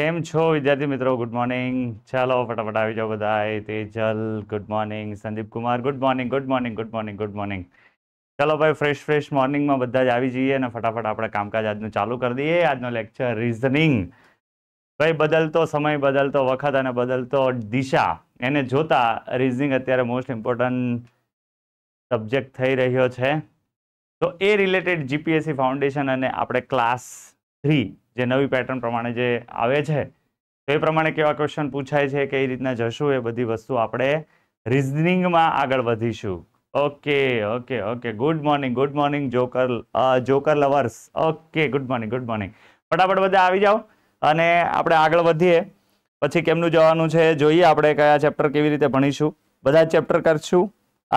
કેમ છો વિદ્યાર્થી મિત્રો ગુડ મોર્નિંગ ચાલો ફટાફટ આવી જાઓ બધા Tejal good morning Sandeep Kumar good morning good morning good morning good morning ચાલો ભાઈ ફ્રેશ ફ્રેશ મોર્નિંગમાં બધા જ આવી જઈએ અને ફટાફટ આપણે કામકાજ આજનું ચાલુ કરી દઈએ આજનો લેક્ચર રિઝનિંગ ભાઈ બદલતો સમય બદલતો વખત અને બદલતો દિશા એને જોતા રિઝનિંગ અત્યારે મોસ્ટ ઇમ્પોર્ટન્ટ સબ્જેક્ટ થઈ રહ્યો છે તો એ રિલેટેડ જીપીએસસી ફાઉન્ડેશન અને આપણે ક્લાસ થ્રી જે નવી પેટર્ન પ્રમાણે જે આવે છે તે પ્રમાણે કેવા ક્વેશ્ચન પૂછાય છે કઈ રીતના જશું એ બધી વસ્તુ આપણે રિઝનિંગમાં આગળ વધીશું okay okay okay good morning good morning joker joker lovers okay good morning good morning ફટાફટ બધા આવી જાઓ અને આપણે આગળ વધીએ પછી કેમનું જવાનું છે જોઈએ આપણે કયા ચેપ્ટર કેવી રીતે ભણીશું બધા ચેપ્ટર કરશું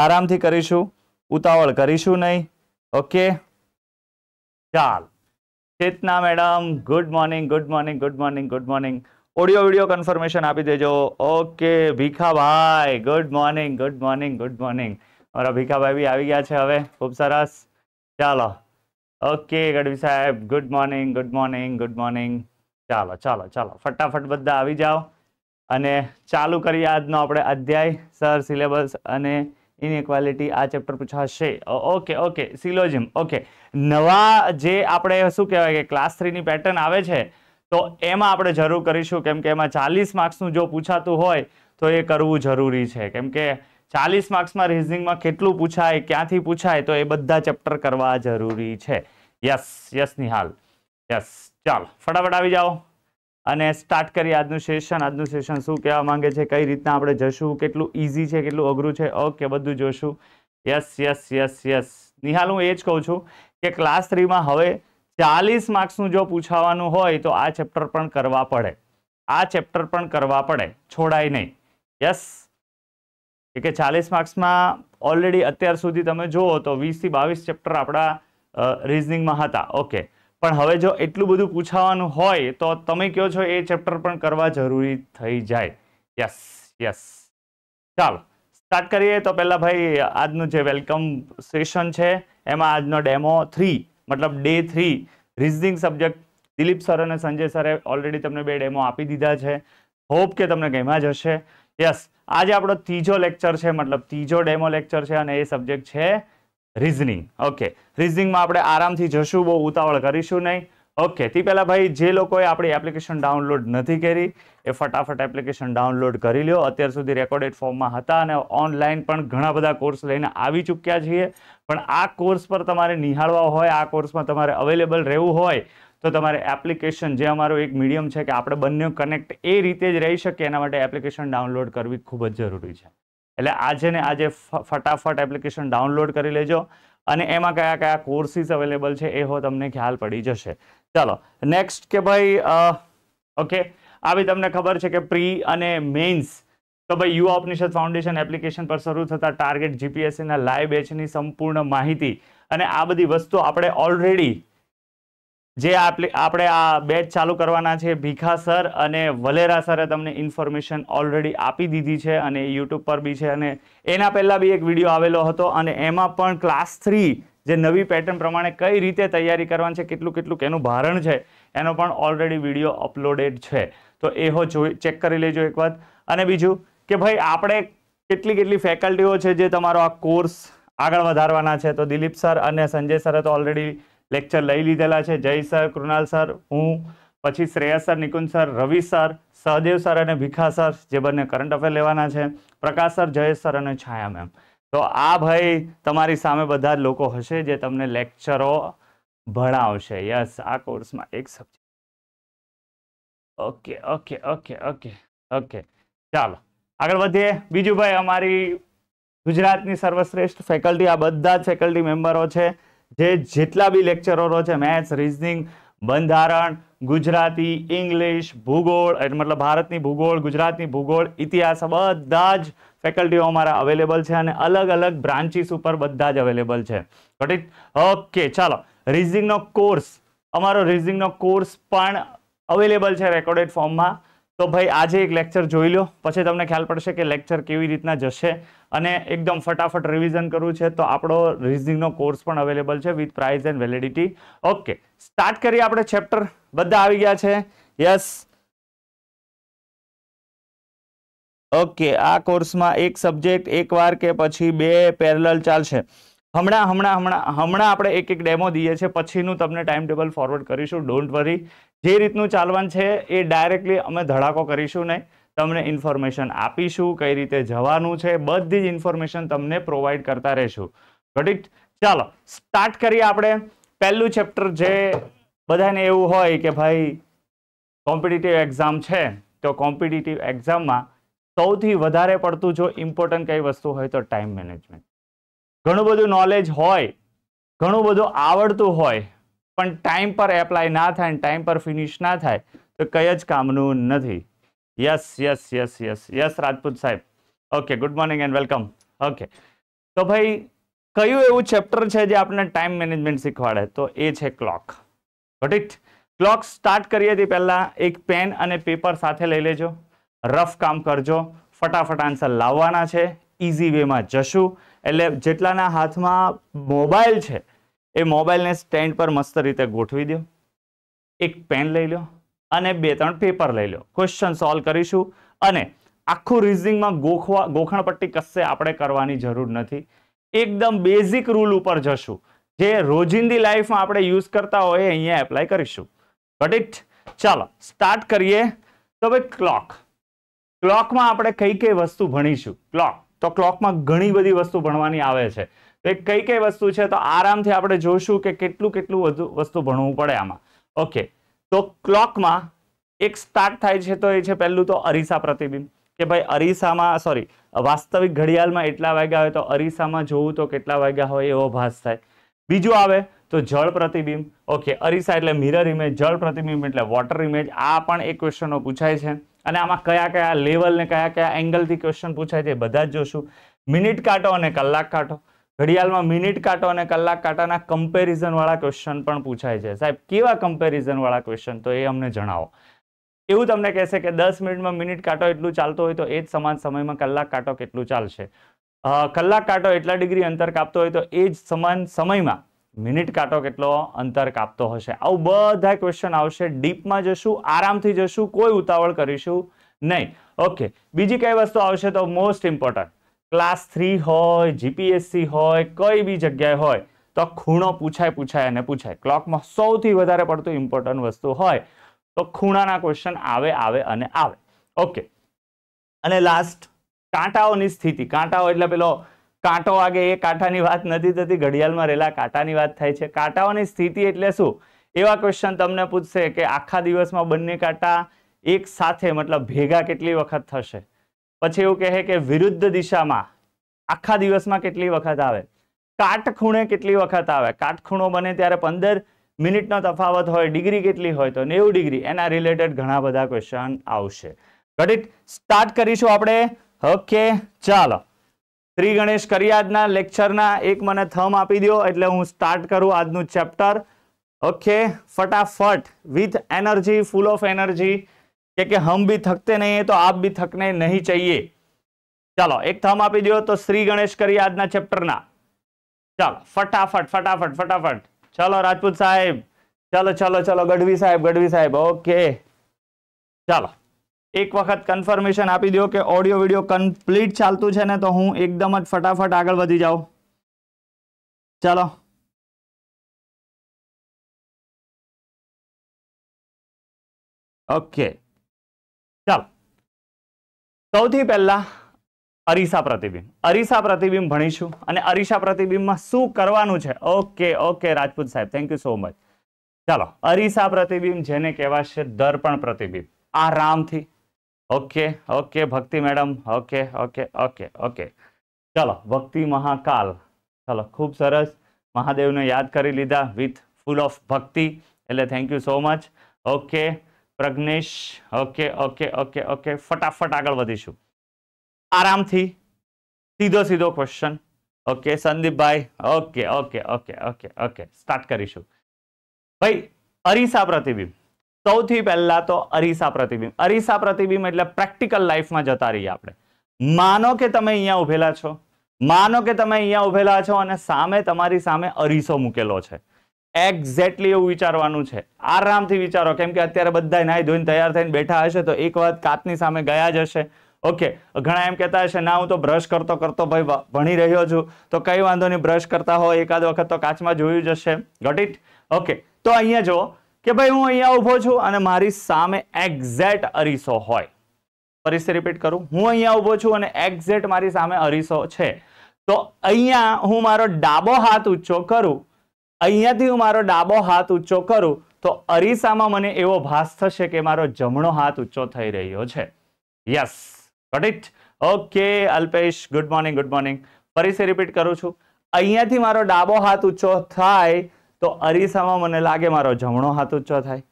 આરામથી કરીશું ઉતાવળ કરીશું નહીં ઓકે ચાલ Chetna madam good morning good morning good morning good morning audio video confirmation આપી દેજો okay Bhikhabhai good morning good morning good morning મારા ભીખાભાઈ બી આવી ગયા છે હવે ખૂબ સરસ ચાલો ઓકે ગઢવી સાહેબ good morning good morning good morning ચાલો ચાલો ચાલો ફટાફટ બધા આવી જાઓ અને ચાલુ કરીએ આજનો આપણે અધ્યાય સર સિલેબસ અને ઇનઇક્વાલિટી આ ચેપ્ટર પૂછાશે ઓકે ઓકે સિલોજિમ ઓકે નવા જે આપણે શું કહેવાય કે ક્લાસ થ્રીની પેટર્ન આવે છે તો એમાં આપણે જરૂર કરીશું કેમ કે એમાં ચાલીસ માર્ક્સનું જો પૂછાતું હોય તો એ કરવું જરૂરી છે કેમ કે ચાલીસ માર્ક્સમાં રિઝનિંગમાં કેટલું પૂછાય ક્યાંથી પૂછાય તો એ બધા ચેપ્ટર કરવા જરૂરી છે યસ યસ નિહાલ યસ ચાલ ફટાફટ આવી જાઓ અને સ્ટાર્ટ કરીએ આજનું સેશન આજનું સેશન શું કહેવા માંગે છે કઈ રીતના આપણે જશું કેટલું ઇઝી છે કેટલું અઘરું છે ઓકે બધું જોશું yes yes yes yes Nihal હું એ જ કહું છું કે ક્લાસ થ્રીમાં હવે ચાલીસ માર્ક્સનું જો પૂછાવાનું હોય તો આ ચેપ્ટર પણ કરવા પડે આ ચેપ્ટર પણ કરવા પડે છોડાય નહીં યસ કે ચાલીસ માર્ક્સમાં ઓલરેડી અત્યાર સુધી તમે જુઓ તો વીસથી બાવીસ ચેપ્ટર આપણા રિઝનિંગમાં હતા ઓકે પણ હવે જો એટલું બધું પૂછાવાનું હોય તો તમે કહો છો એ ચેપ્ટર પણ કરવા જરૂરી થઈ જાય યસ યસ ચાલો સ્ટાર્ટ કરીએ તો પહેલાં ભાઈ આજનું જે વેલકમ સેશન છે એમાં આજનો ડેમો થ્રી મતલબ day three reasoning subject Dilip sir અને સંજય સરે ઓલરેડી તમને બે ડેમો આપી દીધા છે હોપ કે તમને ગમ્યા જ હશે યસ આજે આપણો ત્રીજો લેક્ચર છે મતલબ ત્રીજો ડેમો લેક્ચર છે અને એ સબ્જેક્ટ છે રિઝનિંગ ઓકે રિઝનિંગમાં આપણે આરામથી જશું બહુ ઉતાવળ કરીશું નહીં ઓકે તે પહેલાં ભાઈ જે લોકોએ આપણી એપ્લિકેશન ડાઉનલોડ નથી કરી એ ફટાફટ એપ્લિકેશન ડાઉનલોડ કરી લો અત્યાર સુધી રેકોર્ડેડ ફોર્મમાં હતા અને ઓનલાઈન પણ ઘણા બધા કોર્સ લઈને આવી ચૂક્યા છીએ પણ આ કોર્સ પર તમારે નિહાળવા હોય આ કોર્સમાં તમારે અવેલેબલ રહેવું હોય તો તમારે એપ્લિકેશન જે અમારું એક મીડિયમ છે કે આપણે બંને કનેક્ટ એ રીતે જ રહી શકીએ એના માટે એપ્લિકેશન ડાઉનલોડ કરવી ખૂબ જ જરૂરી છે એટલે આજે ને આજે ફટાફટ એપ્લિકેશન ડાઉનલોડ કરી લેજો અને એમાં કયા કયા કોર્સીસ અવેલેબલ છે એ હો તમને ખ્યાલ પડી જશે ચાલો નેક્સ્ટ કે ભાઈ ઓકે આવી તમને ખબર છે કે પ્રી અને મેઇન્સ તો ભાઈ યુ ઉપનિષદ ફાઉન્ડેશન એપ્લિકેશન પર શરૂ થતા ટાર્ગેટ જીપીએસસીના લાઈવ બેચની સંપૂર્ણ માહિતી અને આ બધી વસ્તુ આપણે ઓલરેડી જે આપણે આ બેચ ચાલુ કરવાના છે ભીખા સર અને વલેરા સરે તમને ઇન્ફોર્મેશન ઓલરેડી આપી દીધી છે અને યુટ્યુબ પર બી છે અને એના પહેલાં બી એક વિડીયો આવેલો હતો અને એમાં પણ ક્લાસ થ્રી જે નવી પેટર્ન પ્રમાણે કઈ રીતે તૈયારી કરવાની છે કેટલું કેટલું એનું ભારણ છે એનો પણ ઓલરેડી વિડીયો અપલોડેડ છે તો એ હો જોઈ ચેક કરી લેજો એક વાત અને બીજું કે ભાઈ આપણે કેટલી કેટલી ફેકલ્ટીઓ છે જે તમારો આ કોર્સ આગળ વધારવાના છે તો દિલીપ સર અને સંજય સરે તો ઓલરેડી લેક્ચર લઈ લીધેલા છે જય સર કૃણાલ સર હું પછી Shreya sir Nikunj sir Ravi sir Sahdev sir અને ભીખા સર જે બંને કરંટ અફેર લેવાના છે પ્રકાશ સર જયેશ સર અને છાયા મેમ તો આ ભાઈ તમારી સામે બધા જ લોકો હશે જે તમને લેક્ચરો ભણાવશે યસ આ કોર્સમાં એક subject okay okay okay okay okay ચાલો આગળ વધીએ બીજું ભાઈ અમારી ગુજરાતની સર્વશ્રેષ્ઠ ફેકલ્ટી આ બધા જ ફેકલ્ટી મેમ્બરો છે જે જેટલા બી લેક્ચરરો છે મેથ્સ રિઝનિંગ બંધારણ ગુજરાતી ઇંગ્લિશ ભૂગોળ એટલે મતલબ ભારતની ભૂગોળ ગુજરાતની ભૂગોળ ઇતિહાસ બધા જ ફેકલ્ટીઓ અમારા અવેલેબલ છે અને અલગ અલગ બ્રાન્ચીસ ઉપર બધા જ અવેલેબલ છે ઓકે ચાલો રિઝિંગનો કોર્સ અમારો રિઝિંગનો કોર્સ પણ અવેલેબલ છે રેકોર્ડેડ ફોર્મમાં તો ભાઈ આજે એક લેક્ચર જોઈ લો પછી તમને ખ્યાલ પડશે કે લેક્ચર કેવી રીતના જશે અને એકદમ ફટાફટ રિવિઝન કરવું છે તો આપણો રિઝનિંગનો કોર્સ પણ અવેલેબલ છે with price and validity okay start કરીએ આપણે ચેપ્ટર બધા આવી ગયા છે યસ ઓકે આ કોર્સમાં એક સબ્જેક્ટ એકવાર કે પછી બે પેરેલલ ચાલશે હમણાં હમણાં હમણાં હમણાં આપણે એક એક ડેમો દઈએ છીએ પછીનું તમને ટાઈમ ટેબલ ફોરવર્ડ કરીશું ડોન્ટ વરી જે રીતનું ચાલવાનું છે એ ડાયરેક્ટલી અમે ધડાકો કરીશું નહીં તમને ઇન્ફોર્મેશન આપીશું કઈ રીતે જવાનું છે બધી જ ઇન્ફોર્મેશન તમને પ્રોવાઈડ કરતા રહેશું ગોટ ચાલો સ્ટાર્ટ કરીએ આપણે પહેલું ચેપ્ટર જે બધાને એવું હોય કે ભાઈ કોમ્પિટિટિવ એક્ઝામ છે તો કોમ્પિટિટિવ એક્ઝામમાં સૌથી વધારે પડતું જો ઇમ્પોર્ટન્ટ કઈ વસ્તુ હોય તો ટાઈમ મેનેજમેન્ટ ઘણું બધું નોલેજ હોય ઘણું બધું આવડતું હોય પણ ટાઈમ પર એપ્લાય ના થાય ટાઈમ પર ફિનિશ ના થાય તો કઈ જ કામનું નથી yes yes yes yes yes Rajput સાહેબ okay good morning and welcome okay તો ભાઈ કયું એવું ચેપ્ટર છે જે આપણને ટાઈમ મેનેજમેન્ટ શીખવાડે તો એ છે clock got it clock start કરીએ તે પહેલાં એક પેન અને પેપર સાથે લઈ લેજો રફ કામ કરજો ફટાફટ આન્સર લાવવાના છે ઇઝી વેમાં જશું એટલે જેટલાના હાથમાં મોબાઈલ છે એ મોબાઈલને સ્ટેન્ડ પર મસ્ત રીતે ગોઠવી દો એક પેન લઈ લો અને બે ત્રણ પેપર લઈ લો ક્વેશ્ચન સોલ્વ કરીશું અને આખું રીઝનિંગમાં ગોખવા ગોખણપટ્ટી કશે આપણે કરવાની જરૂર નથી એકદમ બેઝિક રૂલ ઉપર જશું જે રોજિંદી લાઈફમાં આપણે યુઝ કરતા હોય અહીંયા એપ્લાય કરીશું ગટ ઇટ ચાલો સ્ટાર્ટ કરીએ તો ભાઈ ક્લોક ક્લોકમાં આપણે કઈ કઈ વસ્તુ ભણીશું ક્લોક તો ક્લોકમાં ઘણી બધી વસ્તુ ભણવાની આવે છે તો કઈ કઈ વસ્તુ છે તો આરામથી આપણે જોશું કે કેટલું કેટલું વધુ વસ્તુ ભણવું પડે આમાં ઓકે તો ક્લોકમાં એક સ્ટાર્ટ થાય છે તો એ છે પહેલું તો અરીસા પ્રતિબિંબ કે ભાઈ અરીસામાં સોરી વાસ્તવિક ઘડિયાળમાં એટલા વાગ્યા હોય તો અરીસામાં જોવું તો કેટલા વાગ્યા હોય એવો ભાસ થાય બીજું આવે તો જળ પ્રતિબિંબ ઓકે અરીસા એટલે મિરર ઇમેજ જળ પ્રતિબિંબ એટલે વોટર ઇમેજ આ પણ એક ક્વેશ્ચનો પૂછાય છે અને આમાં કયા કયા લેવલ ને કયા કયા એંગલથી ક્વેશ્ચન પૂછાય છે બધા જ જોશું મિનિટ કાંટો અને કલાક કાંટો ઘડિયાળમાં મિનિટ કાંટો અને કલાક કાંટાના વાળા ક્વેશ્ચન પણ પૂછાય છે સાહેબ કેવા કમ્પેરિઝનવાળા ક્વેશ્ચન તો એ અમને જણાવો એવું તમને કહેશે કે દસ મિનિટમાં મિનિટ કાંટો એટલું ચાલતો હોય તો એ જ સમાન સમયમાં કલાક કાંટો કેટલું ચાલશે કલાક કાંટો એટલા ડિગ્રી અંતર કાપતો હોય તો એ જ સમાન સમયમાં મિનિટ કાંટો કેટલો અંતર કાપતો હશે આવું બધા ક્વેશ્ચન આવશે ડીપમાં જશું આરામથી જશું કોઈ ઉતાવળ કરીશું નહીં ઓકે બીજી કઈ વસ્તુ આવશે તો મોસ્ટ ઇમ્પોર્ટન્ટ ક્લાસ થ્રી હોય જીપીએસસી હોય કઈ બી જગ્યાએ હોય તો ખૂણો પૂછાય પૂછાય અને પૂછાય ક્લોકમાં સૌથી વધારે પડતું ઇમ્પોર્ટન્ટ વસ્તુ હોય તો ખૂણાના ક્વેશ્ચન આવે આવે અને આવે ઓકે અને લાસ્ટ કાંટાઓની સ્થિતિ કાંટાઓ એટલે પેલો કાંટો વાગે એ કાંટાની વાત નથી થતી ઘડિયાળમાં રહેલા કાંટાની વાત થાય છે કાંટાઓની સ્થિતિ એટલે શું એવા ક્વેશ્ચન તમને પૂછશે કે આખા દિવસમાં બંને કાંટા એક સાથે મતલબ ભેગા કેટલી વખત થશે પછી એવું કહે કે વિરુદ્ધ દિશામાં આખા દિવસમાં કેટલી વખત આવે કાટખૂણે કેટલી વખત આવે કાટખૂણો બને ત્યારે પંદર મિનિટનો તફાવત હોય ડિગ્રી કેટલી હોય તો નેવું ડિગ્રી એના રિલેટેડ ઘણા બધા ક્વેશ્ચન આવશે ગણિત સ્ટાર્ટ કરીશું આપણે ઓકે ચાલો શ્રી ગણેશ કરિયાદના લેક્ચરના એક મને થમ આપી દો એટલે હું સ્ટાર્ટ કરું આજનું ચેપ્ટર ઓકે ફટાફટ with energy full of energy કે કે હમ ભી થકતે નહીં તો આપ ભી થકને નહીં ચાહીએ ચાલો એક થમ આપી દો તો શ્રી ગણેશ કરી આજના ચેપ્ટરના ચાલો ફટાફટ ફટાફટ ફટાફટ ચાલો રાજપૂત સાહેબ ચાલો ચાલો ચાલો ગઢવી સાહેબ ગઢવી સાહેબ ઓકે ચાલો એક વખત કન્ફર્મેશન આપી દો કે ઓડિયો વિડિયો કમ્પ્લીટ ચાલતું છે ને તો હું એકદમ જ ફટાફટ આગળ વધી જાઉં ચાલો ઓકે સૌથી પહેલા અરીસા પ્રતિબિંબ અરીસા પ્રતિબિંબ ભણીશું અને અરીસા પ્રતિબિંબમાં શું કરવાનું છે ઓકે ઓકે રાજપૂત સાહેબ થેન્ક યુ સો મચ ચાલો અરીસા પ્રતિબિંબ જેને કહેવાશે દર્પણ પ્રતિબિંબ આ રામથી okay okay Bhakti madam okay okay okay okay ચાલો ભક્તિ મહાકાલ ચાલો ખૂબ સરસ મહાદેવને યાદ કરી લીધા વિથ ફૂલ ઓફ ભક્તિ એટલે thank you so much okay Pragnesh okay okay okay okay ફટાફટ આગળ વધીશું આરામથી સીધો સીધો question okay Sandipbhai okay okay okay okay okay start કરીશું ભાઈ અરીસા પ્રતિબિંબ સૌથી પહેલા તો અરીસા પ્રતિબિંબ અરીસા પ્રતિબિંબ એટલે પ્રેક્ટિકલ લાઈફમાં જતા રહીએ આપણે માનો કે તમે અહીંયા ઉભેલા છો માનો કે તમે અહીંયા ઉભેલા છો અને સામે તમારી સામે અરીસો મૂકેલો છે એક્ઝેક્ટલી એવું વિચારવાનું છે આરામથી વિચારો કેમ કે અત્યારે બધા નાહી ધોઈને તૈયાર થઈને બેઠા હશે તો એક વાત કાચની સામે ગયા જ હશે ઓકે ઘણા એમ કહેતા હશે ના હું તો બ્રશ કરતો કરતો ભાઈ ભણી રહ્યો છું તો કઈ વાંધો નહીં બ્રશ કરતા હોય એકાદ વખત તો કાચમાં જોયું જ હશે ગોટ ઇટ ઓકે તો અહીંયા જો કે ભાઈ હું અહીંયા ઊભો છું અને મારી સામે એક્ઝેક્ટ અરીસો હોય ફરીથી રિપીટ કરું હું અહીંયા ઊભો છું અને એક્ઝેક્ટ મારી સામે અરીસો છે તો અહીંયા હું મારો ડાબો હાથ ઊંચો કરું અહીંયાથી હું મારો ડાબો હાથ ઊંચો કરું તો અરીસામાં મને એવો ભાસ થશે કે મારો જમણો હાથ ઊંચો થઈ રહ્યો છે yes got it okay Alpesh good morning good morning ફરીથી રિપીટ કરું છું અહીંયાથી મારો ડાબો હાથ ઊંચો થાય તો અરીસામાં મને લાગે મારો જમણો હાથ ઊંચો થાય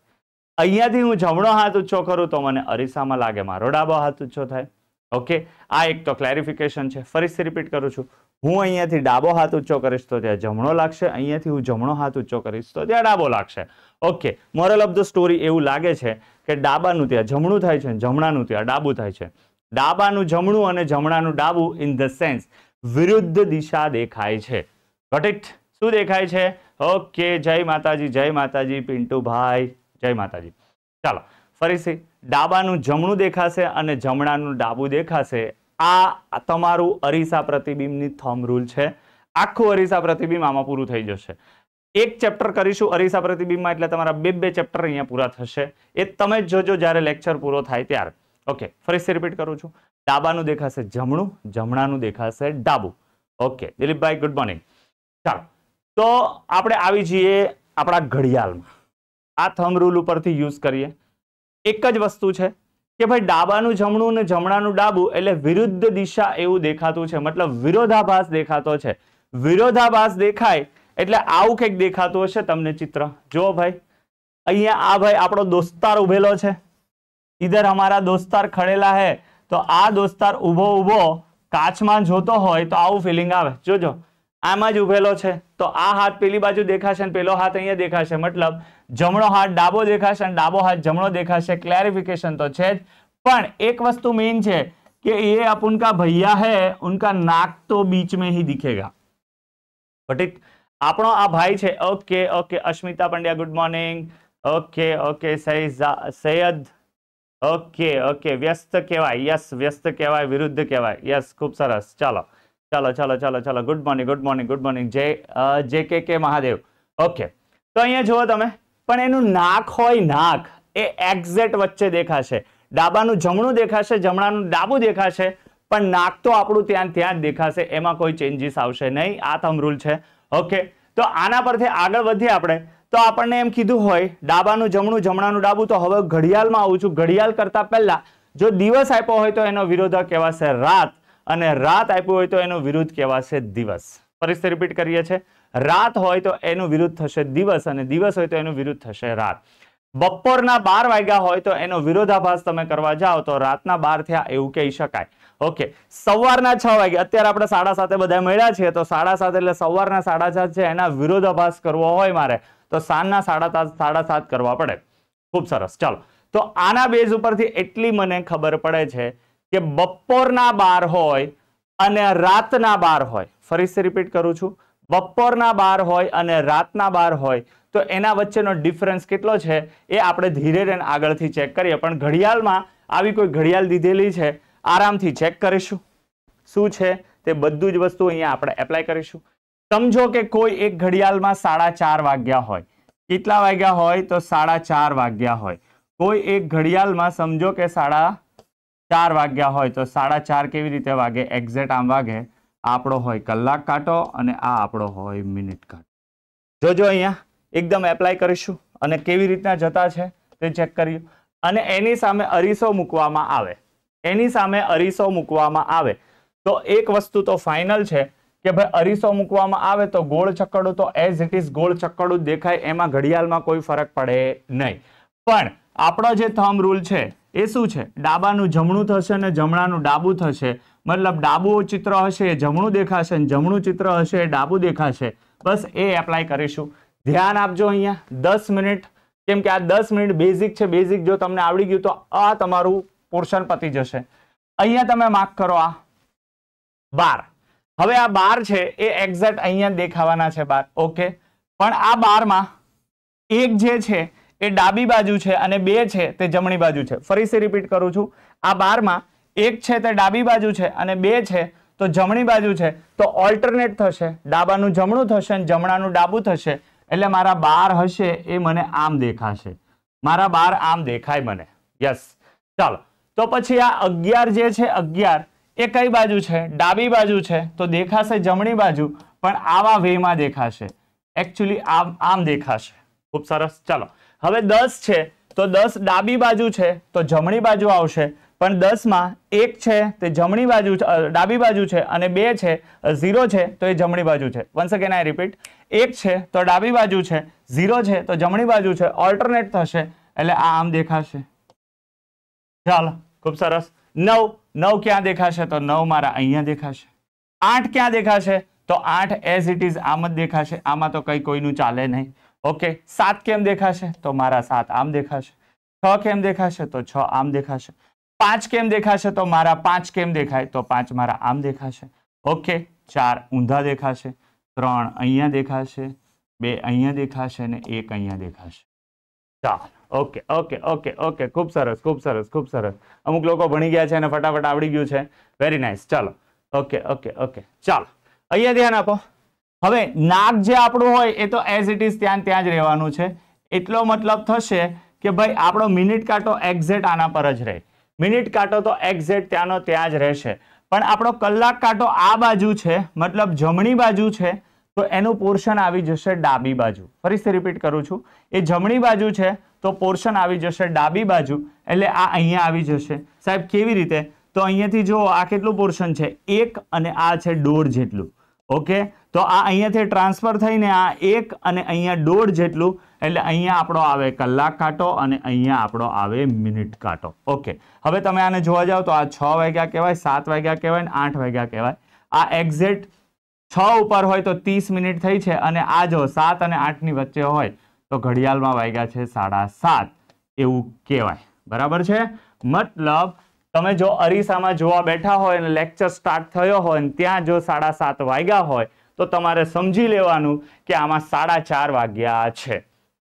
અહીંયાથી હું જમણો હાથ ઊંચો કરું તો મને અરીસામાં લાગે મારો ડાબો હાથ ઊંચો થાય ઓકે આ એક તો ક્લેરિફિકેશન છે ફરીથી રિપીટ કરું છું હું અહીંયાથી ડાબો હાથ ઊંચો કરીશ તો ત્યાં જમણો લાગશે અહીંયાથી હું જમણો હાથ ઊંચો કરીશ તો ત્યાં ડાબો લાગશે okay moral of the story એવું લાગે છે કે ડાબાનું ત્યાં જમણું થાય છે જમણાનું ત્યાં ડાબું થાય છે ડાબાનું જમણું અને જમણાનું ડાબું ઇન ધ સેન્સ વિરુદ્ધ દિશા દેખાય છે ગોટ શું દેખાય છે ઓકે જય માતાજી જય માતાજી પિન્ટુભાઈ જય માતાજી ચાલો ફરીથી ડાબાનું જમણું દેખાશે અને જમણાનું ડાબું દેખાશે આ તમારું અરીસા પ્રતિબિંબની થમ રૂલ છે આખું અરીસા પ્રતિબિંબ આમાં પૂરું થઈ જશે એક ચેપ્ટર કરીશું અરીસા પ્રતિબિંબમાં એટલે તમારા બે બે ચેપ્ટર અહીંયા પૂરા થશે એ તમે જ જોજો જ્યારે લેક્ચર પૂરો થાય ત્યારે ઓકે ફરીથી રિપીટ કરું છું ડાબાનું દેખાશે જમણું જમણાનું દેખાશે ડાબું ઓકે દિલીપભાઈ ગુડ મોર્નિંગ ચાલો તો આપણે આવી જઈએ આપણા ઘડિયાળમાં આ થમ રૂલ ઉપરથી યુઝ કરીએ એક જ વસ્તુ છે કે ભાઈ ડાબાનું જમણું અને જમણાનું ડાબું એટલે વિરુદ્ધ દિશા એવું દેખાતું છે મતલબ વિરોધાભાસ દેખાતો છે વિરોધાભાસ દેખાય એટલે આવું કંઈક દેખાતું હશે તમને ચિત્ર જો ભાઈ અહીંયા આ ભાઈ આપણો દોસ્તાર ઉભેલો છે ઈધર અમારા દોસ્તાર ખડેલા હે તો આ દોસ્તાર ઉભો ઉભો કાચમાં જોતો હોય તો આવું ફિલિંગ આવે જોજો आमज उभेलो तो आ हाथ पेली बाजू देखाश पेलो हाथ अँ देखाश मतलब जमणो हाथ डाबो देखाश डाबो हाथ जमणो देखाशे क्लेरिफिकेशन तो है एक वस्तु मेन है कि ये आप उनका भैया है उनका नाक तो बीच में ही दिखेगा बट इट आप भाई है okay okay Asmita Pandya good morning okay okay सही सैयद ओके ओके व्यस्त कहवा यस व्यस्त कहवा विरुद्ध कहवा यस खूब सरस चलो ચાલો ચાલો ચાલો ચાલો good morning good morning good morning જય જે કે કે મહાદેવ ઓકે તો અહીંયા જુઓ તમે પણ એનું નાક હોય નાક એ એક્ઝેક્ટ વચ્ચે દેખાશે ડાબાનું જમણું દેખાશે જમણાનું ડાબું દેખાશે પણ નાક તો આપણું ત્યાં ત્યાં જ દેખાશે એમાં કોઈ ચેન્જીસ આવશે નહીં આ થમ રૂલ છે ઓકે તો આના પરથી આગળ વધીએ આપણે તો આપણને એમ કીધું હોય ડાબાનું જમણું જમણાનું ડાબું તો હવે ઘડિયાળમાં આવું છું ઘડિયાળ કરતા પહેલા જો દિવસ આપ્યો હોય તો એનો વિરોધક કહેવાશે રાત અને રાત આપ્યું હોય તો એનો વિરુદ્ધ કહેવાશે દિવસ પરિસ્થિતિ રિપીટ કરીએ છીએ રાત હોય તો એનું વિરુદ્ધ થશે દિવસ અને દિવસ હોય તો એનું વિરુદ્ધ થશે રાત બપોરના બાર વાગ્યા હોય તો એનો વિરોધાભાસ તમે કરવા જાઓ તો રાતના બાર થયા એવું કહી શકાય ઓકે સવારના છ વાગે અત્યારે આપણે સાડા સાતે બધા મળ્યા છીએ તો સાડા સાત એટલે સવારના સાડા સાત છે એના વિરોધાભાસ કરવો હોય મારે તો સાંજના સાડા સાત સાડા સાત કરવા પડે ખૂબ સરસ ચાલો તો આના બેઝ ઉપરથી એટલી મને ખબર પડે છે કે બપોરના બાર હોય અને રાતના બાર હોય ફરીથી રિપીટ કરું છું બપોરના બાર હોય અને રાતના બાર હોય તો એના વચ્ચેનો ડિફરન્સ કેટલો છે એ આપણે ધીરે રહીને આગળથી ચેક કરીએ પણ ઘડિયાળમાં આવી કોઈ ઘડિયાળ દીધેલી છે આરામથી ચેક કરીશું શું છે તે બધું જ વસ્તુ અહીંયા આપણે એપ્લાય કરીશું સમજો કે કોઈ એક ઘડિયાળમાં સાડા ચાર વાગ્યા હોય કેટલા વાગ્યા હોય તો સાડા ચાર વાગ્યા હોય કોઈ એક ઘડિયાળમાં સમજો કે સાડા ચાર વાગ્યા હોય તો સાડા ચાર કેવી રીતે વાગે એક્ઝેક્ટ આમ વાગે આપણો હોય કલાક કાંટો અને આ આપણો હોય મિનિટ કાંટો જોજો અહીંયા એકદમ એપ્લાય કરીશું અને કેવી રીતના જતા છે તે ચેક કર્યું અને એની સામે અરીસો મૂકવામાં આવે એની સામે અરીસો મૂકવામાં આવે તો એક વસ્તુ તો ફાઇનલ છે કે ભાઈ અરીસો મૂકવામાં આવે તો ગોળ ચક્કડું તો એઝ ઇટ ઇઝ ગોળ ચક્કડું દેખાય એમાં ઘડિયાળમાં કોઈ ફરક પડે નહીં પણ આપણો જે થર્મ રૂલ છે એ શું છે ડાબાનું જમણું થશે અને જમણાનું ડાબું થશે મતલબ ડાબું ચિત્ર હશે એ જમણું દેખાશે અને જમણું ચિત્ર હશે એ ડાબું દેખાશે બસ એ એપ્લાય કરીશું ધ્યાન આપજો અહીંયા દસ મિનિટ કેમ કે આ દસ મિનિટ બેઝિક છે બેઝિક જો તમને આવડી ગયું તો આ તમારું પોર્શન પતી જશે અહીંયા તમે માર્ક કરો આ બાર હવે આ બાર છે એ એક્ઝેક્ટ અહીંયા દેખાવાના છે બાર ઓકે પણ આ બારમાં એક જે છે એ ડાબી બાજુ છે અને બે છે તે જમણી બાજુ છે ફરીથી રિપીટ કરું છું આ બારમાં એક છે તે ડાબી બાજુ છે અને બે છે તો જમણી બાજુ છે તો ઓલ્ટરનેટ થશે ડાબાનું જમણું થશે અને જમણાનું ડાબું થશે એટલે મારા બાર હશે એ મને આમ દેખાશે મારા બાર આમ દેખાય મને યસ ચાલો તો પછી આ અગિયાર જે છે અગિયાર એ કઈ બાજુ છે ડાબી બાજુ છે તો દેખાશે જમણી બાજુ પણ આવા વેમાં દેખાશે એકચ્યુઅલી આમ આમ દેખાશે ખૂબ સરસ ચાલો હવે દસ છે તો દસ ડાબી બાજુ છે તો જમણી બાજુ આવશે પણ દસમાં એક છે તે જમણી બાજુ ડાબી બાજુ છે અને બે છે ઝીરો છે તો એ જમણી બાજુ છે વન્સ અગેન આઈ રિપીટ એક છે તો ડાબી બાજુ છે ઝીરો છે તો જમણી બાજુ છે ઓલ્ટરનેટ થશે એટલે આ આમ દેખાશે ચાલો ખૂબ સરસ નવ નવ ક્યાં દેખાશે તો નવ મારા અહીંયા દેખાશે આઠ ક્યાં દેખાશે તો આઠ એઝ ઇટ ઇઝ આમ જ દેખાશે આમાં તો કંઈ કોઈનું ચાલે નહીં ઓકે સાત કેમ દેખાશે તો મારા સાત આમ દેખાશે છ કેમ દેખાશે તો છ આમ દેખાશે પાંચ કેમ દેખાશે તો મારા પાંચ કેમ દેખાય તો પાંચ મારા આમ દેખાશે ઓકે ચાર ઊંધા દેખાશે ત્રણ અહીંયા દેખાશે બે અહીંયા દેખાશે ને એક અહીંયા દેખાશે ચાલો ઓકે ઓકે ઓકે ઓકે ખૂબ સરસ ખૂબ સરસ ખૂબ સરસ અમુક લોકો ભણી ગયા છે અને ફટાફટ આવડી ગયું છે વેરી નાઇસ ચાલો ઓકે ઓકે ઓકે ચાલો અહીંયા ધ્યાન આપો હવે નાક જે આપણું હોય એ તો એઝ ઇટ ઇઝ ત્યાં ત્યાં જ રહેવાનું છે એટલો મતલબ થશે કે ભાઈ આપણો મિનિટ કાંટો એક્ઝેટ આના પર જ રહે મિનિટ કાંટો તો એક્ઝેટ ત્યાંનો ત્યાં જ રહેશે પણ આપણો કલાક કાંટો આ બાજુ છે મતલબ જમણી બાજુ છે તો એનું પોર્શન આવી જશે ડાબી બાજુ ફરીથી રિપીટ કરું છું એ જમણી બાજુ છે તો પોર્શન આવી જશે ડાબી બાજુ એટલે આ અહીંયા આવી જશે સાહેબ કેવી રીતે તો અહીંયાથી જુઓ આ કેટલું પોર્શન છે એક અને આ છે દોઢ જેટલું ઓકે તો આ અહીંયાથી ટ્રાન્સફર થઈને આ એક અને અહીંયા દોઢ જેટલું એટલે અહીંયા આપણો આવે કલાક કાંટો અને અહીંયા આપણો આવે મિનિટ કાંટો ઓકે હવે તમે આને જોવા જાઓ તો આ છ વાગ્યા કહેવાય સાત વાગ્યા કહેવાય ને આઠ વાગ્યા કહેવાય આ એક્ઝેક્ટ છ ઉપર હોય તો ત્રીસ મિનિટ થઈ છે અને આ જો સાત અને આઠની વચ્ચે હોય તો ઘડિયાળમાં વાગ્યા છે સાડા સાત એવું કહેવાય બરાબર છે મતલબ તમે જો અરીસામાં જોવા બેઠા હોય અને લેક્ચર સ્ટાર્ટ થયો હોય અને ત્યાં જો સાડા સાત વાગ્યા હોય તો તમારે સમજી લેવાનું કે આમાં સાડા ચાર વાગ્યા છે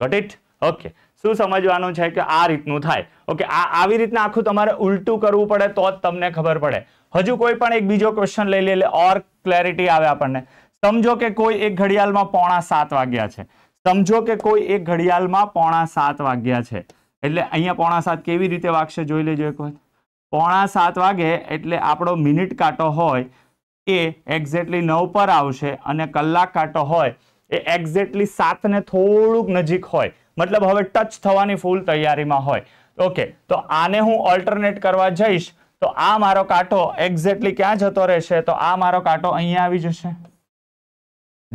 ગોટ ઇટ ઓકે શું સમજવાનું છે કે આ રીતનું થાય ઓકે આ આવી રીતના આખું તમારે ઉલટું કરવું પડે તો જ તમને ખબર પડે હજુ કોઈ પણ એક બીજો ક્વેશ્ચન લઈ લે ઓર ક્લેરિટી આવે આપણને સમજો કે કોઈ એક ઘડિયાળમાં પોણા સાત વાગ્યા છે સમજો કે કોઈ એક ઘડિયાળમાં પોણા સાત વાગ્યા છે એટલે અહીંયા પોણા સાત કેવી રીતે વાગશે જોઈ લેજો એક વખત પોણા સાત વાગે એટલે આપણો મિનિટ કાંટો હોય એ એક્ઝેક્ટલી નવ પર આવશે અને કલાક કાંટો હોય એ એક્ઝેક્ટલી સાતને થોડુંક નજીક હોય મતલબ હવે ટચ થવાની ફૂલ તૈયારીમાં હોય ઓકે તો આને હું ઓલ્ટરનેટ કરવા જઈશ તો આ મારો કાંટો એક્ઝેક્ટલી ક્યાં જતો રહેશે તો આ મારો કાંટો અહીંયા આવી જશે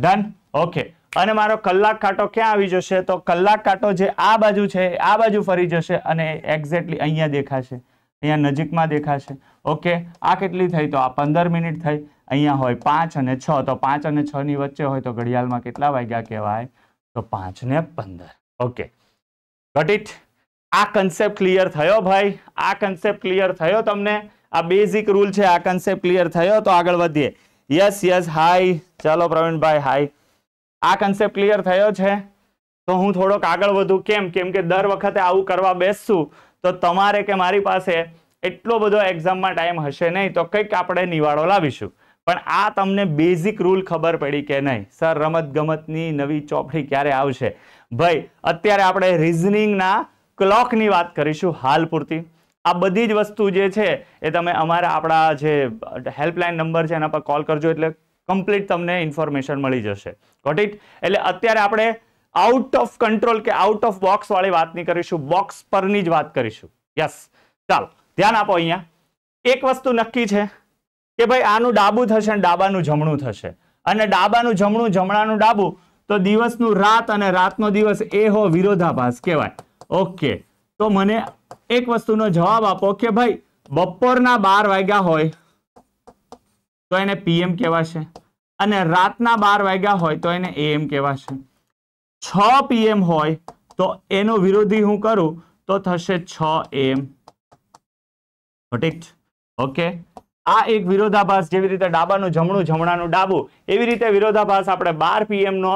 ડન ઓકે અને મારો કલાક કાંટો ક્યાં આવી જશે તો કલાક કાંટો જે આ બાજુ છે આ બાજુ ફરી જશે અને એક્ઝેક્ટલી અહીંયા દેખાશે અહીંયા નજીકમાં દેખાશે ઓકે આ કેટલી થઈ તો આ પંદર મિનિટ થઈ અહીંયા હોય પાંચ અને છ તો પાંચ અને છની વચ્ચે હોય તો ઘડિયાળમાં કેટલા વાગ્યા કહેવાય તો પાંચ ને પંદર ઓકે ગટ ઇટ આ કન્સેપ્ટ ક્લિયર થયો ભાઈ આ કન્સેપ્ટ ક્લિયર થયો તમને આ બેઝિક રૂલ છે આ કન્સેપ્ટ ક્લિયર થયો તો આગળ વધીએ યસ યસ હાય ચાલો પ્રવીણભાઈ હાય આ કન્સેપ્ટ ક્લિયર થયો છે તો હું થોડોક આગળ વધું કેમ કેમ કે દર વખતે આવું કરવા બેસશું તો તમારે કે મારી પાસે એટલો બધો એક્ઝામમાં ટાઈમ હશે નહીં તો કંઈક આપણે નિવાળો લાવીશું પણ આ તમને બેઝિક રૂલ ખબર પડી કે નહીં સર રમતગમતની નવી ચોપડી ક્યારે આવશે ભાઈ અત્યારે આપણે રિઝનિંગના ક્લોકની વાત કરીશું હાલ પૂરતી આ બધી જ વસ્તુ જે છે એ તમે અમારા આપણા જે હેલ્પલાઇન નંબર છે એના પર કોલ કરજો એટલે કમ્પ્લીટ તમને ઇન્ફોર્મેશન મળી જશે ગોટ ઇટ એટલે અત્યારે આપણે આઉટ ઓફ કંટ્રોલ કે આઉટ ઓફ બોક્સ વાળી વાત નહીં કરીશું બોક્સ પરની જ વાત કરીશું યસ ચાલો ધ્યાન આપો અહીંયા એક વસ્તુ નક્કી છે કે ભાઈ આનું ડાબું થશે અને ડાબાનું જમણું થશે અને ડાબાનું જમણું જમણાનું ડાબું તો દિવસનું રાત અને રાતનો દિવસ એ હો વિરોધાભાસ કહેવાય ઓકે તો મને એક વસ્તુનો જવાબ આપો કે ભાઈ બપોરના બાર વાગ્યા હોય તો એને પીએમ કહેવાશે અને રાતના બાર વાગ્યા હોય તો એને એએમ કહેવાશે છ પીએમ હોય તો એનો વિરોધી હું કરું તો થશે છ એમ ઠીક ઓકે આ એક વિરોધાભાસ જેવી રીતે ડાબાનું જમણું જમણાનું ડાબું એવી રીતે વિરોધાભાસ આપણે બાર પીએમનો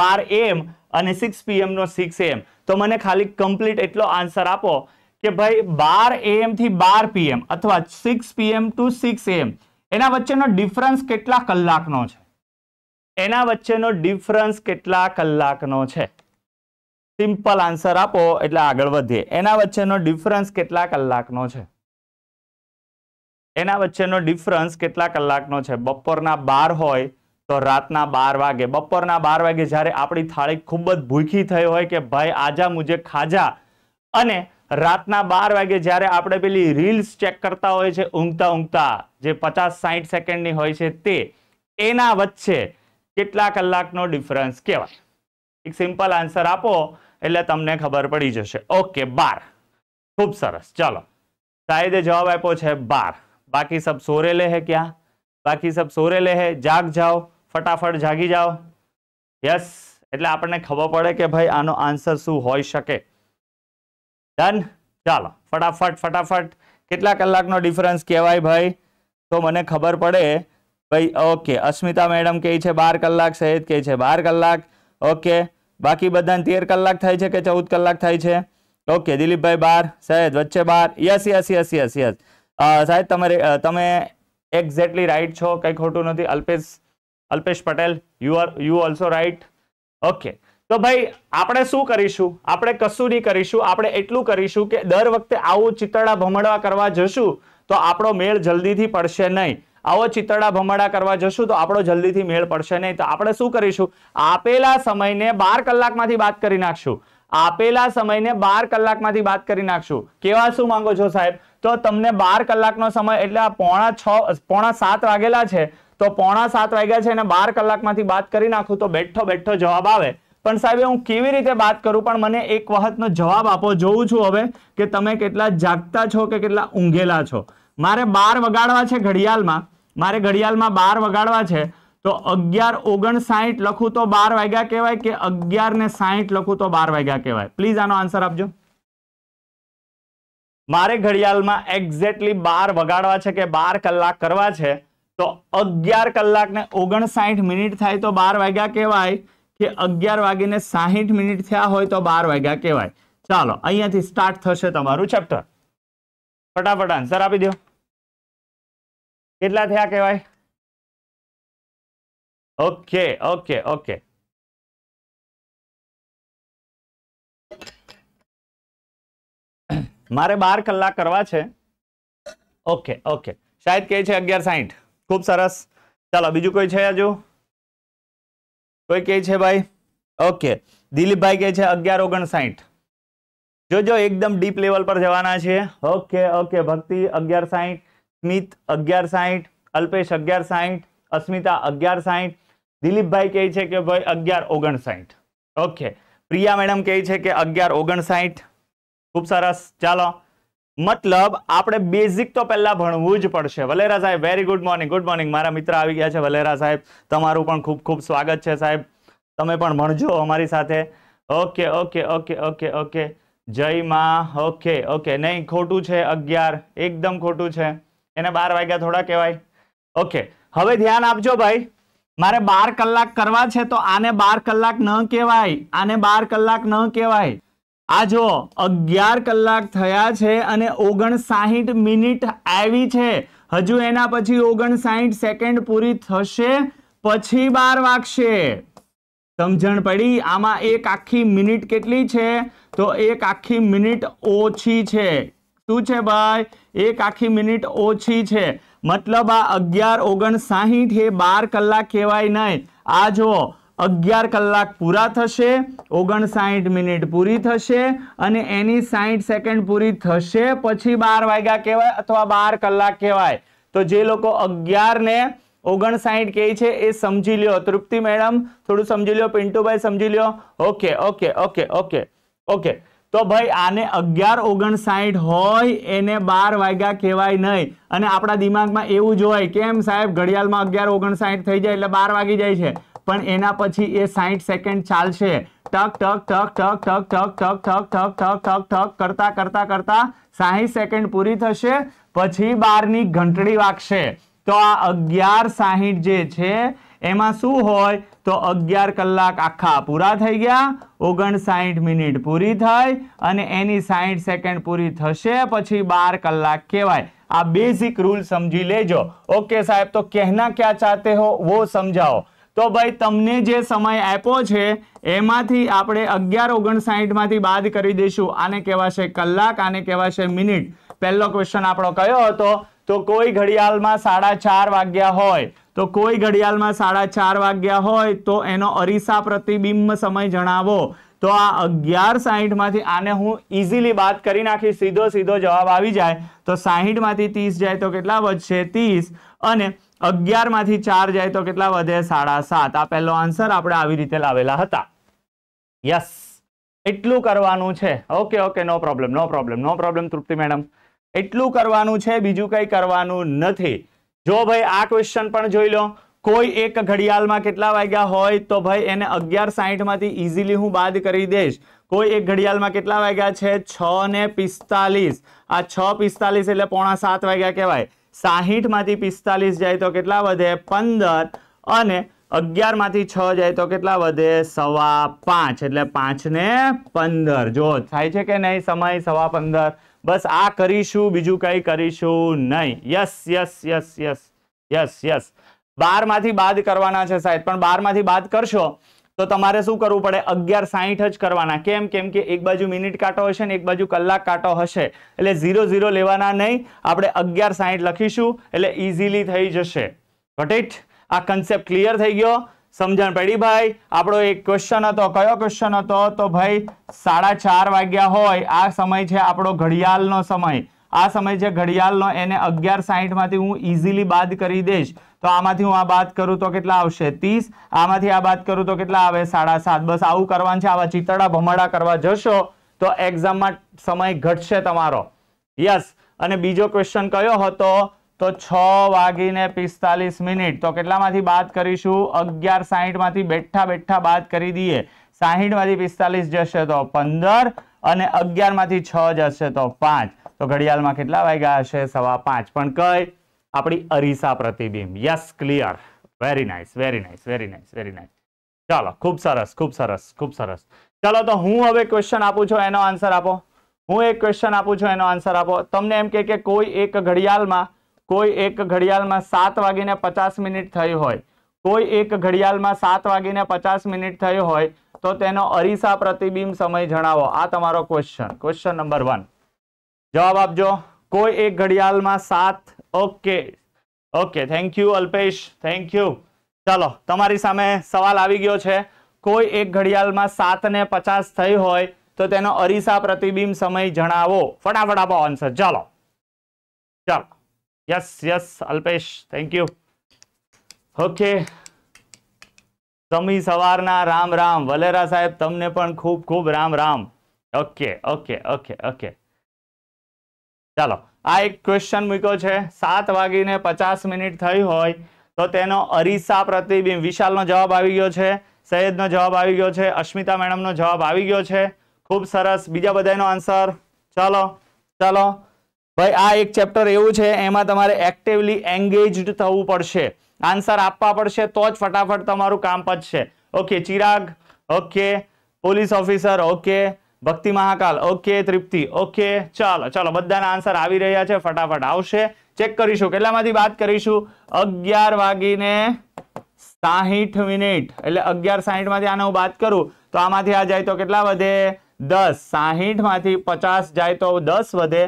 બાર એમ અને સિક્સ પીએમનો સિક્સ એમ તો મને ખાલી કમ્પ્લીટ એટલો આન્સર આપો કે ભાઈ બાર એએમ થી બાર પીએમ અથવા six PM to six AM એના વચ્ચેનો ડિફરન્સ કેટલા કલાકનો છે એના વચ્ચેનો ડિફરન્સ કેટલા કલાકનો છે સિમ્પલ આન્સર આપો એટલે આગળ વધીએ એના વચ્ચેનો ડિફરન્સ કેટલા કલાકનો છે એના વચ્ચેનો ડિફરન્સ કેટલા કલાકનો છે બપોરના બાર હોય તો રાતના બાર વાગે બપોરના બાર વાગે જ્યારે આપણી થાળી ખૂબ જ ભૂખી થઈ હોય કે ભાઈ આજા મુજે ખાજા અને રાતના બાર વાગે જ્યારે આપણે પેલી રીલ્સ ચેક કરતા હોય છે ઊંઘતા ઊંઘતા જે પચાસ સાહીઠ સેકન્ડની હોય છે તે એના વચ્ચે કેટલા કલાકનો ડિફરન્સ કહેવાય એક સિમ્પલ આન્સર આપો એટલે તમને ખબર પડી જશે ઓકે બાર ખૂબ સરસ ચાલો સાહેબે જવાબ આપ્યો છે બાર बाकी सब सो रेले है क्या બાકી સબ સોરેલે હે જાગ જાઓ ફટાફટ જાગી જાઓ યસ એટલે આપણને ખબર પડે કે ભાઈ આનો આન્સર શું હોઈ શકે ડન ચાલો ફટાફટ ફટાફટ કેટલા કલાકનો ડિફરન્સ કહેવાય ભાઈ તો મને ખબર પડે ભાઈ ઓકે અસ્મિતા મેડમ કહે છે બાર કલાક સહેજ કહે છે બાર કલાક ઓકે બાકી બધાને તેર કલાક થાય છે કે ચૌદ કલાક થાય છે ઓકે દિલીપભાઈ બાર સહેજ વચ્ચે બાર yes yes yes yes yes સાહેબ તમારે તમે એક્ઝેક્ટલી રાઈટ છો કંઈ ખોટું નથી Alpesh Alpesh Patel you are you also right okay તો ભાઈ આપણે શું કરીશું આપણે કશું નહીં કરીશું આપણે એટલું કરીશું કે દર વખતે આવું ચિતરડા ભમડવા કરવા જશું તો આપણો મેળ જલ્દીથી પડશે નહીં આવો ચિતરડા ભમડા કરવા જશું તો આપણો જલ્દીથી મેળ પડશે નહીં તો આપણે શું કરીશું આપેલા સમયને બાર કલાકમાંથી બાદ કરી નાખશું આપેલા સમયને બાર કલાકમાંથી બાદ કરી નાખશું કેવા શું માંગો છો સાહેબ તો તમને બાર કલાકનો સમય એટલે આ પોણા છ પોણા સાત વાગેલા છે તો પોણા સાત વાગ્યા છે અને બાર કલાકમાંથી વાત કરી નાખું તો બેઠો બેઠો જવાબ આવે પણ સાહેબ હું કેવી રીતે વાત કરું પણ મને એક વખતનો જવાબ આપો જોઉં છું હવે કે તમે કેટલા જાગતા છો કે કેટલા ઊંઘેલા છો મારે બાર વગાડવા છે ઘડિયાળમાં મારે ઘડિયાળમાં બાર વગાડવા છે તો અગિયાર ઓગણસાઠ લખું તો બાર વાગ્યા કહેવાય કે અગિયાર ને સાઠ લખું તો બાર વાગ્યા કહેવાય પ્લીઝ આનો આન્સર આપજો મારે ઘડિયાળમાં એક્ઝેક્ટલી બાર વગાડવા છે કે બાર કલાક કરવા છે તો અગિયાર કલાક ને ઓગણસાઠ મિનિટ થાય તો બાર વાગ્યા કહેવાય કે અગિયાર વાગીને સાહીઠ મિનિટ થયા હોય તો બાર વાગ્યા કહેવાય ચાલો અહીંયાથી સ્ટાર્ટ થશે તમારું ચેપ્ટર ફટાફટ આન્સર આપી દો કેટલા થયા કહેવાય ઓકે ઓકે ઓકે મારે બાર કલાક કરવા છે ઓકે ઓકે શાયદ કે છે અગિયાર સાહીઠ ખૂબ સરસ ચાલો બીજું કોઈ છે હજુ કોઈ કહે છે ભાઈ ઓકે દિલીપભાઈ કે છે અગિયાર ઓગણસાઠ જોજો એકદમ ડીપ લેવલ પર જવાના છે ઓકે ઓકે ભક્તિ અગિયાર સાહીઠ સ્મિત અગિયાર સાહીઠ અલ્પેશ અગિયાર સાહીઠ અસ્મિતા અગિયાર સાહીઠ દિલીપભાઈ કહે છે કે ભાઈ અગિયાર ઓગણસાઠ ઓકે પ્રિયા મેડમ કહે છે કે અગિયાર ઓગણસાઠ ખૂબ સરસ ચાલો મતલબ આપણે બેઝિક તો પહેલા ભણવું જ પડશે વલેરા સાહેબ very good morning good morning મારા મિત્ર આવી ગયા છે વલેરા સાહેબ તમારું પણ ખૂબ ખૂબ સ્વાગત છે સાહેબ તમે પણ ભણજો અમારી સાથે okay okay okay okay okay જય માં ઓકે ઓકે નહીં ખોટું છે અગિયાર એકદમ ખોટું છે એને બાર વાગ્યા થોડા કહેવાય ઓકે હવે ધ્યાન આપજો ભાઈ મારે બાર કલાક કરવા છે તો આને બાર કલાક ન કહેવાય આને બાર કલાક ન કહેવાય આ જો અગિયાર કલાક થયા છે અને ઓગણસાહીઠ મિનિટ આવી છે હજુ એના પછી ઓગણસાહીઠ સેકન્ડ પૂરી થશે પછી બાર વાગશે સમજણ પડી આમાં એક આખી મિનિટ કેટલી છે તો એક આખી મિનિટ ઓછી છે શું છે ભાઈ એક આખી મિનિટ ઓછી છે મતલબ આ અગિયાર ઓગણસાહીઠ એ બાર કલાક કહેવાય નહીં આ જો અગિયાર કલાક પૂરા થશે ઓગણસાઠ મિનિટ પૂરી થશે અને એની સાઠ સેકન્ડ પૂરી થશે પછી બાર વાગ્યા કહેવાય અથવા બાર કલાક કહેવાય તો જે લોકો અગિયારને ઓગણસાઠ કહે છે એ સમજી લ્યો તૃપ્તિ મેડમ થોડું સમજી લ્યો પિન્ટુભાઈ સમજી લ્યો okay okay okay okay okay તો ભાઈ આને અગિયાર ઓગણસાઠ હોય એને બાર વાગ્યા કહેવાય નહીં અને આપણા દિમાગમાં એવું જ હોય કેમ સાહેબ ઘડિયાળમાં અગિયાર ઓગણસાઠ થઈ જાય એટલે બાર વાગી જાય છે પણ એના પછી એ સાહીઠ સેકન્ડ ચાલશે ટક ટક ટક ટક ટક ટક ટક ટક ટક ટક ટક ટક કરતા કરતા કરતા સાહીઠ સેકન્ડ પૂરી થશે પછી બારની ઘંટડી વાગશે તો આ અગિયાર સાહીઠ જે છે એમાં શું હોય તો અગિયાર કલાક આખા પૂરા થઈ ગયા ઓગણસાઠ મિનિટ પૂરી થઈ અને એની સાહીઠ સેકન્ડ પૂરી થશે પછી બાર કલાક કહેવાય આ બેઝિક રૂલ સમજી લેજો ઓકે સાહેબ તો કહેના ક્યાં ચાહતે હો વો સમજાવો તો ભાઈ તમને જે સમય આપ્યો છે એમાંથી આપણે અગિયાર ઓગણસાઠમાંથી બાદ કરી દઈશું આને કહેવાશે કલાક આને કહેવાશે મિનિટ પહેલો ક્વેશ્ચન આપણો કયો હતો તો કોઈ ઘડિયાળમાં સાડા ચાર વાગ્યા હોય તો કોઈ ઘડિયાળમાં સાડા ચાર વાગ્યા હોય તો એનો અરીસા પ્રતિબિંબ સમય જણાવો તો આ અગિયાર સાહીઠમાંથી આને હું ઇઝીલી બાદ કરી નાખીશ સીધો સીધો જવાબ આવી જાય તો સાહીઠમાંથી ત્રીસ જાય તો કેટલા વધશે ત્રીસ અને અગિયારમાંથી ચાર જાય તો કેટલા વધે સાડા સાત આ પહેલો આન્સર આપણે આવી રીતે લાવેલા હતા યસ એટલું કરવાનું છે okay okay no problem no problem no problem Trupti madam એટલું કરવાનું છે બીજું કંઈ કરવાનું નથી જો ભાઈ આ ક્વેશ્ચન પણ જોઈ લો કોઈ એક ઘડિયાળમાં કેટલા વાગ્યા હોય તો ભાઈ એને અગિયાર સાહીઠમાંથી ઇઝીલી હું બાદ કરી દઈશ કોઈ એક ઘડિયાળમાં કેટલા વાગ્યા છે છ ને પિસ્તાલીસ આ છ પિસ્તાલીસ એટલે પોણા સાત વાગ્યા કહેવાય સાહીઠમાંથી પિસ્તાલીસ જાય તો કેટલા વધે પંદર અને અગિયારમાંથી છ જાય તો કેટલા વધે સવા પાંચ એટલે પાંચને પંદર જો થાય છે કે નહીં સમય સવા પંદર બસ આ કરીશું બીજું કંઈ કરીશું નહીં yes yes yes yes yes yes બારમાંથી બાદ કરવાના છે સાહેબ પણ બારમાંથી બાદ કરશો તો તમારે શું કરવું પડે અગિયાર સાહીઠ જ કરવાના કેમ કેમ કે એક બાજુ મિનિટ કાંટો હશે ને એક બાજુ કલાક કાંટો હશે એટલે ઝીરો ઝીરો લેવાના નહીં આપણે અગિયાર સાહીઠ લખીશું એટલે ઇઝીલી થઈ જશે વોટ ઇટ આ કન્સેપ્ટ ક્લિયર થઈ ગયો સમજણ પડી ભાઈ આપણો એક ક્વેશ્ચન હતો કયો ક્વેશ્ચન હતો તો ભાઈ સાડા ચાર વાગ્યા હોય આ સમય છે આપણો ઘડિયાળનો સમય આ સમય છે ઘડિયાળનો એને અગિયાર સાહીઠમાંથી હું ઇઝીલી બાદ કરી દઈશ તો આમાંથી હું આ બાદ કરું તો કેટલા આવશે ત્રીસ આમાંથી આ બાદ કરું તો કેટલા આવે સાડા સાત બસ આવું કરવાનું છે આવા ચિતરડા ભમરડા કરવા જશો તો એક્ઝામમાં સમય ઘટશે તમારો યસ અને બીજો ક્વેશ્ચન કયો હતો તો છ વાગીને પિસ્તાલીસ મિનિટ તો કેટલામાંથી બાદ કરીશું અગિયાર સાહીઠમાંથી બેઠા બેઠા બાદ કરી દઈએ સાહીઠમાંથી પિસ્તાલીસ જશે તો પંદર અને અગિયારમાંથી છ જશે તો પાંચ તો ઘડિયાળમાં કેટલા વાગ્યા હશે સવા પાંચ પણ કઈ આપણી અરીસા પ્રતિબિંબ yes clear very nice very nice very nice very nice ચાલો ખૂબ સરસ ખૂબ સરસ ખૂબ સરસ ચાલો તો હું હવે ક્વેશ્ચન આપું છું એનો આન્સર આપો હું એક ક્વેશ્ચન આપું છું એનો આન્સર આપો તમને એમ કે કોઈ એક ઘડિયાળમાં કોઈ એક ઘડિયાળમાં સાત વાગીને પચાસ મિનિટ થઈ હોય કોઈ એક ઘડિયાળમાં સાત વાગીને પચાસ મિનિટ થઈ હોય તો તેનો અરીસા પ્રતિબિંબ સમય જણાવો આ તમારો ક્વેશ્ચન ક્વેશ્ચન નંબર વન જવાબ આપજો કોઈ એક ઘડિયાળમાં સાત okay okay thank you Alpesh thank you ચલો તમારી સામે સવાલ આવી ગયો છે કોઈ એક ઘડિયાળમાં સાત ને પચાસ થઈ હોય તો તેનો અરીસા પ્રતિબિંબ સમય જણાવો ફટાફટ આપો આન્સર ચલો ચાલો yes yes Alpesh thank you okay Sami સવારના રામ રામ વલેરા સાહેબ તમને પણ ખૂબ ખૂબ Ram Ram okay okay okay okay ચાલો આ એક ક્વેશ્ચન મૂક્યો છે સાત વાગીને પચાસ મિનિટ થઈ હોય તો તેનો અરીસા પ્રતિબિંબ વિશાલનો જવાબ આવી ગયો છે સૈયદનો જવાબ આવી ગયો છે અશ્મિતા મેડમનો જવાબ આવી ગયો છે ખૂબ સરસ બીજા બધાનો આન્સર ચાલો ચાલો ભાઈ આ એક ચેપ્ટર એવું છે એમાં તમારે એક્ટિવલી એન્ગેજડ થવું પડશે આન્સર આપવા પડશે તો જ ફટાફટ તમારું કામ પચશે okay Chirag okay police officer okay Bhakti Mahakal okay તૃપ્તિ ઓકે ચાલો ચાલો બધાના આન્સર આવી રહ્યા છે ફટાફટ આવશે ચેક કરીશું કેટલામાંથી વાત કરીશું અગિયાર વાગીને સાહીઠ મિનિટ એટલે અગિયાર સાહીઠ માંથી આને હું વાત કરું તો આમાંથી આ જાય તો કેટલા વધે દસ સાહીઠ માંથી પચાસ જાય તો દસ વધે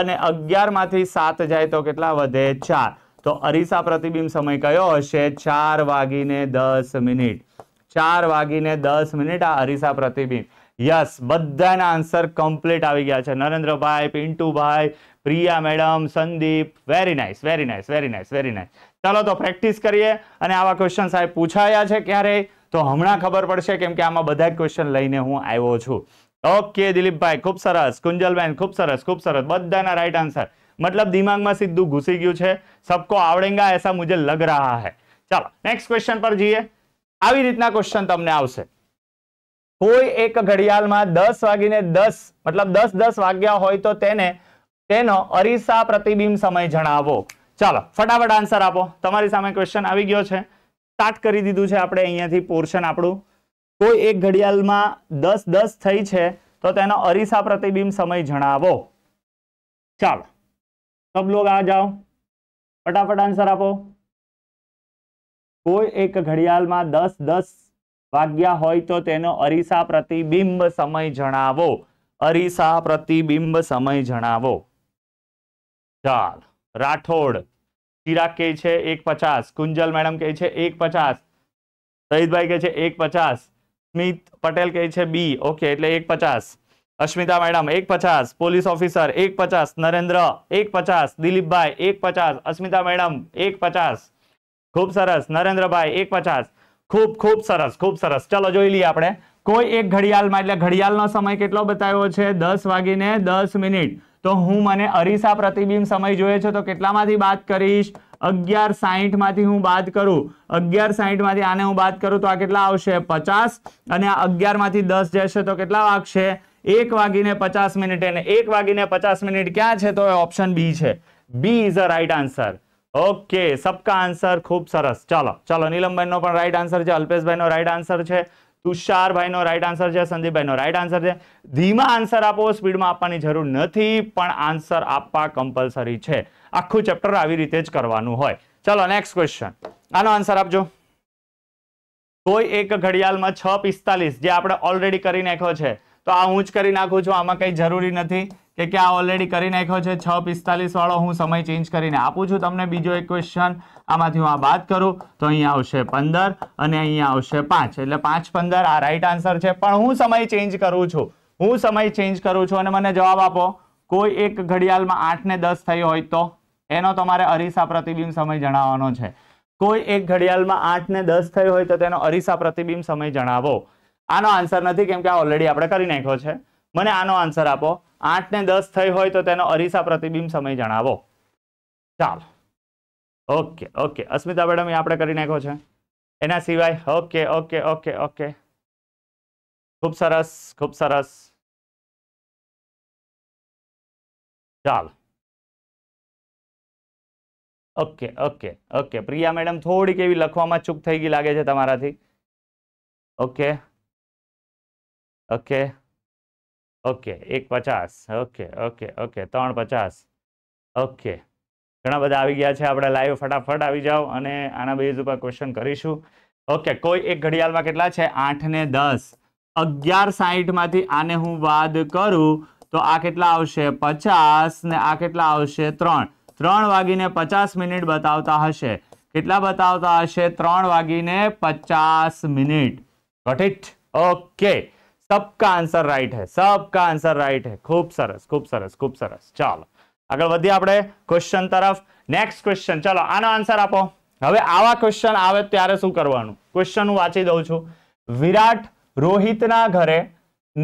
અને અગિયાર માંથી સાત જાય તો કેટલા વધે ચાર તો અરીસા પ્રતિબિંબ સમય કયો હશે ચાર વાગીને દસ મિનિટ ચાર વાગીને દસ મિનિટ આ અરીસા પ્રતિબિંબ યસ બધાના આન્સર કમ્પ્લીટ આવી ગયા છે Narendrabhai Pintubhai Priya madam Sandip very nice very nice very nice very nice ચાલો તો પ્રેક્ટિસ કરીએ અને આવા ક્વેશ્ચન સાહેબ પૂછાયા છે ક્યારે તો હમણાં ખબર પડશે કેમ કે આમાં બધા ક્વેશ્ચન લઈને હું આવ્યો છું ઓકે દિલીપભાઈ ખૂબ સરસ કુંજલબેન ખૂબ સરસ ખૂબ સરસ બધાના રાઇટ આન્સર મતલબ દિમાગમાં સીધું ઘૂસી ગયું છે સબકો આવડેગા એસા મુજબ લગ રહા હૈ ચાલો નેક્સ્ટ ક્વેશ્ચન પર જઈએ આવી રીતના ક્વેશ્ચન તમને આવશે કોઈ એક ઘડિયાળમાં દસ વાગીને દસ મતલબ દસ દસ વાગ્યા હોય તો તેને તેનો અરીસા પ્રતિબિંબ સમય જણાવો ચાલો ફટાફટ આન્સર આપો તમારી સામે ક્વેશ્ચન આવી ગયો છે સ્ટાર્ટ કરી દીધું છે આપણે અહીંયાથી પોર્શન આપણું કોઈ એક ઘડિયાળમાં દસ દસ થઈ છે તો તેનો અરીસા પ્રતિબિંબ સમય જણાવો ચાલો સબ લોગ આ જાઓ ફટાફટ આન્સર આપો કોઈ એક ઘડિયાળમાં દસ દસ अरीसा प्रतिबिंब समय जनो अरीसा प्रतिबिंब समय जनो चल राठौड़ चिराग कह पचास कुंजल मैडम कह पचास सहीद भाई कह पचास स्मित पटेल कहे बी ओके एट एक पचास अस्मिता मैडम एक पचास पोलिस ऑफिसर एक पचास नरेन्द्र एक पचास दिलीप भाई एक पचास अस्मिता मैडम एक पचास खूब सरस नरेन्द्र भाई एक पचास ખૂબ ખૂબ સરસ ખૂબ સરસ ચલો જોઈ લઈએ આપણે કોઈ એક ઘડિયાળમાં એટલે ઘડિયાળનો સમય કેટલો બતાવ્યો છે દસ વાગીને દસ મિનિટ તો હું મને અરીસા પ્રતિબિંબ સમય જોઈએ છે તો કેટલામાંથી બાદ કરીશ અગિયાર સાહીઠ માંથી હું બાદ કરું અગિયાર સાહીઠ માંથી આને હું બાદ કરું તો આ કેટલા આવશે પચાસ અને આ અગિયાર માંથી દસ જશે તો કેટલા વાગશે એક વાગીને પચાસ મિનિટ અને એક વાગીને પચાસ મિનિટ ક્યાં છે તો ઓપ્શન બી છે B is a right answer okay સબકા આન્સર ખૂબ સરસ ચાલો ચાલો નીલમભાઈનો પણ રાઈટ આન્સર છે અલ્પેશભાઈનો રાઈટ આન્સર છે તુષારભાઈનો રાઈટ આન્સર છે સંદીપભાઈનો રાઈટ આન્સર છે ધીમા આન્સર આપો સ્પીડમાં આપવાની જરૂર નથી પણ આન્સર આપવા કમ્પલસરી છે આખું ચેપ્ટર આવી રીતે જ કરવાનું હોય ચાલો નેક્સ્ટ ક્વેશ્ચન આનો આન્સર આપજો કોઈ એક ઘડિયાળમાં છ પિસ્તાલીસ જે આપણે ઓલરેડી કરી નાખ્યો છે તો આ હું જ કરી નાખું છું આમાં કંઈ જરૂરી નથી કે કે આ ઓલરેડી કરી નાખ્યો છે છ પિસ્તાલીસવાળો હું સમય ચેન્જ કરીને આપું છું તમને બીજો એક ક્વેશ્ચન આમાંથી હું આ વાત કરું તો અહીંયા આવશે પંદર અને અહીંયા આવશે પાંચ એટલે પાંચ પંદર આ રાઈટ આન્સર છે પણ હું સમય ચેન્જ કરું છું હું સમય ચેન્જ કરું છું અને મને જવાબ આપો કોઈ એક ઘડિયાળમાં આઠ ને દસ થઈ હોય તો એનો તમારે અરીસા પ્રતિબિંબ સમય જણાવવાનો છે કોઈ એક ઘડિયાળમાં આઠ ને દસ થયો હોય તો તેનો અરીસા પ્રતિબિંબ સમય જણાવો આનો આન્સર નથી કેમ કે આ ઓલરેડી આપણે કરી નાખ્યો છે મને આનો આન્સર આપો આઠ ને દસ થઈ હોય તો તેનો અરીસા પ્રતિબિંબ સમય જણાવો ચાલો ઓકે ઓકે અસ્મિતા મેડમ એ આપણે કરી નાખ્યો છે એના સિવાય ઓકે ઓકે ઓકે ઓકે ખૂબ સરસ ખૂબ સરસ ચાલો okay okay okay Priya madam થોડીક એવી લખવામાં ચૂક થઈ ગઈ લાગે છે તમારાથી ઓકે ઓકે ઓકે એક પચાસ ઓકે ઓકે ઓકે ત્રણ પચાસ ઓકે ઘણા બધા આવી ગયા છે આપણે લાઈવ ફટાફટ આવી જાઓ અને આના બેઝ ઉપર ક્વેશ્ચન કરીશું ઓકે કોઈ એક ઘડિયાળમાં કેટલા છે આઠ ને દસ અગિયાર સાહીઠમાંથી આને હું બાદ કરું તો આ કેટલા આવશે પચાસ ને આ કેટલા આવશે ત્રણ ત્રણ વાગીને પચાસ મિનિટ બતાવતા હશે કેટલા બતાવતા હશે ત્રણ વાગીને પચાસ મિનિટ ગોટ ઓકે સબકા આન્સર રાઈટ હે સબકા આન્સર રાઈટ હે ખૂબ સરસ ખૂબ સરસ ખૂબ સરસ ચાલો આગળ વધીએ આપણે ક્વેશ્ચન તરફ નેક્સ્ટ ક્વેશ્ચન ચાલો આનો આન્સર આપો હવે આવા ક્વેશ્ચન આવે ત્યારે શું કરવાનું ક્વેશ્ચન હું વાંચી દઉં છું વિરાટ રોહિતના ઘરે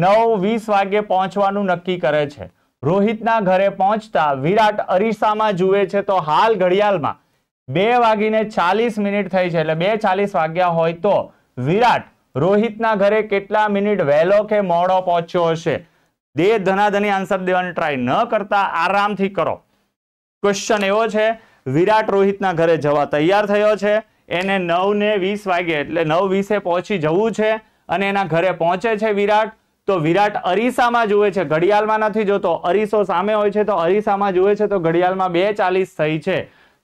નવ વીસ વાગે પહોંચવાનું નક્કી કરે છે રોહિતના ઘરે પહોંચતા વિરાટ અરીસામાં જુએ છે તો હાલ ઘડિયાળમાં બે વાગીને ચાલીસ મિનિટ થઈ છે એટલે બે ચાલીસ વાગ્યા હોય તો વિરાટ રોહિતના ઘરે કેટલા મિનિટ વહેલો કે મોડો પહોંચ્યો હશે દે ધનાધની આન્સર દેવાની ટ્રાય ન કરતા આરામથી કરો ક્વેશ્ચન એવો છે વિરાટ રોહિતના ઘરે જવા તૈયાર થયો છે એને નવ ને વીસ વાગે એટલે નવ વીસે પહોંચી જવું છે અને એના ઘરે પહોંચે છે વિરાટ તો વિરાટ અરીસામાં જુએ છે ઘડિયાળમાં નથી જોતો અરીસો સામે હોય છે તો અરીસામાં જુએ છે તો ઘડિયાળમાં બે ચાલીસ થઈ છે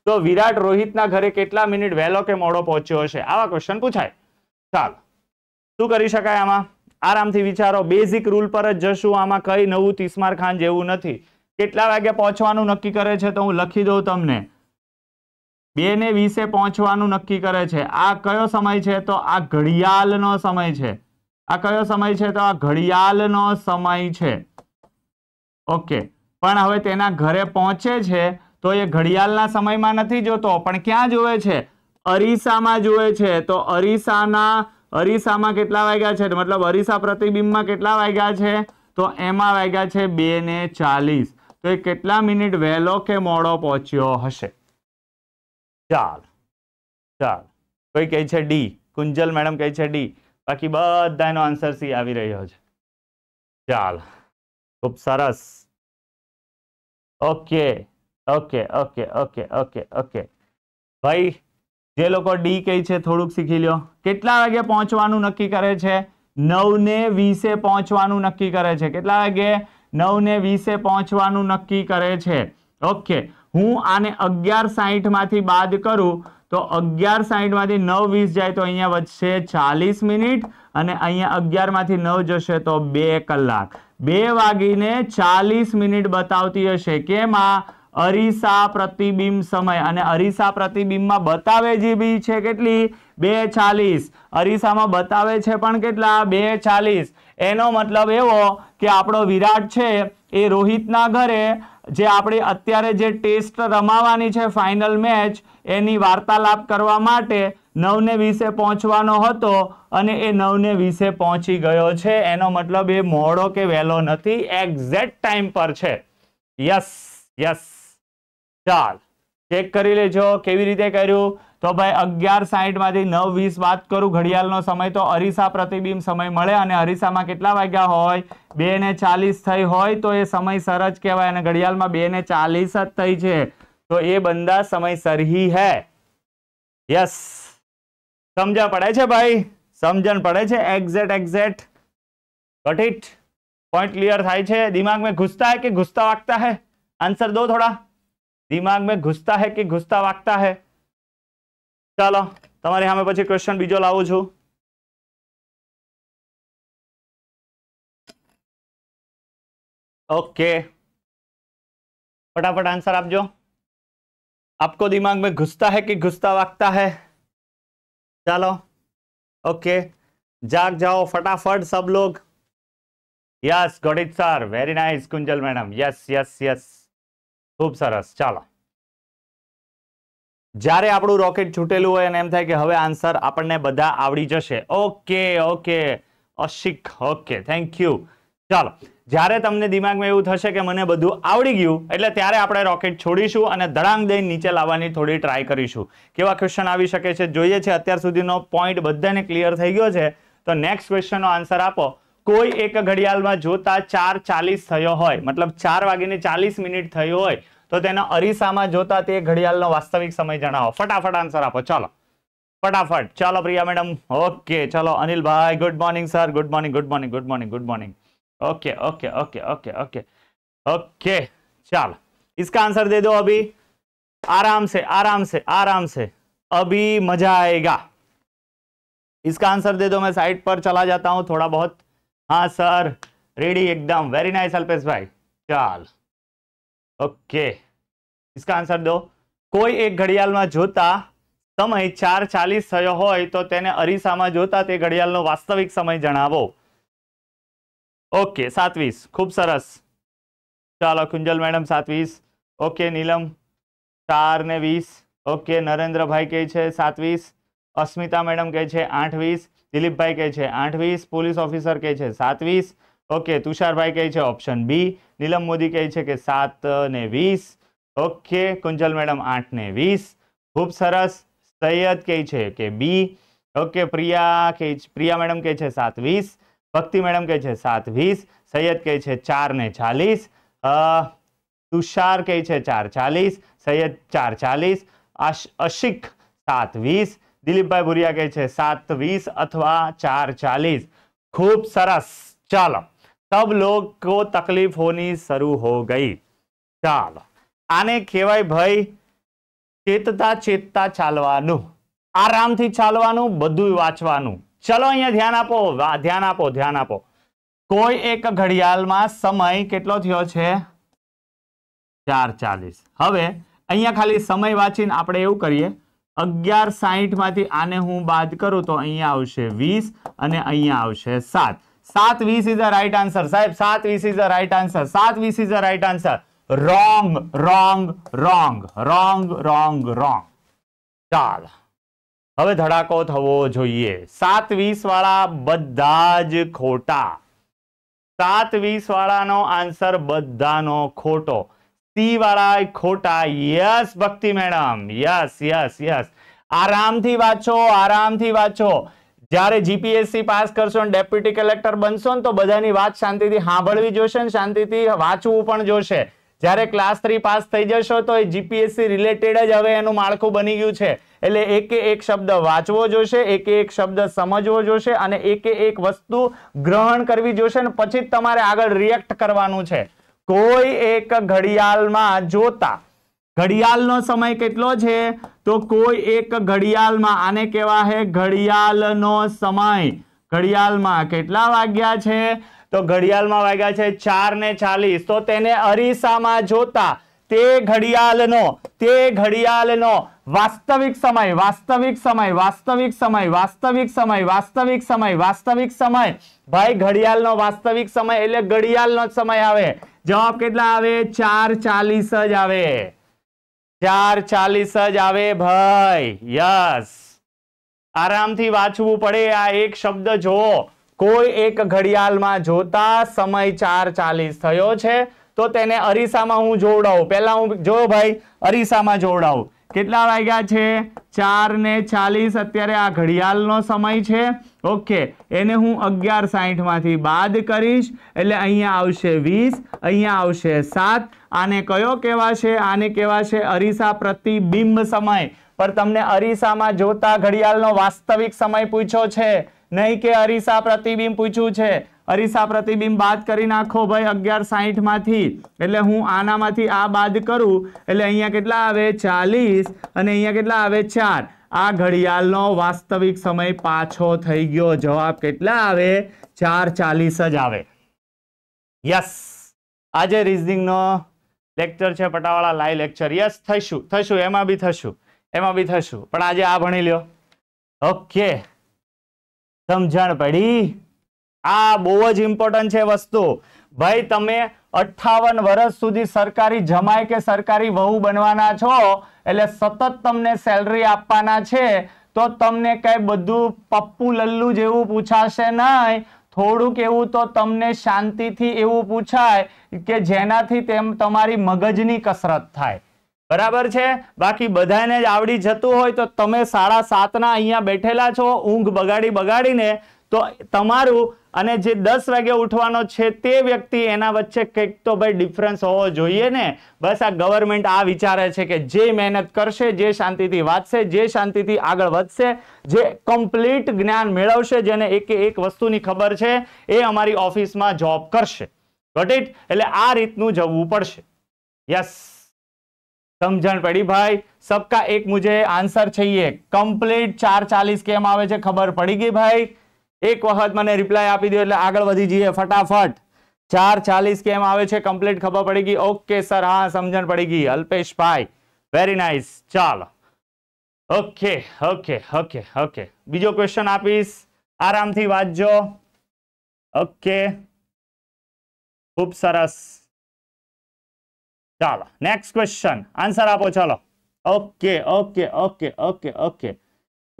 તો વિરાટ રોહિતના ઘરે કેટલા મિનિટ વહેલો કે મોડો પહોંચ્યો હશે આવા ક્વેશ્ચન પૂછાય ચાલો શું કરી શકાય આમાં આરામથી વિચારો બેઝિક રૂલ પર જ જશું આમાં કઈ નવું તિસ્માર ખાન જેવું નથી કેટલા વાગે પહોંચવાનું નક્કી કરે છે તો હું લખી દઉં તમને બે ને વીસે પહોંચવાનું નક્કી કરે છે આ કયો સમય છે તો આ ઘડિયાળનો સમય છે આ કયો સમય છે તો આ ઘડિયાળનો સમય છે ઓકે પણ હવે તેના ઘરે પહોંચે છે તો એ ઘડિયાળના સમયમાં નથી જોતો પણ ક્યાં જોવે છે અરીસામાં જોવે છે તો અરીસાના અરીસામાં કેટલા વાગ્યા છે મતલબ અરીસા પ્રતિબિંબમાં કેટલા વાગ્યા છે તો એમાં વાગ્યા છે બે ને ચાલીસ તો એ કેટલા મિનિટ વહેલો કે મોડો પહોંચ્યો હશે ચાલ ચાલ કોઈ કહે છે ડી કુંજલ મેડમ કહે છે ડી બાકી બધાનો આન્સર સી આવી રહ્યો છે ચાલ ખૂબ સરસ okay okay okay okay okay okay ભાઈ જે લોકો ડી કઈ છે થોડુંક શીખી લ્યો કેટલા વાગે પહોંચવાનું નક્કી કરે છે નવ ને વીસે પહોંચવાનું નક્કી કરે છે કેટલા વાગે નવ ને વીસે પહોંચવાનું નક્કી કરે છે ઓકે હું આને અગિયાર સાહીઠમાંથી બાદ કરું તો અગિયાર સાહીઠમાંથી નવ વીસ જાય તો અહીંયા વધશે ચાલીસ મિનિટ અને અહીંયા અગિયારમાંથી નવ જશે તો બે કલાક બે વાગીને ચાલીસ મિનિટ બતાવતી હશે કેમ આ અરીસા પ્રતિબિંબ સમય અને અરીસા પ્રતિબિંબમાં બતાવે જે બી છે કેટલી બે ચાલીસ અરીસામાં બતાવે છે પણ કેટલા બે ચાલીસ એનો મતલબ એવો કે આપણો વિરાટ છે એ રોહિતના ઘરે જે આપણે અત્યારે જે ટેસ્ટ રમાવાની છે ફાઇનલ મેચ એની વાર્તાલાપ કરવા માટે નવને વીસે પહોંચવાનો હતો અને એ નવને વીસે પહોંચી ગયો છે એનો મતલબ એ મોડો કે વહેલો નથી એક્ઝેક્ટ ટાઈમ પર છે યસ યસ ચાલ ચેક કરી લેજો કેવી રીતે કર્યું તો ભાઈ અગિયાર સાહીઠમાંથી નવ વીસ વાત કરું ઘડિયાળનો સમય તો અરીસા પ્રતિબિંબ સમય મળે અને અરીસામાં કેટલા વાગ્યા હોય બે ને ચાલીસ થઈ હોય તો એ સમય સર જ કહેવાય અને ઘડિયાળમાં બે ને ચાલીસ જ થઈ છે તો એ બંદા સમય સરહી હે યસ સમજા પડે છે ભાઈ સમજણ પડે છે exact exact got it point clear થાય છે દિમાગ મેં ઘુસતા હે કે ઘુસતા વાગતા હે આન્સર દો થોડા दिमाग में घुसता है कि घुसता है चलो ચાલો તમારે સામે પછી क्वेश्चन बीजो लाओ છું ओके फटाफट आंसर आप जो आपको दिमाग में घुसता है कि घुसता वागता है चलो ओके जाग जाओ फटाफट सब लोग यस गोडित sir very nice Kunjal madam yes yes yes ખૂબ સરસ ચાલો જ્યારે આપણું રોકેટ છૂટેલું હોય અને એમ થાય કે હવે આન્સર આપણને બધા આવડી જશે okay okay Ashik okay thank you ચાલો જ્યારે તમને દિમાગમાં એવું થશે કે મને બધું આવડી ગયું એટલે ત્યારે આપણે રોકેટ છોડીશું અને ધડાંગ દઈને નીચે લાવવાની થોડી ટ્રાય કરીશું કેવા ક્વેશ્ચન આવી શકે છે જોઈએ છે અત્યાર સુધીનો પોઈન્ટ બધાને ક્લિયર થઈ ગયો છે તો નેક્સ્ટ ક્વેશ્ચનનો આન્સર આપો कोई एक घड़ीाल में जोता 4:40 થયો હોય મતલબ 4 વાગ્યે ને 40 મિનિટ થયો હોય તો તેના અરીસામાં જોતા તે ઘડિયાળનો વાસ્તવિક સમય જણાવો फटाफट આન્સર આપો ચાલો फटाफट ચાલો પ્રિયા મેડમ ઓકે ચાલો અનિલ ભાઈ good morning sir good morning good morning good morning good morning okay okay okay okay okay okay okay ચાલો इसका आंसर दे दो अभी आराम से आराम से आराम से अभी मजा आएगा इसका आंसर दे दो मैं साइड पर चला जाता हूं थोड़ा बहुत હા સર રેડી એકદમ વેરી नाइस अल्पेश भाई ચાલ ઓકે इसका આન્સર દો કોઈ એક ઘડિયાળમાં જોતા સમય ચાર ચાલીસ થયો હોય તો તેને અરીસામાં જોતા તે ઘડિયાળનો વાસ્તવિક સમય જણાવો ઓકે સાતવીસ ખૂબ સરસ ચાલો કુંજલ મેડમ સાતવીસ ઓકે નીલમ ચાર ને વીસ ઓકે નરેન્દ્રભાઈ કહે છે સાતવીસ અસ્મિતા મેડમ કહે છે આઠવીસ दिलीप भाई कहे आठ वीस पुलिस ऑफिसर कहे सात वीस ओके तुषार भाई कहे ऑप्शन बी नीलम मोदी कहे कि सात ने वीस ओके कुंजल मैडम आठ ने वीस खूब सरस सैयद कहे कि बी ओके प्रिया कह प्रिया मैडम कहे सात वीस भक्ति मैडम कहे सात वीस सैयद कहे चार ने चालीस तुषार कहे चार चालीस सैयद चार चालीस आश अशिक सात वीस દિલીપભાઈ ભુરિયા કહે છે સાત વીસ અથવા ચાર ચાલીસ ખૂબ સરસ ચાલો સબ લોગ કો તકલીફોની શરૂ હો ગઈ ચાલો આને કહેવાય ભાઈ ચેતતા ચેતતા ચાલવાનું આરામથી ચાલવાનું બધું વાંચવાનું ચલો અહીંયા ધ્યાન આપો ધ્યાન આપો ધ્યાન આપો કોઈ એક ઘડિયાળમાં સમય કેટલો થયો છે ચાર ચાલીસ હવે અહીંયા ખાલી સમય વાંચીને આપણે એવું કરીએ અગિયાર સાહીઠમાંથી આને હું બાદ કરું તો અહીંયા આવશે વીસ અને અહીંયા આવશે સાત સાત વીસ ઇઝ અ રાઈટ આન્સર સાહેબ સાત વીસ ઇઝ અ રાઈટ આન્સર સાત વીસ is a right answer wrong wrong wrong wrong wrong wrong ચાલ હવે ધડાકો થવો જોઈએ સાત વીસ વાળા બધા જ ખોટા સાત વીસ વાળાનો આન્સર બધાનો ખોટો સી વાળા ખોટા યસ ભક્તિ મેડમ યસ યસ યસ આરામથી વાંચો આરામથી વાંચો જ્યારે જીપીએસસી પાસ કરશો ને ડેપ્યુટી કલેક્ટર બનશો ને તો બધાની વાત શાંતિથી સાંભળવી જોશે ને શાંતિથી વાંચવું પણ જોશે જ્યારે ક્લાસ થ્રી પાસ થઈ જશો તો એ જીપીએસસી રિલેટેડ જ હવે એનું માળખું બની ગયું છે એટલે એકે એક શબ્દ વાંચવો જોશે એકે એક શબ્દ સમજવો જોશે અને એકે એક વસ્તુ ગ્રહણ કરવી જોશે ને પછી જ તમારે આગળ રિએક્ટ કરવાનું છે કોઈ એક ઘડિયાળમાં જોતા ઘડિયાળનો સમય કેટલો છે તો કોઈ એક ઘડિયાળમાં આને કહેવા છે ઘડિયાળનો સમય ઘડિયાળમાં કેટલા વાગ્યા છે તો ઘડિયાળમાં વાગ્યા છે ચાર ને ચાલીસ તો તેને અરીસામાં જોતા તે ઘડિયાળનો તે ઘડિયાળનો વાસ્તવિક સમય વાસ્તવિક સમય વાસ્તવિક સમય વાસ્તવિક સમય વાસ્તવિક સમય વાસ્તવિક સમય ભાઈ ઘડિયાળનો વાસ્તવિક સમય એટલે ઘડિયાળનો સમય આવે જવાબ કેટલા આવે ચાર ચાલીસ જ આવે ચાર ચાલીસ જ આવે ભાઈ યસ આરામથી વાંચવું પડે આ એક શબ્દ જુઓ કોઈ એક ઘડિયાળમાં જોતા સમય ચાર ચાલીસ થયો છે તો તેને અરીસામાં હું જોવડાવું પહેલા હું જો ભાઈ અરીસામાં જોવડાવું કેટલા વાગ્યા છે ચાર ને ચાલીસ અત્યારે આ ઘડિયાળનો સમય છે ઓકે એને હું અગિયાર સાઠમાંથી બાદ કરીશ એટલે અહીંયા આવશે વીસ અહીંયા આવશે સાત આને કયો કહેવાશે આને કહેવાશે અરીસા પ્રતિબિંબ સમય પર તમને અરીસામાં જોતા ઘડિયાળનો વાસ્તવિક સમય પૂછ્યો છે નહીં કે અરીસા પ્રતિબિંબ પૂછ્યું છે અરીસા પ્રતિબિંબ બાદ કરી નાખો ભાઈ અગિયાર સાહીઠમાંથી એટલે હું આનામાંથી આ બાદ કરું એટલે અહીંયા કેટલા આવે ચાલીસ અને અહીંયા કેટલા આવે ચાર આ ઘડિયાળનો વાસ્તવિક સમય પાછો થઈ ગયો જવાબ કેટલા આવે ચાર ચાલીસ જ આવે યસ આજે રિઝનિંગનો લેક્ચર છે પટાવાળા લાઈવ લેક્ચર યસ થઈશું થશું એમાં બી થશું એમાં બી થશું પણ આજે આ ભણી લ્યો ઓકે સમજણ પડી આ બહુ જ ઇમ્પોર્ટન્ટ છે વસ્તુ ભાઈ તમે અઠાવન વર્ષ સુધી સરકારી જમાય કે સરકારી વહુ બનવાના છો એટલે સતત તમને સેલરી આપવાના છે તો તમને કઈ બધું પપ્પુ લલ્લુ જેવું પૂછાશે નહીં થોડુંક એવું તો તમને શાંતિથી એવું પૂછાય કે જેનાથી તેમ તમારી મગજની કસરત થાય બરાબર છે બાકી બધાને જ આવડી જતું હોય તો તમે સાડા સાતના અહીંયા બેઠેલા છો ઊંઘ બગાડી બગાડીને તો તમારું અને જે દસ વાગે ઉઠવાનો છે તે વ્યક્તિ એના વચ્ચે કંઈક તો ભાઈ ડિફરન્સ હોવો જોઈએ ને બસ આ ગવર્મેન્ટ આ વિચારે છે કે જે મહેનત કરશે જે શાંતિથી વાંચશે જે શાંતિથી આગળ વધશે જે કમ્પ્લીટ જ્ઞાન મેળવશે જેને એક એક વસ્તુની ખબર છે એ અમારી ઓફિસમાં જોબ કરશે ગોટ ઇટ એટલે આ રીતનું જવું પડશે યસ સમજણ પડી ભાઈ સબકા એક મુજે આન્સર છે કમ્પ્લીટ ચાર ચાલીસ કેમ આવે છે ખબર પડી ગઈ ભાઈ एक વખત મને રિપ્લાય આપી દીધો એટલે આગળ વધી જઈએ फटाफट 440 કેમ આવે છે કમ્પ્લીટ ખબર પડી ગઈ ઓકે સર આ સમજણ પડી ગઈ અલપેશભાઈ વેરી નાઈસ ચાલો ઓકે ઓકે ઓકે ઓકે બીજો ક્વેશ્ચન આપિસ આરામથી વાતજો ઓકે ખુબ સરસ ચાલો નેક્સ્ટ ક્વેશ્ચન આન્સર આપો ચાલો okay okay okay okay okay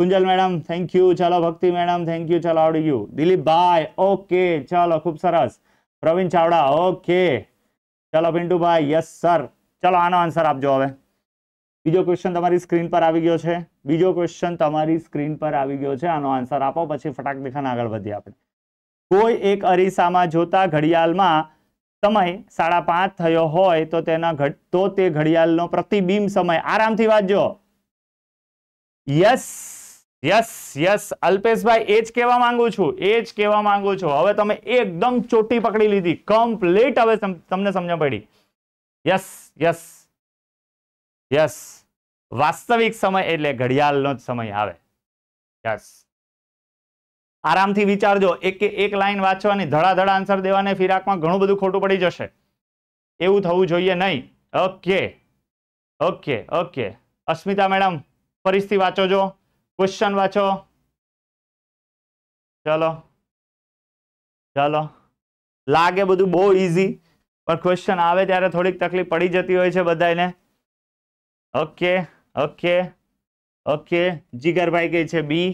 Sunjal madam thank you ચાલો ભક્તિ મેડમ થેન્ક યુ ચાલો આવડી ગયું દિલીપભાઈ ઓકે ચાલો ખૂબ સરસ પ્રવીણ ચાવડા ઓકે ચાલો પિન્ટુભાઈ યસ સર ચાલો આનો આન્સર આપજો હવે બીજો ક્વેશ્ચન તમારી સ્ક્રીન પર આવી ગયો છે બીજો ક્વેશ્ચન તમારી સ્ક્રીન પર આવી ગયો છે આનો આન્સર આપો પછી ફટાક દેખાને આગળ વધીએ આપણે કોઈ એક અરીસામાં જોતા ઘડિયાળમાં સમય સાડા પાંચ થયો હોય તો તેના ઘટ તો તે ઘડિયાળનો પ્રતિબિંબ સમય આરામથી વાંચજો યસ યસ યસ અલ્પેશભાઈ એ જ કહેવા માંગુ છું એ જ કહેવા માંગુ છું હવે તમે એકદમ ચોટી પકડી લીધી કમ્પ્લીટ હવે તમને સમજણ પડી યસ યસ યસ વાસ્તવિક સમય એટલે ઘડિયાળનો જ સમય આવે યસ આરામથી વિચારજો એક એક લાઈન વાંચવાની ધડાધડા આન્સર દેવાને ફિરાકમાં ઘણું બધું ખોટું પડી જશે એવું થવું જોઈએ નહીં okay okay okay Asmita madam ફરીથી વાંચો જો ક્વેશ્ચન વાંચો ચલો ચલો લાગે બધું બહુ ઈઝી પણ ક્વેશ્ચન આવે ત્યારે થોડીક તકલીફ પડી જતી હોય છે બધાને ઓકે ઓકે ઓકે જીગરભાઈ કહે છે બી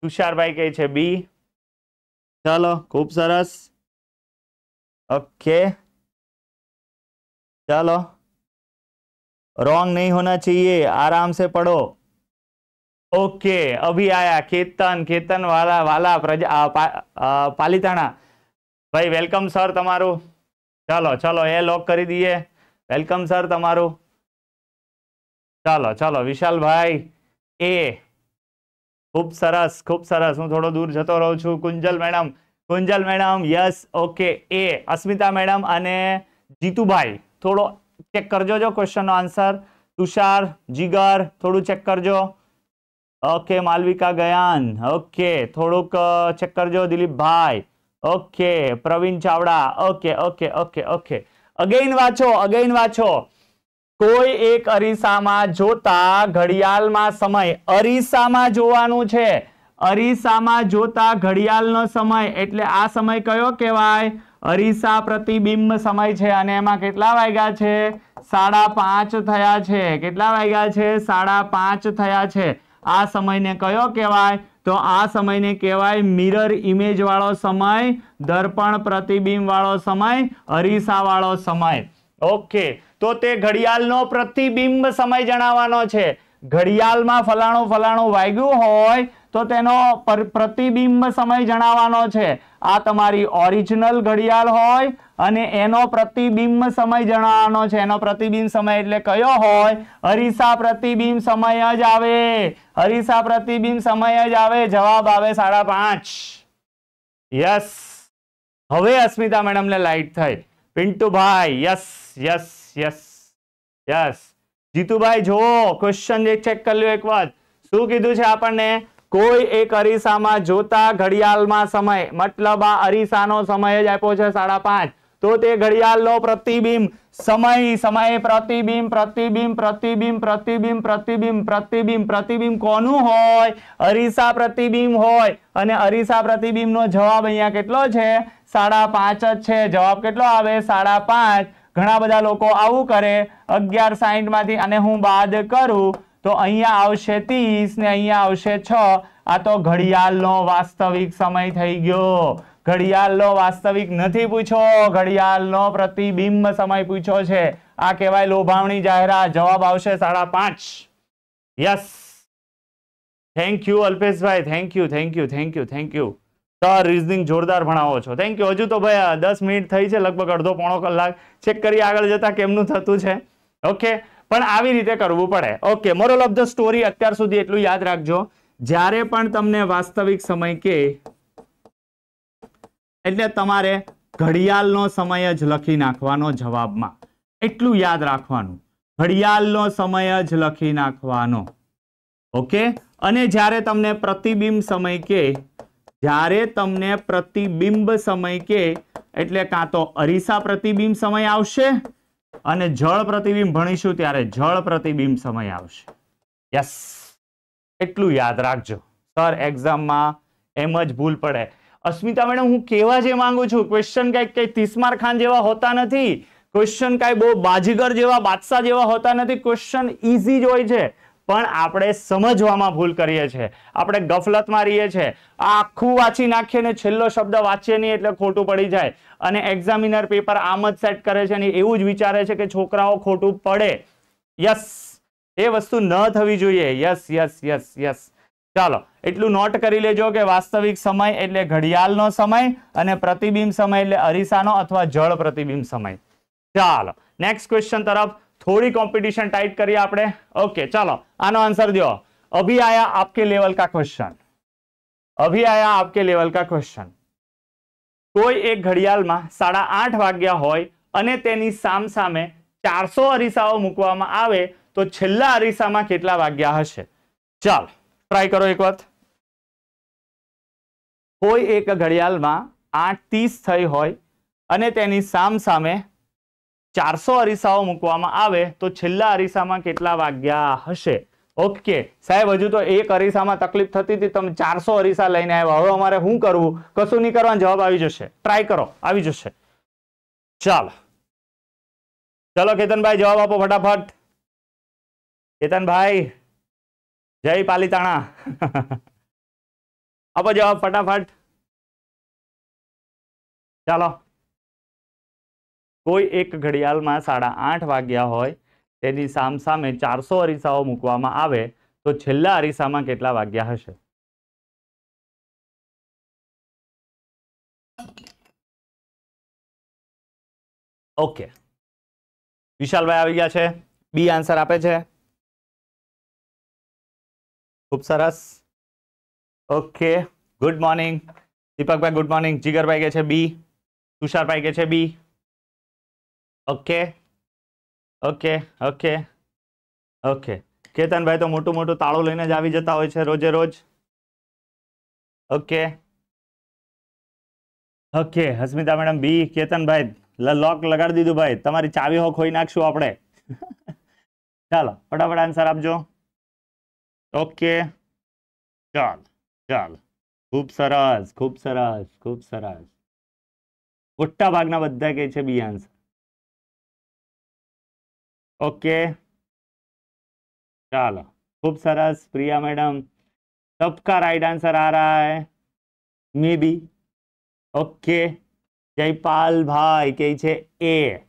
તુષારભાઈ કહે છે બી ચાલો ખૂબ સરસ ઓકે ચાલો રોંગ નહીં હોના ચાહીએ આરામ સે પડો ઓકે અભિયાયા કેતન કેતન વાલા વાલા પ્રજા પાલિતાણા ભાઈ વેલકમ સર તમારું ચાલો ચલો એ લોક કરી દઈએ વેલકમ સર તમારું ચાલો ચાલો વિશાલભાઈ એ ખૂબ સરસ ખૂબ સરસ હું થોડો દૂર જતો રહું છું Kunjal madam Kunjal madam yes okay એ અસ્મિતા મેડમ અને જીતુભાઈ થોડો ચેક કરજો જો ક્વેશ્ચનનો આન્સર તુષાર જીગર થોડું ચેક કરજો ઓકે માલવિકા ગયાન ઓકે થોડુંક ચેક કરજો Dilipbhai okay Pravin Chavda okay okay okay okay again વાંચો અગેઇન વાંચો કોઈ એક અરીસામાં જોતા ઘડિયાળમાં સમય અરીસામાં જોવાનું છે અરીસામાં જોતા ઘડિયાળનો સમય એટલે આ સમય કયો કહેવાય અરીસા પ્રતિબિંબ સમય છે અને એમાં કેટલા વાગ્યા છે સાડા પાંચ થયા છે કેટલા વાગ્યા છે સાડા પાંચ થયા છે આ સમયને કયો કહેવાય તો આ સમયને કહેવાય મિરર ઇમેજ વાળો સમય દર્પણ પ્રતિબિંબ વાળો સમય અરીસા વાળો સમય ઓકે તો તે ઘડિયાળનો પ્રતિબિંબ સમય જણાવવાનો છે ઘડિયાળમાં ફલાણું ફલાણું વાગ્યું હોય તો તેનો પ્રતિબિંબ સમય જણાવવાનો છે આ તમારી ઓરિજિનલ ઘડિયાળ હોય અને એનો પ્રતિબિંબ સમય જણાવવાનો છે એનો પ્રતિબિંબ સમય એટલે કયો હોય અરીસા પ્રતિબિંબ સમય જ આવે અરીસા પ્રતિબિંબ સમય જ આવે જવાબ આવે સાડા પાંચ યસ હવે અસ્મિતા મેડમને લાઈટ થઈ Pintubhai yes yes yes yes Jitubhai જુઓ ક્વેશ્ચન જે ચેક કરી લ્યો એક વાત શું કીધું છે આપણને કોઈ એક અરીસામાં જોતા ઘડિયાળમાં સમય મતલબ આ અરીસાનો સમય જ આપ્યો છે સાડા પાંચ તો તે ઘડિયાળનો પ્રતિબિંબ સમય સમય પ્રતિબિંબ પ્રતિબિંબ પ્રતિબિંબ પ્રતિબિંબ પ્રતિબિંબ પ્રતિબિંબ પ્રતિબિંબ કોનું હોય અરીસા પ્રતિબિંબ હોય અને અરીસા પ્રતિબિંબનો જવાબ અહીંયા કેટલો છે સાડા પાંચ જ છે જવાબ કેટલો આવે સાડા પાંચ ઘણા બધા લોકો આવું કરે અગિયાર સાઈઠ માંથી અને હું બાદ કરું તો અહીંયા આવશે ત્રીસ ને અહીંયા આવશે છ આ તો ઘડિયાળનો વાસ્તવિક સમય થઈ ગયો ઘડિયાળનો વાસ્તવિક નથી પૂછો ઘડિયાળનો પ્રતિબિંબ સમય પૂછો છે આ કહેવાય લોભાવણી જાહેરાત જવાબ આવશે સાડા પાંચ yes thank you Alpeshbhai thank you thank you thank you thank you sir reasoning જોરદાર ભણાવો છો થેન્ક યુ હજુ તો ભાઈ દસ મિનિટ થઈ છે લગભગ અડધો પોણો કલાક ચેક કરી આગળ જતા કેમનું થતું છે ઓકે પણ આવી રીતે કરવું પડે okay moral of the story અત્યાર સુધી એટલું યાદ રાખજો જ્યારે પણ તમને વાસ્તવિક સમય કે એટલે તમારે ઘડિયાળનો સમય જ લખી નાખવાનો જવાબમાં એટલું યાદ રાખવાનું ઘડિયાળનો સમય જ લખી નાખવાનો ઓકે અને જ્યારે તમને પ્રતિબિંબ સમય કે જ્યારે તમને પ્રતિબિંબ સમય કે એટલે કાં તો અરીસા પ્રતિબિંબ સમય આવશે અને જળ પ્રતિબિંબ ભણીશું ત્યારે જળ પ્રતિબિંબ સમય આવશે યસ એટલું યાદ રાખજો સર એક્ઝામમાં એમ જ ભૂલ પડે અસ્મિતા મેડમ હું કેવા જે માંગુ છું ક્વેશ્ચન કઈ કઈ તિસ્માર ખાન જેવા હોતા નથી ક્વેશ્ચન કઈ બહુ બાજીગર જેવા બાદશાહ જેવા હોતા નથી ક્વેશ્ચન ઇઝી જ હોય છે પણ આપણે સમજવામાં ભૂલ કરીએ છીએ આપણે ગફલત મારીએ છીએ આ આખું વાંચી નાખીએ ને છેલ્લો શબ્દ વાંચીએ નહીં એટલે ખોટું પડી જાય અને એક્ઝામિનર પેપર આમ જ સેટ કરે છે અને એવું જ વિચારે છે કે છોકરાઓ ખોટું પડે યસ એ વસ્તુ ન થવી જોઈએ યસ યસ યસ યસ ચાલો એટલું નોટ કરી લેજો કે વાસ્તવિક સમય એટલે ઘડિયાળનો સમય અને પ્રતિબિંબ સમય એટલે અરીસાનો અથવા જળ પ્રતિબિંબ સમય ચાલો નેક્સ્ટ ક્વેશ્ચન તરફ થોડી કોમ્પિટિશન ટાઈટ करिए આપણે ઓકે ચાલો આનો આન્સર દો અભી આયા આપકે લેવલ કા ક્વેશ્ચન અભી આયા આપકે લેવલ કા ક્વેશ્ચન કોઈ એક ઘડિયાળમાં સાડા આઠ વાગ્યા હોય અને તેની સામ સામે ચારસો અરીસાઓ મૂકવામાં આવે તો છેલ્લા અરીસામાં કેટલા વાગ્યા હશે ચાલ ટ્રાય કરો એક વખત કોઈ એક ઘડિયાળમાં આઠ 8:30 થઈ હોય અને તેની સામ સામે ચારસો અરીસાઓ મૂકવામાં આવે તો છેલ્લા અરીસામાં કેટલા વાગ્યા હશે ઓકે સાહેબ હજુ તો એક અરીસામાં તકલીફ થતી હતી તમે ચારસો અરીસા લઈને આવ્યા હવે અમારે શું કરવું કશું નહીં કરવાનો જવાબ આવી જશે ટ્રાય કરો આવી જશે ચાલો ચલો કેતનભાઈ જવાબ આપો ફટાફટ કેતનભાઈ જય પાલીતાણા આપો જવાબ ફટાફટ ચાલો કોઈ એક ઘડિયાળમાં સાડા આઠ વાગ્યા હોય તેની સામસામે ચારસો અરીસાઓ મૂકવામાં આવે તો છેલ્લા અરીસામાં કેટલા વાગ્યા હશે ઓકે વિશાલભાઈ આવી ગયા છે બી આન્સર આપે છે ખૂબ સરસ okay good morning Deepakbhai good morning Jigarbhai કે છે બી તુષારભાઈ કે છે બી okay okay okay okay Ketanbhai તો મોટું મોટું તાળું લઈને જ આવી જતા હોય છે રોજે રોજ ઓકે ઓકે હસ્મિતા મેડમ બી કેતનભાઈ લોક લગાડી દીધું ભાઈ તમારી ચાવી હો ખોઈ નાખશું આપણે ચાલો ફટાફટ આન્સર આપજો ઓકે ચાલ ચાલ ખૂબ સરસ ખૂબ સરસ ખૂબ સરસ મોટા ભાગના બધા કે છે બી આન્સર ओके चलो खूब सरस प्रिया मैडम सबका राइट आंसर आ रहा है मे बी ओके जयपाल भाई कही छे ए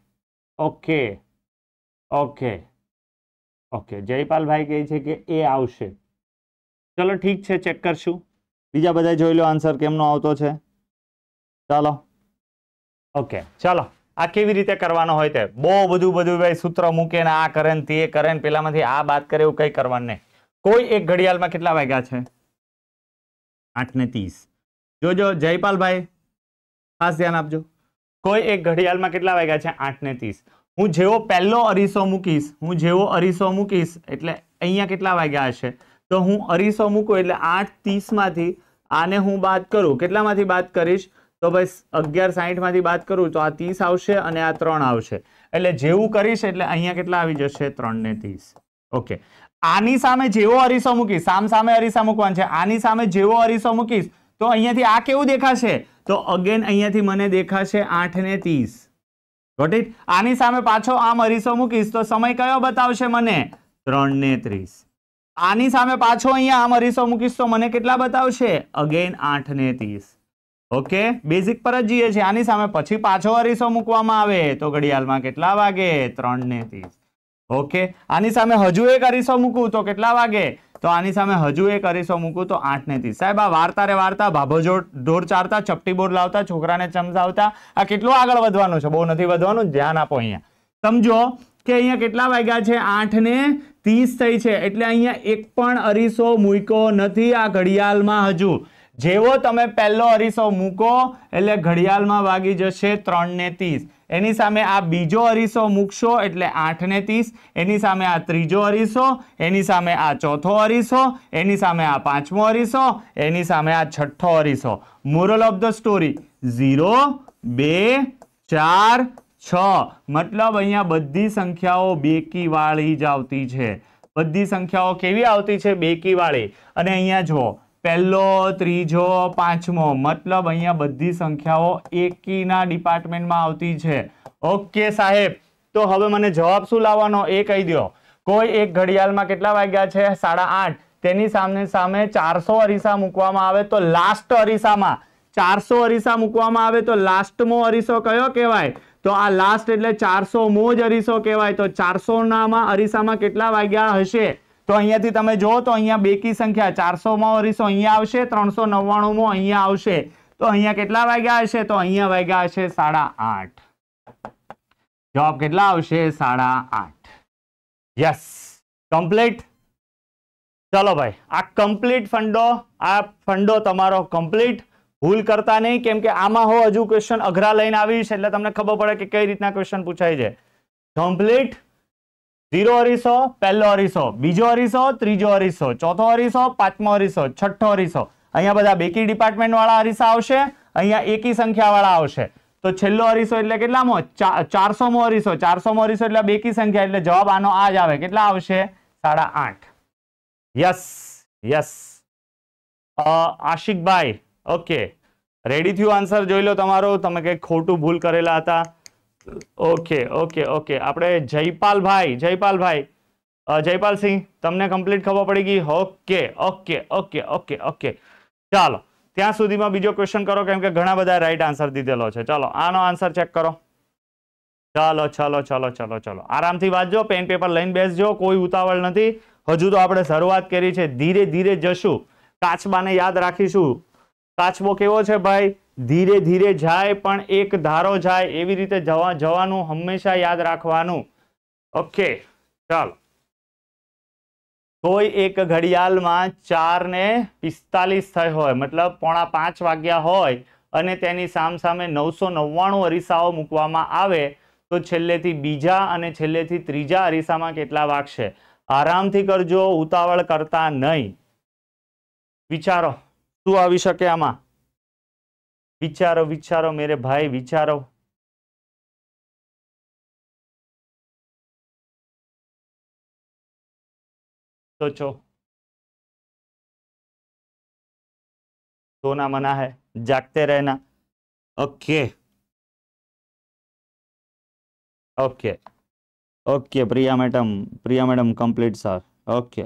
ओके ओके ओके जयपाल भाई कही छे कि ए आवशे चलो ठीक छे चेक कर शू बीजा बदाय जो लो आंसर केम नो आवतो छे चलो ओके चलो આ કેવી રીતે કરવાનો હોય તે બહુ બધું બધું ભાઈ સૂત્ર મૂકે ને આ કરે ને તે કરે ને પેલામાંથી આ વાત કરે એવું કંઈ કરવાનું નહીં કોઈ એક ઘડિયાળમાં કેટલા વાગ્યા છે આઠ ને ત્રીસ જોજો જયપાલભાઈ ખાસ ધ્યાન આપજો કોઈ એક ઘડિયાળમાં કેટલા વાગ્યા છે આઠ ને ત્રીસ હું જેવો પહેલો અરીસો મૂકીશ હું જેવો અરીસો મૂકીશ એટલે અહીંયા કેટલા વાગ્યા હશે તો હું અરીસો મૂકું એટલે આઠ ત્રીસમાંથી આને હું બાદ કરું કેટલામાંથી બાદ કરીશ તો બસ અગિયાર સાહીઠમાંથી બાદ કરું તો આ ત્રીસ આવશે અને આ ત્રણ આવશે એટલે જેવું કરીશ એટલે અહીંયા કેટલા આવી જશે ત્રણ ને ત્રીસ ઓકે આની સામે જેવો અરીસો મૂકીશ સામ સામે અરીસા મૂકવાનું છે આની સામે જેવો અરીસો મૂકીશ તો અહીંયાથી આ કેવું દેખાશે તો અગેન અહીંયાથી મને દેખાશે આઠ ને ત્રીસ ગોટ ઇટ આની સામે પાછો આમ અરીસો મૂકીશ તો સમય કયો બતાવશે મને ત્રણ ને ત્રીસ આની સામે પાછો અહીંયા આમ અરીસો મૂકીશ તો મને કેટલા બતાવશે અગેન આઠ ને ત્રીસ ઓકે બેઝિક પર જ જઈએ છીએ આની સામે પછી પાછો અરીસો મૂકવામાં આવે તો ઘડિયાળમાં કેટલા વાગે ત્રણ ને ત્રીસ ઓકે આની સામે હજુ એક અરીસો મૂકું તો કેટલા વાગે તો આની સામે હજુ એક અરીસો મૂકું તો આઠ ને ત્રીસ સાહેબ આ વાર્તા રે વાર્તા ભાભો ઢોર ચારતા ચપટી બોર લાવતા છોકરાને ચમસાવતા આ કેટલું આગળ વધવાનું છે બહુ નથી વધવાનું ધ્યાન આપો અહીંયા સમજો કે અહીંયા કેટલા વાગ્યા છે આઠ ને ત્રીસ થઈ છે એટલે અહીંયા એક પણ અરીસો મૂક્યો નથી આ ઘડિયાળમાં હજુ જેવો તમે પહેલો અરીસો મૂકો એટલે ઘડિયાળમાં વાગી જશે ત્રણ ને ત્રીસ એની સામે આ બીજો અરીસો મૂકશો એટલે આઠ ને ત્રીસ એની સામે આ ત્રીજો અરીસો એની સામે આ ચોથો અરીસો એની સામે આ પાંચમો અરીસો એની સામે આ છઠ્ઠો અરીસો moral of the story zero બે ચાર છ મતલબ અહીંયા બધી સંખ્યાઓ બેકીવાળી જ આવતી છે બધી સંખ્યાઓ કેવી આવતી છે બેકીવાળી અને અહીંયા જુઓ પહેલો ત્રીજો પાંચમો મતલબ અહીંયા બધી સંખ્યાઓ એકીના ડિપાર્ટમેન્ટમાં આવતી છે ઓકે સાહેબ તો હવે મને જવાબ શું લાવવાનો એ કહી દો કોઈ એક ઘડિયાળમાં કેટલા વાગ્યા છે સાડા આઠ તેની સામે સામે ચારસો અરીસા મૂકવામાં આવે તો લાસ્ટ અરીસામાં ચારસો અરીસા મૂકવામાં આવે તો લાસ્ટમો અરીસો કયો કહેવાય તો આ લાસ્ટ એટલે ચારસો મો જ અરીસો કહેવાય તો ચારસોનામાં અરીસામાં કેટલા વાગ્યા હશે તો અહીંયાથી તમે જુઓ તો અહીંયા બેકી સંખ્યા ચારસોમાં ઓરીસો અહીંયા આવશે ત્રણસો નવ્વાણુંમાં અહીંયા આવશે તો અહીંયા કેટલા વાગ્યા હશે તો અહીંયા વાગ્યા હશે સાડા આઠ જવાબ કેટલા આવશે સાડા આઠ યસ કમ્પ્લીટ ચલો ભાઈ આ કમ્પ્લીટ ફંડો આ ફંડો તમારો કમ્પ્લીટ ભૂલ કરતા નહીં કેમ કે આમાં હું હજુ ક્વેશ્ચન અઘરા લઈને આવીશ એટલે તમને ખબર પડે કે કઈ રીતના ક્વેશ્ચન પૂછાય છે કમ્પ્લીટ ઝીરો અરીસો પહેલો અરીસો બીજો અરીસો ત્રીજો અરીસો ચોથો અરીસો પાંચમો અરીસો છઠ્ઠો અરીસો અહીંયા બધા બેકી ડિપાર્ટમેન્ટ વાળા અરીસા આવશે અહીંયા એકી સંખ્યા વાળા આવશે તો છેલ્લો અરીસો એટલે કેટલામો મો અરીસો ચારસો મો અરીસો એટલે બેકી સંખ્યા એટલે જવાબ આનો આ જ આવે કેટલા આવશે સાડા આઠ યસ યસ આશિકભાઈ ઓકે રેડી થયું આન્સર જોઈ લો તમારો તમે કંઈક ખોટું ભૂલ કરેલા હતા ઓકે ઓકે ઓકે આપણે જયપાલભાઈ જયપાલભાઈ સિંહ તમને કમ્પ્લીટ ખબર પડી ગઈ okay okay okay okay okay ચાલો ત્યાં સુધીમાં બીજો ક્વેશ્ચન કરો કેમ કે ઘણા બધા રાઈટ આન્સર દીધેલો છે ચાલો આનો આન્સર ચેક કરો ચાલો ચાલો ચાલો ચાલો ચાલો આરામથી વાંચજો પેન પેપર લઈને બેસજો કોઈ ઉતાવળ નથી હજુ તો આપણે શરૂઆત કરી છે ધીરે ધીરે જશું કાચબાને યાદ રાખીશું કાચબો કેવો છે ભાઈ ધીરે ધીરે જાય પણ એક ધારો જાય એવી રીતે જવા જવાનું હંમેશા યાદ રાખવાનું ઓકે ચાલ કોઈ એક ઘડિયાળમાં ચાર ને પિસ્તાલીસ થઈ હોય મતલબ પોણા પાંચ વાગ્યા હોય અને તેની સામસામે નવસો નવ્વાણું અરીસાઓ મૂકવામાં આવે તો છેલ્લેથી બીજા અને છેલ્લેથી ત્રીજા અરીસામાં કેટલા વાગશે આરામથી કરજો ઉતાવળ કરતા નહીં વિચારો શું આવી શકે આમાં विचारो विचारो मेरे भाई विचारो सोचो सोना मना है जागते रहना okay okay okay Priya madam Priya madam complete sir okay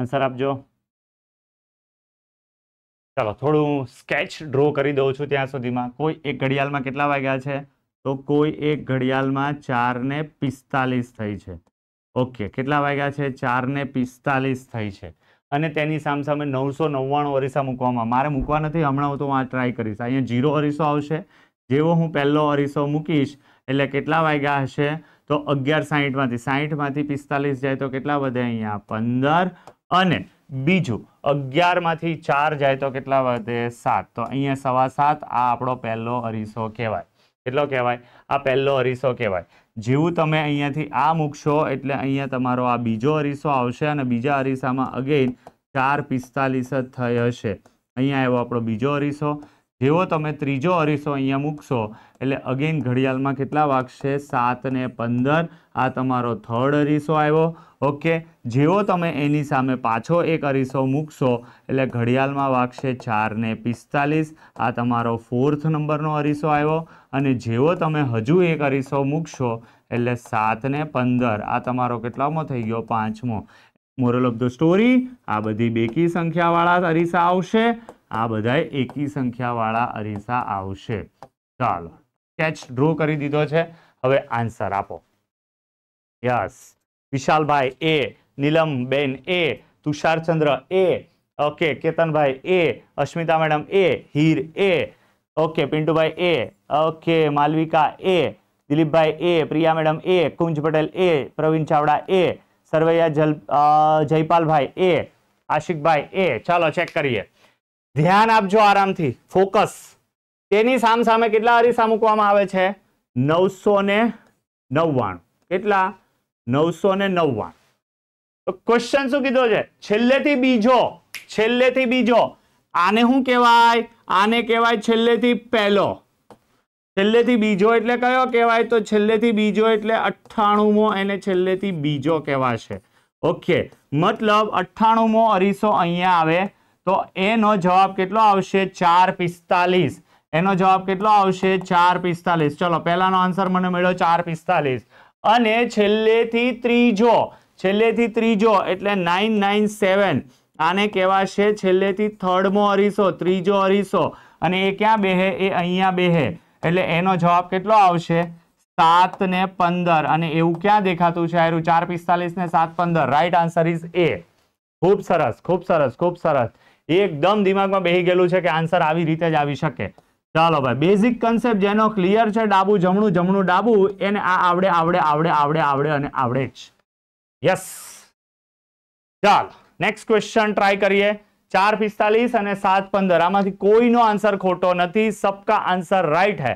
answer आप जो ચાલો થોડું સ્કેચ ડ્રો કરી દઉં છું ત્યાં સુધીમાં કોઈ એક ઘડિયાળમાં કેટલા વાગ્યા છે તો કોઈ એક ઘડિયાળમાં ચાર ને પિસ્તાલીસ થઈ છે ઓકે કેટલા વાગ્યા છે ચાર ને પિસ્તાલીસ થઈ છે અને તેની સામસામે નવસો નવ્વાણું અરીસા મૂકવામાં મારે મૂકવા નથી હમણાં હું તો આ ટ્રાય કરીશ અહીંયા ઝીરો અરીસો આવશે જેવો હું પહેલો અરીસો મૂકીશ એટલે કેટલા વાગ્યા હશે તો અગિયાર સાહીઠમાંથી સાહીઠમાંથી પિસ્તાલીસ જાય તો કેટલા વધે અહીંયા પંદર અને બીજું અગિયારમાંથી ચાર જાય તો કેટલા વધે સાત તો અહીંયા સવા સાત આ આપણો પહેલો અરીસો કહેવાય કેટલો કહેવાય આ પહેલો અરીસો કહેવાય જેવું તમે અહીંયાથી આ મૂકશો એટલે અહીંયા તમારો આ બીજો અરીસો આવશે અને બીજા અરીસામાં અગેન ચાર પિસ્તાલીસ જ થઈ હશે અહીંયા આવ્યો આપણો બીજો અરીસો જેવો તમે ત્રીજો અરીસો અહીંયા મૂકશો એટલે અગેન ઘડિયાળમાં કેટલા વાગશે સાત ને પંદર આ તમારો થર્ડ અરીસો આવ્યો ઓકે જેવો તમે એની સામે પાછો એક અરીસો મૂકશો એટલે ઘડિયાળમાં વાગશે ચાર ને પિસ્તાલીસ આ તમારો ફોર્થ નંબરનો અરીસો આવ્યો અને જેવો તમે હજુ એક અરીસો મૂકશો એટલે સાત ને પંદર આ તમારો કેટલામો થઈ ગયો પાંચમો મોરલ ઓફ ધ સ્ટોરી આ બધી બેકી સંખ્યાવાળા અરીસા આવશે આ બધાય એકી સંખ્યાવાળા અરીસા આવશે ચાલો ચેક ડ્રો કરી દીધો છે હવે આન્સર આપો યસ વિશાલભાઈ એ નીલમબેન એ તુષાર ચંદ્ર એ ઓકે કેતનભાઈ એ અશ્मिता મેડમ એ હીર એ ઓકે પિંટુભાઈ એ ઓકે માલવિકા એ દિલીપભાઈ એ પ્રિયા મેડમ એ કુંજ પટેલ એ પ્રવીણ ચાવડા એ સર્વૈયા જલ જયપાલભાઈ એ આશિકભાઈ એ ચાલો ચેક કરીએ ધ્યાન આપજો આરામથી ફોકસ તેની સામ સામે કેટલા અરીસા મૂકવામાં આવે છે નવસો ને નવ્વાણું કેટલા નવસો ને નવ્વાણું તો ક્વેશ્ચન શું કીધો છે છેલ્લેથી બીજો છેલ્લેથી બીજો આને શું કહેવાય આને કહેવાય છેલ્લેથી પહેલો છેલ્લેથી બીજો એટલે કયો કહેવાય તો છેલ્લેથી બીજો એટલે અઠ્ઠાણુંમો એને છેલ્લેથી બીજો કહેવાશે ઓકે મતલબ અઠ્ઠાણુંમો અરીસો અહીંયા આવે તો એનો જવાબ કેટલો આવશે ચાર પિસ્તાલીસ એનો જવાબ કેટલો આવશે ચાર પિસ્તાલીસ ચલો પહેલાનો આન્સર મને મળ્યો ચાર પિસ્તાલીસ અને છેલ્લેથી ત્રીજો છેલ્લેથી ત્રીજો એટલે નાઇન નાઇન સેવન આને કહેવાશે છેલ્લેથી થર્ડમો અરીસો ત્રીજો અરીસો અને એ ક્યાં બેહે એ અહીંયા બેહે એટલે એનો જવાબ કેટલો આવશે સાત ને પંદર અને એવું ક્યાં દેખાતું છે આયરું ચાર પિસ્તાલીસ ને સાત પંદર રાઈટ આન્સર ઇઝ એ ખૂબ સરસ ખૂબ સરસ ખૂબ સરસ એકદમ દિમાગમાં બેહી ગયેલું છે કે આન્સર આવી રીતે જ આવી શકે ચાલો ભાઈ બેઝિક કન્સેપ્ટ જેનો ક્લિયર છે ડાબુ જમણું જમણું ડાબુ એને આ આવડે આવડે આવડે આવડે આવડે અને આવડે જ યસ ચાલો નેક્સ્ટ ક્વેશ્ચન ટ્રાય કરીએ ચાર પિસ્તાલીસ અને સાત પંદર આમાંથી કોઈનો આન્સર ખોટો નથી સબકા આન્સર રાઇટ હે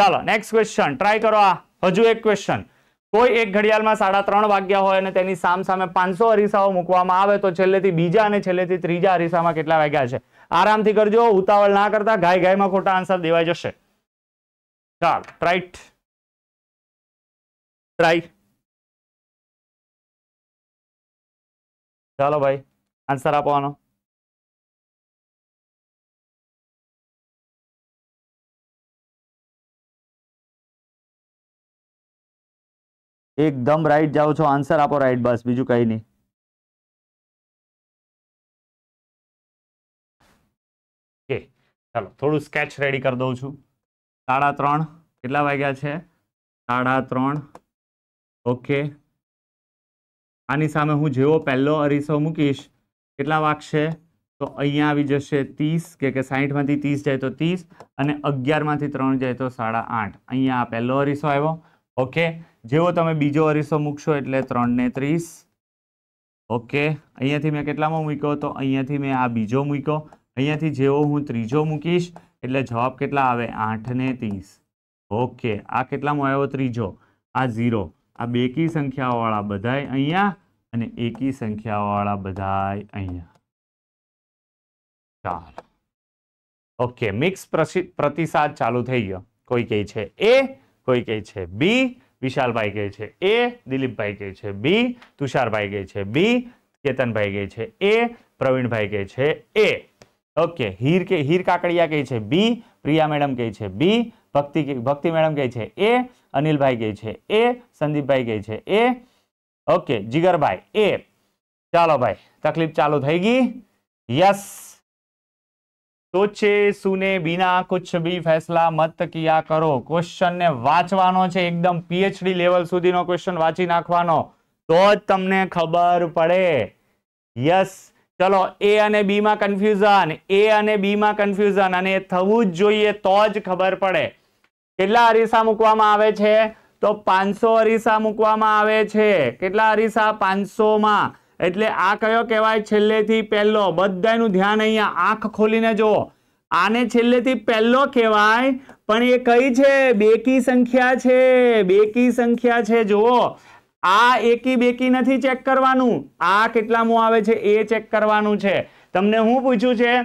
ચાલો નેક્સ્ટ ક્વેશ્ચન ટ્રાય કરો આ હજુ એક ક્વેશ્ચન કોઈ એક ઘડિયાળમાં સાડા ત્રણ વાગ્યા હોય અને તેની સામ સામે પાંચસો અરીસાઓ મૂકવામાં આવે તો છેલ્લેથી બીજા અને છેલ્લેથી ત્રીજા અરીસામાં કેટલા વાગ્યા છે આરામથી કરજો ઉતાવળ ના કરતા ગાય ગાયમાં ખોટા આન્સર દેવાઈ જશે ચાલ રાઈટ ટ્રાય ચાલો ભાઈ આન્સર આપવાનો એકદમ રાઈટ જાઓ છો આન્સર આપો રાઈટ બસ બીજું કંઈ નહીં ઓકે ચાલો થોડું સ્કેચ રેડી કરી દઉં છું સાડા ત્રણ કેટલા વાગ્યા છે સાડા ત્રણ ઓકે આની સામે હું જેવો પહેલો અરીસો મૂકીશ કેટલા વાગશે તો અહીંયા આવી જશે ત્રીસ કે કે સાહીઠમાંથી ત્રીસ જાય તો ત્રીસ અને અગિયારમાંથી ત્રણ જાય તો સાડા આઠ અહીંયા આ પહેલો અરીસો આવ્યો ઓકે જેવો તમે બીજો અરીસો મૂકશો એટલે ત્રણ ને ત્રીસ ઓકે અહીંયાથી મેં કેટલામાં મૂક્યો તો અહીંયાથી મેં આ બીજો મૂક્યો અહીંયાથી જેવો હું ત્રીજો મૂકીશ એટલે જવાબ કેટલા આવે આઠ ને ત્રીસ ઓકે આ કેટલામાં આવ્યો ત્રીજો આ ઝીરો આ બેકી સંખ્યાવાળા બધાય અહીંયા અને એકી સંખ્યાવાળા બધાય અહીંયા ચાર ઓકે મિક્સ પ્રતિસાદ ચાલુ થઈ ગયો કોઈ કહે છે એ कोई कहे बी विशाल भाई कहे ए दिलीप भाई कहे बी तुषार भाई कहे बी केतन भाई कहे ए प्रवीण भाई कहे ए ओके हीर के हीर काकड़िया कहे बी प्रिया मैडम कहे बी भक्ति भक्ति मैडम कहे ए अनिल भाई कहे ए संदीप भाई कहे ए ओके जिगर भाई ए चलो भाई तकलीफ चालू थी गई यस સોચે સુને બિના કુછ ભી ફેસલા મત કિયા કરો ક્વેશ્ચન ને વાંચવાનો છે એકદમ પીએચડી લેવલ સુધીનો ક્વેશ્ચન વાંચી નાખવાનો તો જ તમને ખબર પડે યસ ચલો એ અને બી માં કન્ફ્યુઝન એ અને બી માં કન્ફ્યુઝન અને થવું જ જોઈએ તો જ ખબર પડે કેટલા અરીસા મૂકવામાં આવે છે તો પાંચસો અરીસા મૂકવામાં આવે છે કેટલા અરીસા પાંચસો માં એટલે આ કયો કહેવાય છેલ્લેથી પહેલો બધાનું ધ્યાન અહીંયા આંખ ખોલીને જુઓ આને છેલ્લેથી પહેલો કહેવાય પણ એ કઈ છે બેકી સંખ્યા છે બેકી સંખ્યા છે જુઓ આ એકી બેકી નથી ચેક કરવાનું આ કેટલામું આવે છે એ ચેક કરવાનું છે તમને હું પૂછ્યું છે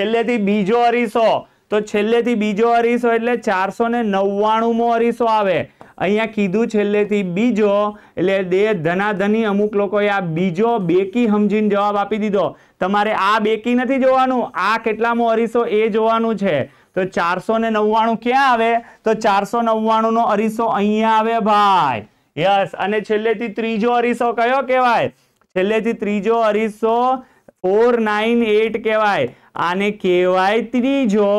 છેલ્લેથી બીજો અરીસો તો છેલ્લેથી બીજો અરીસો એટલે ચારસો ને નવ્વાણુંમો અરીસો આવે અહીંયા કીધું છેલ્લેથી બીજો એટલે બે ધનાધની અમુક લોકોએ આ બીજો બેકી સમજીને જવાબ આપી દીધો તમારે આ બેકી નથી જોવાનું આ કેટલામો અરીસો એ જોવાનું છે તો ચારસો ને નવ્વાણું ક્યાં આવે તો ચારસો નવ્વાણું નો અરીસો અહીંયા આવે ભાઈ યસ અને છેલ્લેથી ત્રીજો અરીસો કયો કહેવાય છેલ્લેથી ત્રીજો અરીસો ફોર નાઇન એટ કહેવાય આને કહેવાય ત્રીજો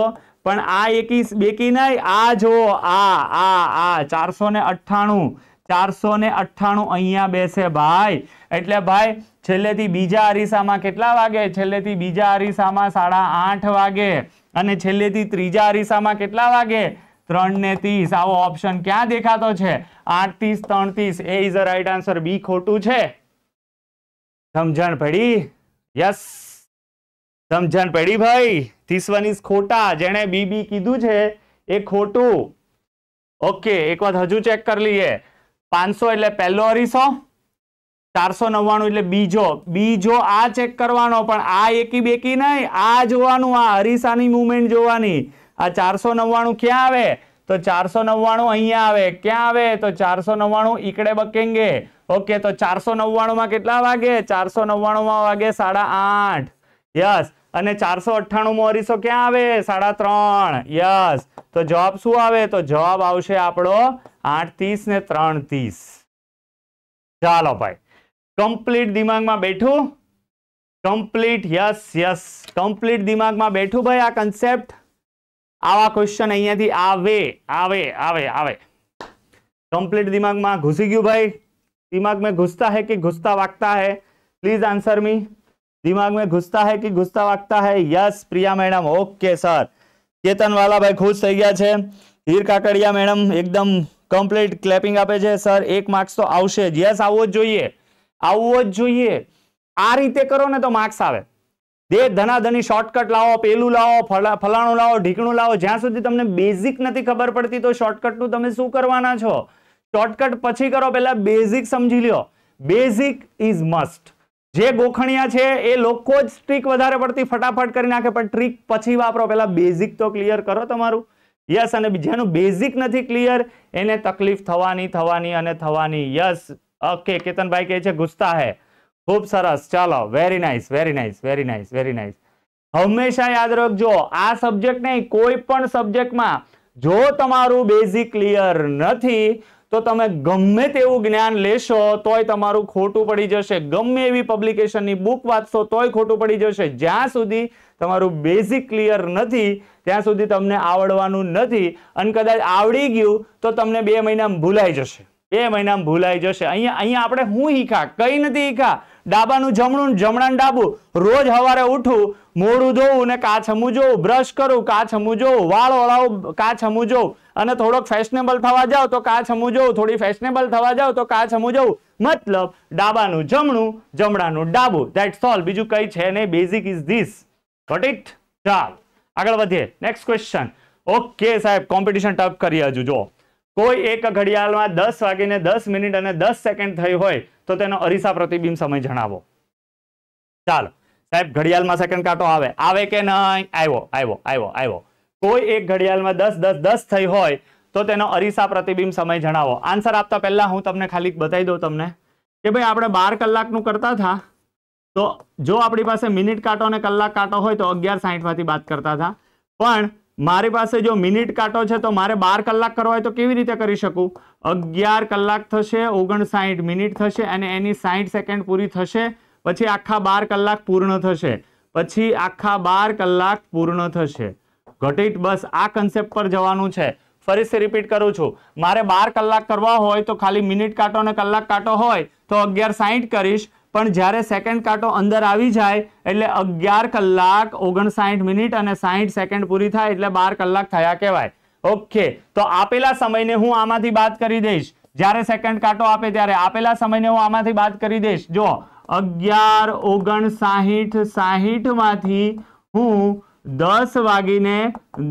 પણ આ એકી બેકી નહીં આ જો આ આ આ ચારસો ને અઠ્ઠાણું ચારસો ને અઠ્ઠાણું અહીંયા બેસે ભાઈ એટલે ભાઈ છેલ્લેથી બીજા અરીસામાં કેટલા વાગે છેલ્લેથી બીજા અરીસામાં સાડા આઠ વાગે અને છેલ્લેથી ત્રીજા અરીસામાં કેટલા વાગે ત્રણ ને ત્રીસ આવો ઓપ્શન ક્યાં દેખાતો છે આઠ ત્રીસ ત્રણ ત્રીસ A is a right answer B ખોટું છે સમજણ પડી યસ સમજણ પડી ભાઈ ધીસ વન ઇઝ ખોટા જેણે બીબી કીધું છે એ ખોટું ઓકે એક વાત હજુ ચેક કરી લઈએ પાંચસો એટલે પહેલો અરીસો ચારસો નવ્વાણું એટલે બીજો બીજો આ ચેક કરવાનો પણ આ એકી બેકી નહીં આ જોવાનું આ અરીસાની મુવમેન્ટ જોવાની આ ચારસો નવ્વાણું ક્યાં આવે તો ચારસો નવ્વાણું અહીંયા આવે ક્યાં આવે તો ચારસો નવ્વાણું ઈકડે બકેંગે ઓકે તો ચારસો નવ્વાણુંમાં કેટલા વાગે ચારસો નવ્વાણુંમાં વાગે સાડા આઠ યસ અને ચારસો અઠ્ઠાણું મોરીસો ક્યાં આવે સાડા ત્રણ યસ તો જવાબ શું આવે તો જવાબ આવશે આપણો આઠ ત્રીસ ને ત્રણ ત્રીસ ચાલો ભાઈ કમ્પ્લીટ દિમાગમાં બેઠું કમ્પ્લીટ યસ યસ કમ્પ્લીટ દિમાગમાં બેઠું ભાઈ આ કન્સેપ્ટ આવા ક્વેશ્ચન અહીંયાથી આવે આવે આવે આવે કમ્પ્લીટ દિમાગમાં ઘૂસી ગયું ભાઈ દિમાગ મેં ઘૂસતા હે કે ઘૂસતા વાગતા હે પ્લીઝ આન્સર મી दिमाग में घुसता है કે ઘુસતા વાગતા હે yes Priya madam okay sir Chetan વાલાભાઈ ખુશ થઈ ગયા છે હીર કાકડિયા મેડમ એકદમ કમ્પ્લીટ ક્લેપિંગ આપે છે સર એક માર્ક્સ તો આવશે જ યસ આવવો જ જોઈએ આવવો જ જોઈએ આ રીતે કરો ને તો માર્ક્સ આવે દે ધનાધની શોર્ટકટ લાવો પેલું લાવો ફલાણું લાવો ઢીકણું લાવો જ્યાં સુધી તમને બેઝિક નથી ખબર પડતી તો શોર્ટકટનું તમે શું કરવાના છો શોર્ટકટ પછી કરો પહેલા બેઝિક સમજી લ્યો બેઝિક ઇઝ મસ્ટ જે ગોખણિયા છે એ લોકો જ ટ્રીક વધારે પડતી ફટાફટ કરી નાખે પણ ટ્રીક પછી વાપરો પહેલા બેઝિક તો ક્લિયર કરો તમારું યસ અને જેનું બેઝિક નથી ક્લિયર એને તકલીફ થવાની થવાની અને થવાની યસ ઓકે કેતનભાઈ કહે છે ગુસ્તા હે ખૂબ સરસ ચાલો very nice very nice very nice very nice હંમેશા યાદ રાખજો આ સબ્જેક્ટ નહીં કોઈ પણ સબ્જેક્ટમાં જો તમારું બેઝિક ક્લિયર નથી તો તમે ગમે તેવું જ્ઞાન લેશો તોય તમારું ખોટું પડી જશે ગમે એવી પબ્લિકેશનની બુક વાંચશો તોય ખોટું પડી જશે જ્યાં સુધી તમારું બેઝિક ક્લિયર નથી ત્યાં સુધી તમને આવડવાનું નથી અને કદાચ આવડી ગયું તો તમને બે મહિનામાં ભૂલાઈ જશે બે મહિનામાં ભૂલાઈ જશે અહીંયા અહીંયા આપણે હું ઈખા કઈ નથી હીખા ડાબાનું જમણું જમણાનું ડાબું રોજ સવારે ઉઠું મોડું ધોવું ને કાચ હમું બ્રશ કરું કાચ હમું જોવું વાળ ઓળાવું કાચ હમું અને થોડોક ફેશનેબલ થવા જાવ તો કાચ હમું સમુજવું થોડી ફેશનેબલ થવા જાવ તો કાચ હમું સમુજવું મતલબ ડાબાનું જમણું જમણાનું ડાબું ધેટ્સ સોલ્વ બીજું કઈ છે નહીં basic is this what it ચાલ આગળ વધીએ નેક્સ્ટ ક્વેશ્ચન ઓકે સાહેબ કોમ્પિટિશન ટફ કરી હજુ જો કોઈ એક ઘડિયાળમાં દસ વાગીને દસ મિનિટ અને દસ સેકન્ડ થઈ હોય તો તેનો અરીસા પ્રતિબિંબ સમય જણાવો ચાલો સાહેબ ઘડિયાળમાં સેકન્ડ કાંટો આવે આવે કે નહીં આવ્યો આવ્યો આવ્યો આવ્યો કોઈ એક ઘડિયાળમાં દસ દસ દસ થઈ હોય તો તેનો અરીસા પ્રતિબિંબ સમય જણાવો આન્સર આપતા પહેલા હું તમને ખાલી બતાવી દઉં તમને કે ભાઈ આપણે બાર કલાકનું કરતા હતા તો જો આપણી પાસે મિનિટ કાંટો અને કલાક કાંટો હોય તો અગિયાર સાહીઠમાંથી વાત કરતા હતા પણ મારી પાસે જો મિનિટ કાંટો છે તો મારે બાર કલાક કરવા હોય તો કેવી રીતે કરી શકું અગિયાર કલાક થશે ઓગણસાઠ મિનિટ થશે અને એની સાઠ સેકન્ડ પૂરી થશે પછી આખા બાર કલાક પૂર્ણ થશે પછી આખા બાર કલાક પૂર્ણ થશે ઘટિત બસ આ કન્સેપ્ટ પર જવાનું છે ફરીથી રિપીટ કરું છું મારે બાર કલાક કરવા હોય તો ખાલી મિનિટ કાંટો અને કલાક કાંટો હોય તો અગિયાર સાઈઠ કરીશ પણ જ્યારે સેકન્ડ કાંટો અંદર આવી જાય એટલે અગિયાર કલાક ઓગણસાઠ મિનિટ અને સાહીઠ સેકન્ડ પૂરી થાય એટલે બાર કલાક થયા કહેવાય ઓકે તો આપેલા સમયને હું આમાંથી બાદ કરી દઈશ જ્યારે સેકન્ડ કાંટો આપે ત્યારે આપેલા સમયને હું આમાંથી બાદ કરી દઈશ જો અગિયાર ઓગણસાહીઠ સાહીઠ માંથી હું દસ વાગીને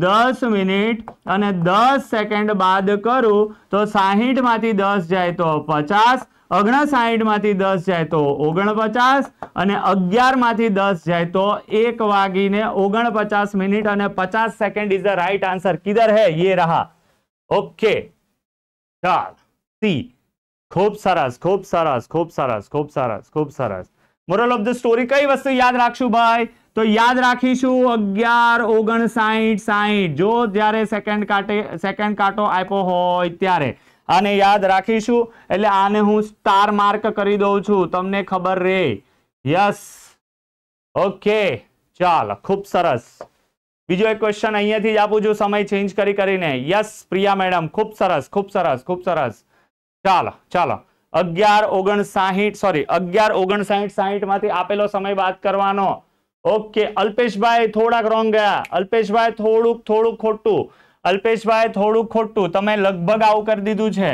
દસ મિનિટ અને દસ સેકન્ડ બાદ કરું તો સાહીઠમાંથી દસ જાય તો પચાસ ઓગણસાહીઠમાંથી દસ જાય તો ઓગણપચાસ અને અગિયારમાંથી દસ જાય તો એક વાગીને ઓગણપચાસ મિનિટ અને પચાસ second is the right answer કિધર હે યે રહા ઓકે ચાલ સી ખૂબ સરસ ખૂબ સરસ ખૂબ સરસ ખૂબ સરસ ખૂબ સરસ મોરલ ઓફ ધ સ્ટોરી કઈ વસ્તુ યાદ રાખશું ભાઈ તો યાદ રાખીશું અગિયાર ઓગણ સાહીઠ સાહીઠ જો જ્યારે સેકન્ડ કાંટે સેકન્ડ કાંટો આપ્યો હોય ત્યારે આને યાદ રાખીશું એટલે આને હું સ્ટાર માર્ક કરી દઉં છું તમને ખબર રે યસ ઓકે ચાલ ખૂબ સરસ બીજો એક ક્વેશ્ચન અહીંયાથી જ આપું છું સમય ચેન્જ કરી કરીને યસ પ્રિયા મેડમ ખૂબ સરસ ખૂબ સરસ ખૂબ સરસ ચાલો ચાલો અગિયાર ઓગણસાઠ સોરી અગિયાર ઓગણ સાઠ માંથી આપેલો સમય વાત કરવાનો ઓકે અલ્પેશભાઈ થોડાક રોંગ ગયા અલ્પેશભાઈ થોડુંક થોડુંક ખોટું અલ્પેશભાઈ થોડુંક ખોટું તમે લગભગ આવું કરી દીધું છે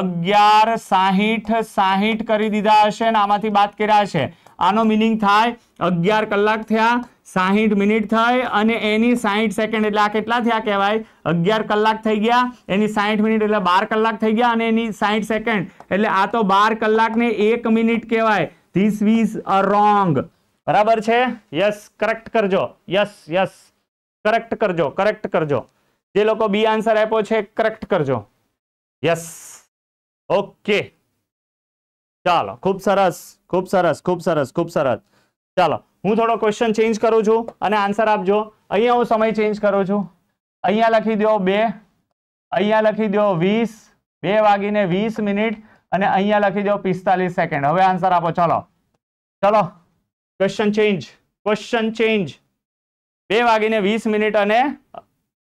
અગિયાર સાહીઠ સાહીઠ કરી દીધા હશે ને આમાંથી બાદ કર્યા હશે આનો મિનિંગ થાય અગિયાર કલાક થયા સાહીઠ મિનિટ થાય અને એની સાહીઠ સેકન્ડ એટલે આ કેટલા થયા કહેવાય અગિયાર કલાક થઈ ગયા એની સાહીઠ મિનિટ એટલે બાર કલાક થઈ ગયા અને એની સાહીઠ સેકન્ડ એટલે આ તો બાર કલાકને એક મિનિટ કહેવાય ધીસ વીસ અ રોંગ બરાબર છે યસ કરેક્ટ કરજો યસ યસ કરેક્ટ કરજો કરેક્ટ કરજો જે લોકો બી આન્સર આપ્યો છે કરેક્ટ કરજો યસ ઓકે ચાલો ખૂબ સરસ ખૂબ સરસ ખૂબ સરસ ખૂબ સરસ ચાલો હું થોડો ક્વેશ્ચન ચેન્જ કરું છું અને આન્સર આપજો અહીંયા હું સમય ચેન્જ કરું છું અહીંયા લખી દો બે અહીંયા લખી દો વીસ બે વાગીને વીસ મિનિટ અને અહીંયા લખી દો પિસ્તાલીસ સેકન્ડ હવે આન્સર આપો ચલો ચલો ક્વેશ્ચન ચેન્જ ક્વેશ્ચન ચેન્જ બે વાગીને વીસ મિનિટ અને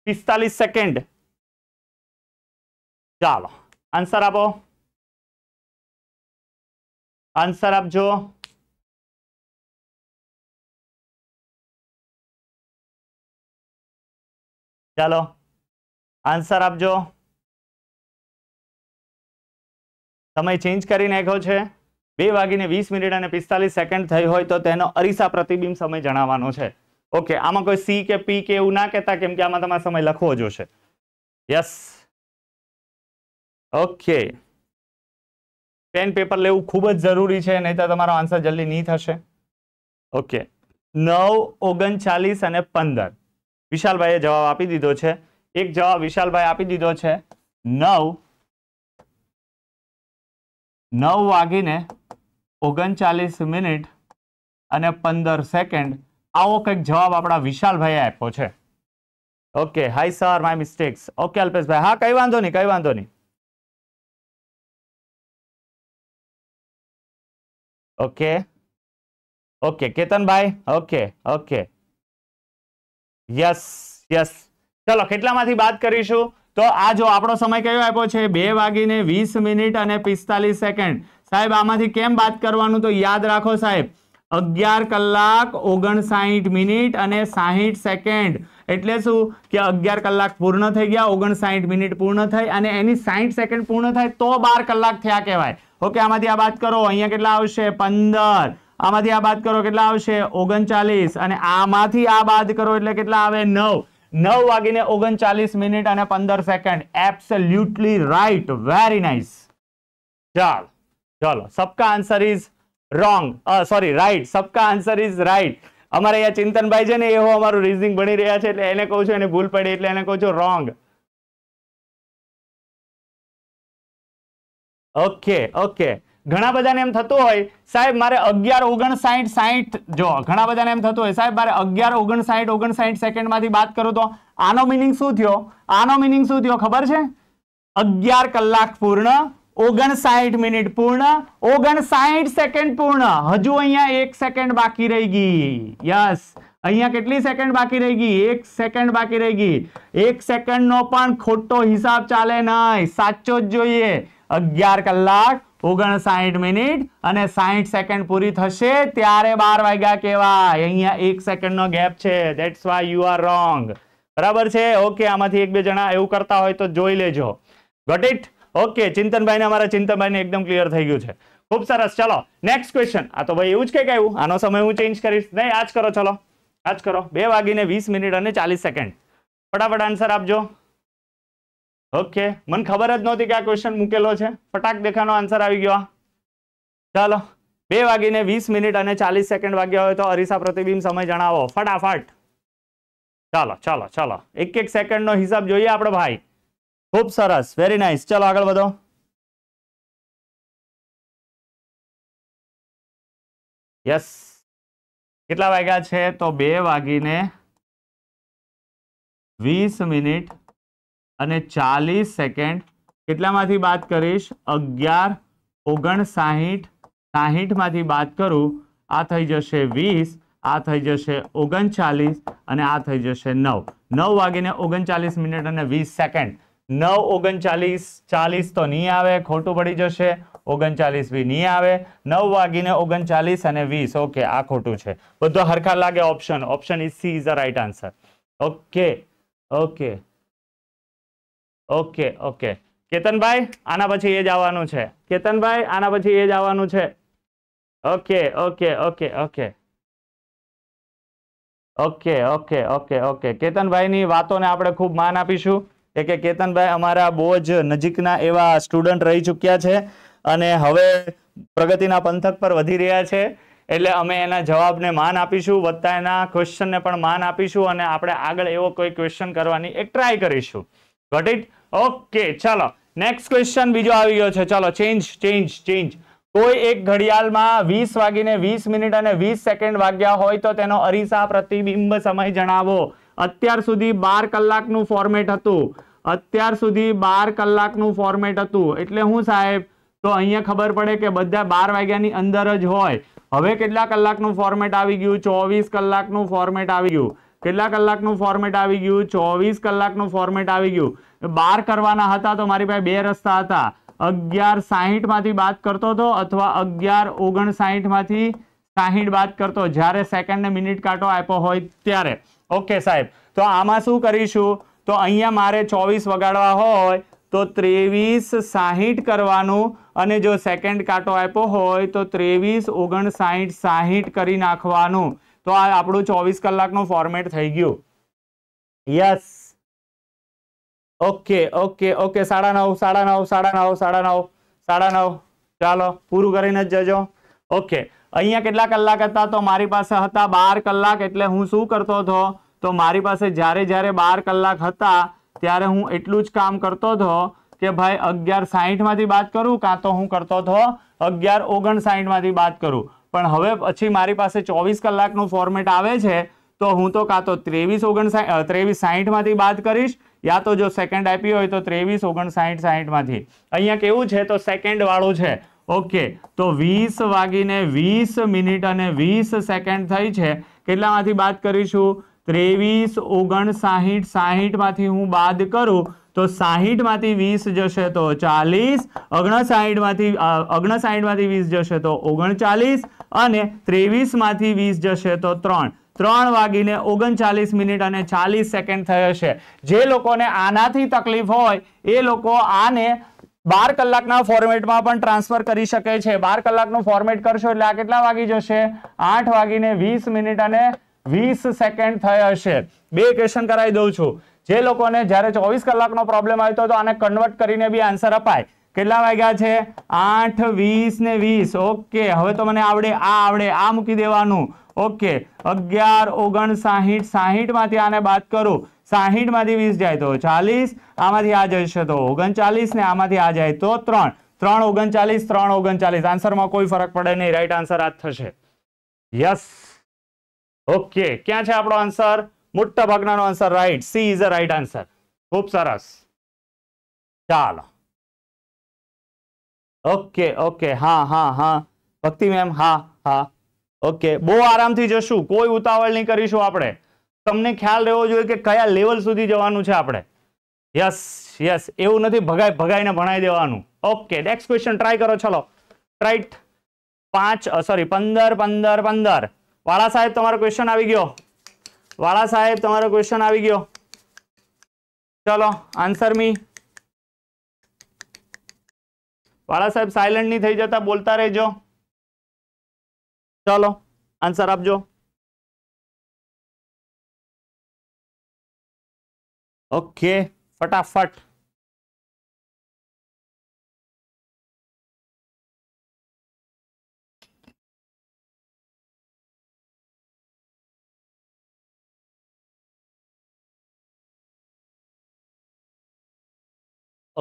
પિસ્તાલીસ સેકન્ડ ચાલો આન્સર આપો આન્સર આપજો ચાલો આન્સર આપજો સમય ચેન્જ કરી નાખ્યો છે બે વાગીને વીસ મિનિટ અને પિસ્તાલીસ સેકન્ડ થઈ હોય તો તેનો અરીસા પ્રતિબિંબ સમય જણાવવાનો છે ઓકે આમાં કોઈ સી કે પી કે એવું ના કહેતા કેમ કે આમાં તમારે સમય લખવો જોશે યસ ઓકે પેન પેપર લેવું ખૂબ જ જરૂરી છે નહીં તો તમારો આન્સર જલ્દી નહીં થશે ઓકે નવ ઓગણચાલીસ અને પંદર વિશાલભાઈએ જવાબ આપી દીધો છે એક જવાબ વિશાલભાઈ આપી દીધો છે નવ નવ વાગીને ઓગણચાલીસ મિનિટ અને પંદર સેકન્ડ આવો કંઈક જવાબ આપણા વિશાલભાઈએ આપ્યો છે okay hi sir my mistakes okay અલ્પેશભાઈ હા કઈ વાંધો નહીં કઈ વાંધો નહીં ઓકે ઓકે કેતનભાઈ ઓકે ઓકે યસ યસ ચલો કેટલામાંથી વાત કરીશું તો આ જો આપણો સમય કયો આપ્યો છે બે વાગીને વીસ મિનિટ અને પિસ્તાલીસ સેકન્ડ સાહેબ આમાંથી કેમ બાદ કરવાનું તો યાદ રાખો સાહેબ અગિયાર કલાક ઓગણસાઠ મિનિટ અને સાહીઠ સેકન્ડ એટલે શું કે અગિયાર કલાક પૂર્ણ થઈ ગયા ઓગણસાઠ મિનિટ પૂર્ણ થઈ અને એની સાહીઠ સેકન્ડ પૂર્ણ થાય તો બાર કલાક થયા કહેવાય ઓકે આમાંથી આ વાત કરો અહીંયા કેટલા આવશે પંદર આમાંથી આ વાત કરો કેટલા આવશે ઓગણચાલીસ અને આમાંથી આ બાદ કરો એટલે કેટલા આવે નવ નવ વાગીને ઓગણચાલીસ મિનિટ અને પંદર second absolutely right very nice ચાલ ચલો સબકા answer is wrong sorry right સબકા આન્સર ઇઝ રાઈટ અમારે અહીંયા ચિંતનભાઈ છે ને એવો અમારું રીઝનિંગ ભણી રહ્યા છે એટલે એને કહું છું એને ભૂલ પડી એટલે એને કહું છું રોંગ ઓકે ઓકે ઘણા બધાને એમ થતું હોય સાહેબ મારે અગિયાર ઓગણ સાઈઠ સાઠ જો ઘણા બધાને એમ થતું હોય સાહેબ મારે અગિયાર ઓગણ સાઈઠ ઓગણસાઠ ઓગણસાઠ સેકન્ડમાંથી વાત કરું તો આનો મિનિંગ શું થયો આનો મિનિંગ શું થયો ખબર છે અગિયાર કલાક પૂર્ણ ઓગણસાઠ મિનિટ પૂર્ણ ઓગણસાઠ સેકન્ડ પૂર્ણ હજુ અહીંયા એક સેકન્ડ બાકી રહી ગઈ યસ અહીંયા કેટલી સેકન્ડ બાકી રહી ગઈ એક સેકન્ડ બાકી રહી ગઈ એક સેકન્ડનો પણ ખોટો હિસાબ ચાલે નહીં સાચો જ જોઈએ અગિયાર કલાક ઓગણસાઠ મિનિટ અને સાહીઠ સેકન્ડ પૂરી થશે ત્યારે બાર વાગ્યા કેવાય અહીંયા એક સેકન્ડનો ગેપ છે that's why you are wrong બરાબર છે ઓકે આમાંથી એક બે જણા એવું કરતા હોય તો જોઈ લેજો ગોટ ઇટ ઓકે ચિંતનભાઈને અમારા ચિંતનભાઈને એકદમ ક્લિયર થઈ ગયું છે ખૂબ સરસ ચલો નેક્સ્ટ ક્વેશ્ચન આ તો ભાઈ એવું જ કંઈક આવ્યું આનો સમય હું ચેન્જ કરીશ નહીં આજ કરો ચલો આજ કરો બે વાગીને વીસ મિનિટ અને ચાલીસ સેકન્ડ ફટાફટ આન્સર આપજો ઓકે મને ખબર જ નહોતી કે આ ક્વેશ્ચન મૂકેલો છે ફટાક દેખાનો આન્સર આવી ગયો ચાલો બે વાગીને વીસ મિનિટ અને ચાલીસ સેકન્ડ વાગ્યા હોય તો અરીસા પ્રતિબિંબ સમય જણાવો ફટાફટ ચાલો ચાલો ચાલો એક એક સેકન્ડનો હિસાબ જોઈએ આપણો ભાઈ ખૂબ સરસ વેરી નાઇસ ચલો આગળ વધો યસ કેટલા વાગ્યા છે તો બે વાગીને વીસ મિનિટ અને ચાલીસ સેકન્ડ કેટલામાંથી વાત કરીશ અગિયાર ઓગણસાહીઠ સાહીઠમાંથી વાત કરું આ થઈ જશે વીસ આ થઈ જશે ઓગણચાલીસ અને આ થઈ જશે નવ નવ વાગીને ઓગણચાલીસ મિનિટ અને વીસ સેકન્ડ નવ ઓગણચાલીસ ચાલીસ તો નહીં આવે ખોટું પડી જશે ઓગણચાલીસ બી નહીં આવે નવ વાગીને ઓગણચાલીસ અને વીસ ઓકે આ ખોટું છે બધો હરખા લાગે option option is C is a right answer okay okay okay okay કેતનભાઈ આના પછી એ જ આવવાનું છે કેતનભાઈ આના પછી એ જ આવવાનું છે okay okay okay okay okay okay okay okay કેતનભાઈની વાતોને આપણે ખૂબ માન આપીશું એ કે કેતનભાઈ અમારા બહુ જ નજીકના એવા સ્ટુડન્ટ રહી ચૂક્યા છે અને હવે પ્રગતિના પંથક પર વધી રહ્યા છે એટલે અમે એના જવાબને માન આપીશું વધતા એના ક્વેશ્ચનને પણ માન આપીશું અને આપણે આગળ એવો કોઈ ક્વેશ્ચન કરવાની એક ટ્રાય કરીશું ગોટ ઇટ ઓકે ચાલો નેક્સ્ટ ક્વેશ્ચન બીજો આવી ગયો છે ચાલો ચેન્જ ચેન્જ ચેન્જ કોઈ એક ઘડિયાળમાં વીસ વાગીને વીસ મિનિટ અને વીસ સેકન્ડ વાગ્યા હોય તો તેનો અરીસા પ્રતિબિંબ સમય જણાવો અત્યાર સુધી બાર કલાકનું ફોર્મેટ હતું અત્યાર સુધી બાર કલાકનું ફોર્મેટ હતું એટલે હું સાહેબ તો અહીંયા ખબર પડે કે બધા બાર વાગ્યાની અંદર જ હોય હવે કેટલા કલાકનું ફોર્મેટ આવી ગયું ચોવીસ કલાકનું ફોર્મેટ આવી ગયું કેટલા કલાકનું ફોર્મેટ આવી ગયું ચોવીસ કલાકનું ફોર્મેટ આવી ગયું બાર કરવાના હતા તો મારી પાસે બે રસ્તા હતા અગિયાર સાહીઠ માંથી બાદ કરતો હતો અથવા અગિયાર ઓગણસાહીઠ માંથી સાહીઠ બાદ કરતો જ્યારે સેકન્ડ મિનિટ કાંટો આપ્યો હોય ત્યારે ઓકે સાહેબ તો આમાં શું કરીશું તો અહીંયા મારે ચોવીસ વગાડવા હોય તો ત્રેવીસ સાહીઠ કરવાનું અને જો સેકન્ડ કાંટો આપ્યો હોય તો ત્રેવીસ ઓગણ ઓગણસાહીઠ સાહીઠ કરી નાખવાનું તો આ આપણું ચોવીસ કલાકનું ફોર્મેટ થઈ ગયું યસ ઓકે ઓકે ઓકે સાડા નવ સાડા નવ સાડા નવ સાડા નવ સાડા નવ ચાલો પૂરું કરીને જ જજો ઓકે અહીંયા કેટલા કલાક હતા તો મારી પાસે હતા બાર કલાક એટલે હું શું કરતો હતો તો મારી પાસે જ્યારે જ્યારે બાર કલાક હતા ત્યારે હું એટલું જ કામ કરતો હતો કે ભાઈ અગિયાર સાહીઠમાંથી બાદ કરું કાં તો હું કરતો હતો અગિયાર ઓગણ ઓગણસાહીઠમાંથી બાદ કરું પણ હવે પછી મારી પાસે ચોવીસ કલાકનું ફોર્મેટ આવે છે તો હું તો કાં તો ત્રેવીસ ઓગણસાઠ ત્રેવીસ સાહીઠમાંથી બાદ કરીશ યા તો જો સેકન્ડ આપી હોય તો ત્રેવીસ ઓગણ ઓગણસાઠ સાહીઠમાંથી અહીંયા કેવું છે તો સેકન્ડ વાળું છે ઓકે તો વીસ વાગીને વીસ મિનિટ અને વીસ સેકન્ડ થઈ છે કેટલામાંથી બાદ કરીશું ત્રેવીસ ઓગણ ઓગણસાહીઠ સાહીઠમાંથી હું બાદ કરું તો સાહીઠમાંથી વીસ જશે તો ચાલીસ ઓગણસાહીઠમાંથી ઓગણસાહીઠમાંથી વીસ જશે તો ઓગણચાલીસ અને ત્રેવીસમાંથી વીસ જશે તો ત્રણ ત્રણ વાગીને ઓગણચાલીસ મિનિટ અને ચાલીસ સેકન્ડ થયો છે જે લોકોને આનાથી તકલીફ હોય એ લોકો આને બાર કલાકના ફોર્મેટમાં પણ ટ્રાન્સફર કરી શકે છે બાર કલાકનું ફોર્મેટ કરશો એટલે આ કેટલા વાગી જશે આઠ વાગીને વીસ મિનિટ અને વીસ સેકન્ડ થઈ હશે બે ક્વેશ્ચન કરાવી દઉં છું જે લોકોને જ્યારે ચોવીસ કલાકનો પ્રોબ્લેમ આવ્યો તો આને કન્વર્ટ કરીને બી આન્સર અપાય કેટલા વાગ્યા છે આઠ વીસ ને વીસ ઓકે હવે તો મને આવડે આ આવડે આ મૂકી દેવાનું ઓકે અગિયાર ઓગણ સાહીઠ સાહીઠમાંથી આને બાદ કરું સાહીઠમાંથી વીસ જાય તો ચાલીસ આમાંથી આ જશે તો ઓગણચાલીસ ને આમાંથી આ જાય તો ત્રણ ત્રણ ઓગણચાલીસ ત્રણ ઓગણચાલીસ આન્સરમાં કોઈ ફરક પડે નહીં રાઈટ આન્સર આ થશે યસ ઓકે ક્યાં છે આપણો આન્સર મોટા ભાગનાનો answer right C is a right answer ખૂબ સરસ ચાલો ઓકે ઓકે હા હા હા ભક્તિ મેમ હા હા ઓકે બહુ આરામથી જશું કોઈ ઉતાવળ નહીં કરીશું આપણે તમને ખ્યાલ રહેવો જોઈએ કે કયા લેવલ સુધી જવાનું છે આપણે યસ યસ એવું નથી ભગાઈ ભગાઈને ભણાઈ દેવાનું ઓકે નેક્સ્ટ ક્વેશ્ચન ટ્રાય કરો ચલો રાઈટ પાંચ સોરી પંદર પંદર પંદર वाला साहेब तुम्हारा क्वेश्चन आ गयो वाला साहेब तुम्हारा क्वेश्चन आ गयो चलो आंसर मी वाला साहेब साइलेंट नहीं थी जाता बोलता रहो चलो आंसर आप जो ओके फटाफट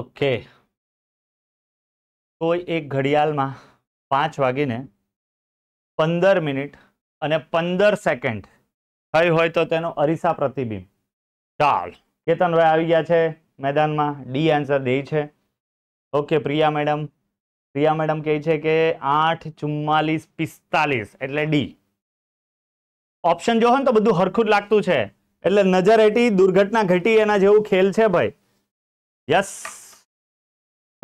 ઓકે કોઈ એક ઘડિયાળમાં પાંચ વાગીને પંદર મિનિટ અને પંદર સેકન્ડ થઈ હોય તો તેનો અરીસા પ્રતિબિંબ ચાલ કેતનભાઈ આવી ગયા છે મેદાનમાં ડી આન્સર દે છે okay Priya madam Priya madam કહે છે કે આઠ ચુમ્માલીસ પિસ્તાલીસ એટલે ડી ઓપ્શન જો ને તો બધું હરખું જ લાગતું છે એટલે નજર એટી દુર્ઘટના ઘટી એના જેવું ખેલ છે ભાઈ યસ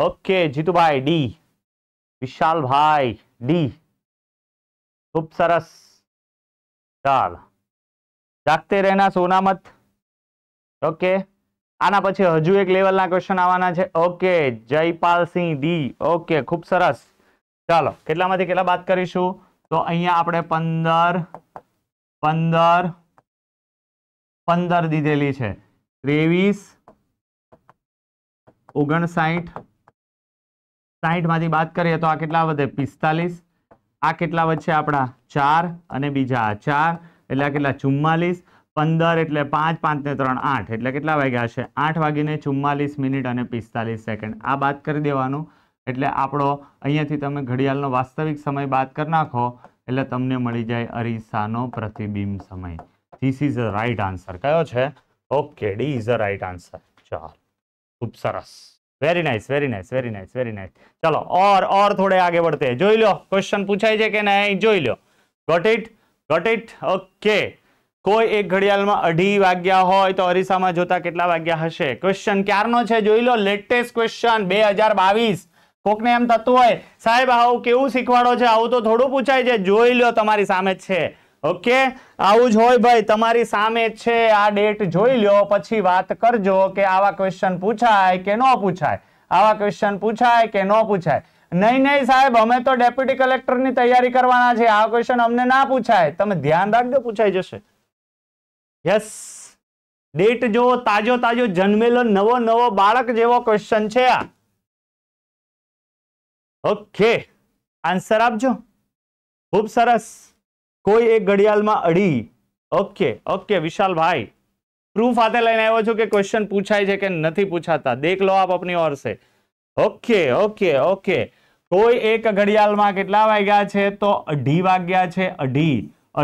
ઓકે જીતુભાઈ ડી વિશાલભાઈ ડી ખૂબ સરસ ચાલ જાગતે રહેના સોના મત ઓકે આના પછી હજુ એક લેવલના ક્વેશ્ચન આવવાના છે ઓકે જયપાલસિંહ ડી ઓકે ખૂબ સરસ ચાલો કેટલામાંથી કેટલા વાત કરીશું તો અહીંયા આપણે પંદર પંદર પંદર દીધેલી છે ત્રેવીસ ઓગણસાઠ માંથી બાદ કરીએ તો આ કેટલા વધે પિસ્તાલીસ આ કેટલા વધશે આપણા ચાર અને બીજા ચાર એટલે આ કેટલા ચુમ્માલીસ પંદર એટલે પાંચ પાંચ ને ત્રણ આઠ એટલે કેટલા વાગ્યા છે આઠ વાગીને ચુમ્માલીસ મિનિટ અને પિસ્તાલીસ સેકન્ડ આ બાદ કરી દેવાનું એટલે આપણો અહીંયાથી તમે ઘડિયાળનો વાસ્તવિક સમય બાદ કરી નાખો એટલે તમને મળી જાય અરીસાનો પ્રતિબિંબ સમય this is a right answer કયો છે okay D is a right answer ચાલ ખૂબ સરસ very nice very nice very nice very nice ચલો ઓર ઓર થોડે આગળ बढ़ते જોઈ લો ક્વેશ્ચન પૂછાય છે કે નહીં જોઈ લો got it got it okay કોઈ એક ઘડિયાળમાં અઢી વાગ્યા હોય તો અરીસામાં જોતા કેટલા વાગ્યા હશે ક્વેશ્ચન ક્યારનો છે જોઈ લો લેટેસ્ટ ક્વેશ્ચન બે હજાર બાવીસ કોકને એમ થતું હોય સાહેબ આવું કેવું શીખવાડો છે આવું તો થોડું પૂછાય છે જોઈ લો તમારી સામે છે ઓકે આવું જ હોય ભાઈ તમારી સામે છે આ ડેટ જોઈ લ્યો પછી વાત કરજો કે આવા ક્વેશ્ચન પૂછાય કે ન પૂછાય આવા ક્વેશ્ચન પૂછાય કે ન પૂછાય નહીં નહીં સાહેબ અમે તો ડેપ્યુટી કલેક્ટરની તૈયારી કરવાના છે આવા ક્વેશ્ચન અમને ના પૂછાય તમે ધ્યાન રાખજો પૂછાઈ જશે યસ ડેટ જો તાજો તાજો જન્મેલો નવો નવો બાળક જેવો ક્વેશ્ચન છે આ ઓકે આન્સર આપજો ખૂબ સરસ કોઈ એક ઘડિયાળમાં અડી ઓકે ઓકે વિશાલભાઈ પ્રૂફ હાથે લઈને આવ્યો છું કે ક્વેશ્ચન પૂછાય છે કે નથી પૂછાતા દેખ લો આપ અપની ઓર સે ઓકે ઓકે ઓકે કોઈ એક ઘડિયાળમાં કેટલા વાગ્યા છે તો અઢી વાગ્યા છે અઢી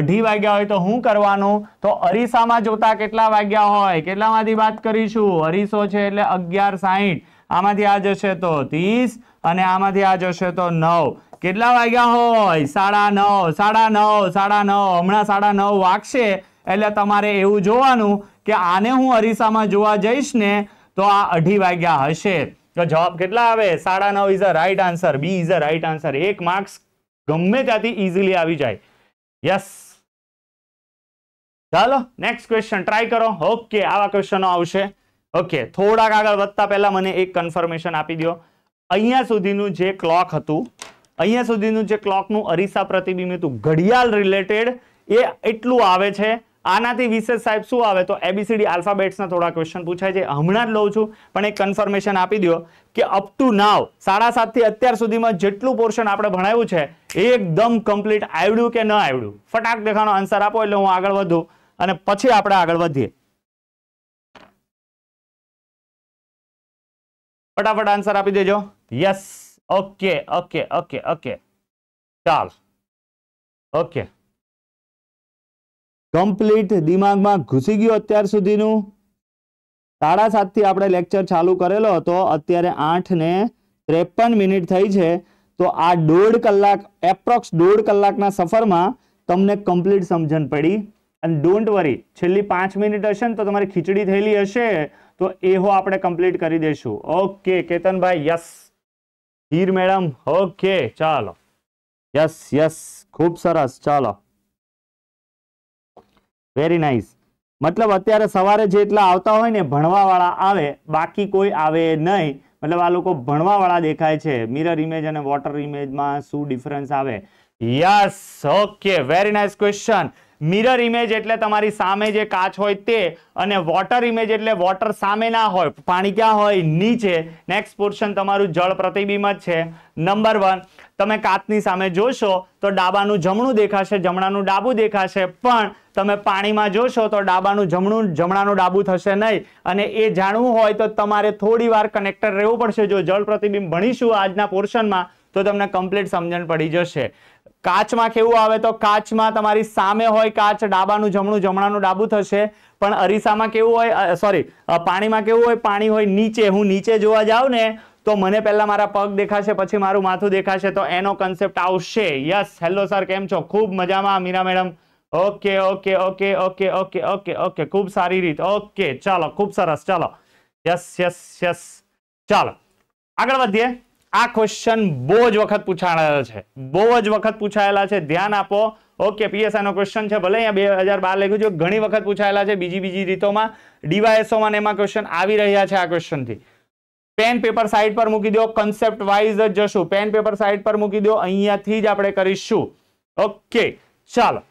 અઢી વાગ્યા હોય તો શું કરવાનું તો અરીસામાં જોતા કેટલા વાગ્યા હોય કેટલામાંથી વાત કરીશું અરીસો છે એટલે અગિયાર સાહીઠ આમાંથી આ જશે તો ત્રીસ અને આમાંથી આ જશે તો નવ કેટલા વાગ્યા હોય સાડા નવ સાડા નવ સાડા નવ હમણાં સાડા નવ વાગશે એટલે તમારે એવું જોવાનું કે આને હું અરીસામાં જોવા જઈશ ને તો આ અઢી વાગ્યા હશે તો જવાબ કેટલા આવે સાડા નવ is a right answer B is a right answer એક માર્ક્સ ગમે ત્યાંથી ઇઝીલી આવી જાય યસ ચાલો નેક્સ્ટ ક્વેશ્ચન ટ્રાય કરો ઓકે આવા ક્વેશ્ચનો આવશે ઓકે થોડાક આગળ વધતા પહેલા મને એક કન્ફર્મેશન આપી દો અહીંયા સુધીનું જે ક્લોક હતું અહીંયા સુધીનું જે ક્લોકનું અરીસા પ્રતિબિંબિત ઘડિયાળ રિલેટેડ એ એટલું આવે છે આનાથી વિશેષ સાહેબ શું આવે તો એબીસીડી આલ્ફાબેટ્સના થોડા ક્વેશ્ચન પૂછાય છે હમણાં જ લઉં છું પણ એક કન્ફર્મેશન આપી દો કે અપ ટુ નાવ સાડા સાતથી અત્યાર સુધીમાં જેટલું પોર્શન આપણે ભણાવ્યું છે એ એકદમ કમ્પ્લીટ આવડ્યું કે ન આવડ્યું ફટાક દેખાનો આન્સર આપો એટલે હું આગળ વધું અને પછી આપણે આગળ વધીએ ફટાફટ આન્સર આપી દેજો yes okay okay okay okay ચાલ ઓકે કમ્પ્લીટ દિમાગમાં ઘૂસી ગયું અત્યાર સુધીનું સાડા સાતથી આપણે લેક્ચર ચાલુ કરેલો હતો અત્યારે આઠ ને ત્રેપન મિનિટ થઈ છે તો આ દોઢ કલાક એપ્રોક્સ દોઢ કલાકના સફરમાં તમને કમ્પ્લીટ સમજણ પડી અને ડોન્ટ વરી છેલ્લી પાંચ મિનિટ હશે ને તો તમારી ખીચડી થયેલી હશે તો એ હો આપણે કમ્પ્લીટ કરી દઈશું ઓકે કેતનભાઈ યસ હીર મેડમ ઓકે ચાલો યસ યસ ખૂબ સરસ ચાલો વેરી નાઇસ મતલબ અત્યારે સવારે જેટલા આવતા હોય ને ભણવાવાળા આવે બાકી કોઈ આવે નહીં મતલબ આ લોકો ભણવાવાળા દેખાય છે મિરર ઇમેજ અને વોટર ઇમેજમાં શું ડિફરન્સ આવે yes okay very nice question mirror image એટલે તમારી સામે જે કાચ હોય તે અને વોટર ઇમેજ એટલે વોટર સામે ના હોય પાણી ક્યાં હોય નીચે નેક્સ્ટ પોર્શન તમારું જળ પ્રતિબિંબ છે નંબર વન તમે કાચની સામે જોશો તો ડાબાનું જમણું દેખાશે જમણાનું ડાબું દેખાશે પણ તમે પાણીમાં જોશો તો ડાબાનું જમણું જમણાનું ડાબું થશે નહીં અને એ જાણવું હોય તો તમારે થોડી વાર કનેક્ટર રહેવું પડશે જો જળ પ્રતિબિંબ ભણીશું આજના પોર્શનમાં તો તમને કમ્પ્લીટ સમજણ પડી જશે કાચમાં કેવું આવે તો કાચમાં તમારી સામે હોય કાચ ડાબાનું જમણું જમણાનું ડાબું થશે પણ અરીસામાં કેવું હોય સોરી પાણીમાં કેવું હોય પાણી હોય નીચે હું નીચે જોવા જાઉં ને તો મને પહેલાં મારા પગ દેખાશે પછી મારું માથું દેખાશે તો એનો કન્સેપ્ટ આવશે યસ હેલો સર કેમ છો ખૂબ મજામાં Meera madam okay okay okay okay okay okay okay ખૂબ સારી રીત ઓકે ચાલો ખૂબ સરસ ચાલો યસ યસ યસ ચાલો આગળ વધીએ આ ક્વેશ્ચન બહુ જ વખત પૂછાયેલા છે બહુ જ વખત પૂછાયેલા છે ધ્યાન આપો ઓકે પીએસઆઈ નો ક્વેશ્ચન છે ભલે અહીંયા બે હજાર બાર લખ્યું છે ઘણી વખત પૂછાયેલા છે બીજી બીજી રીતોમાં ડીવાયએસઓમાં ને એમાં ક્વેશ્ચન આવી રહ્યા છે આ ક્વેશ્ચનથી પેન પેપર સાઈડ પર મૂકી દો કન્સેપ્ટ વાઇઝ જ જશું પેન પેપર સાઈડ પર મૂકી દો અહીંયાથી જ આપણે કરીશું ઓકે ચાલો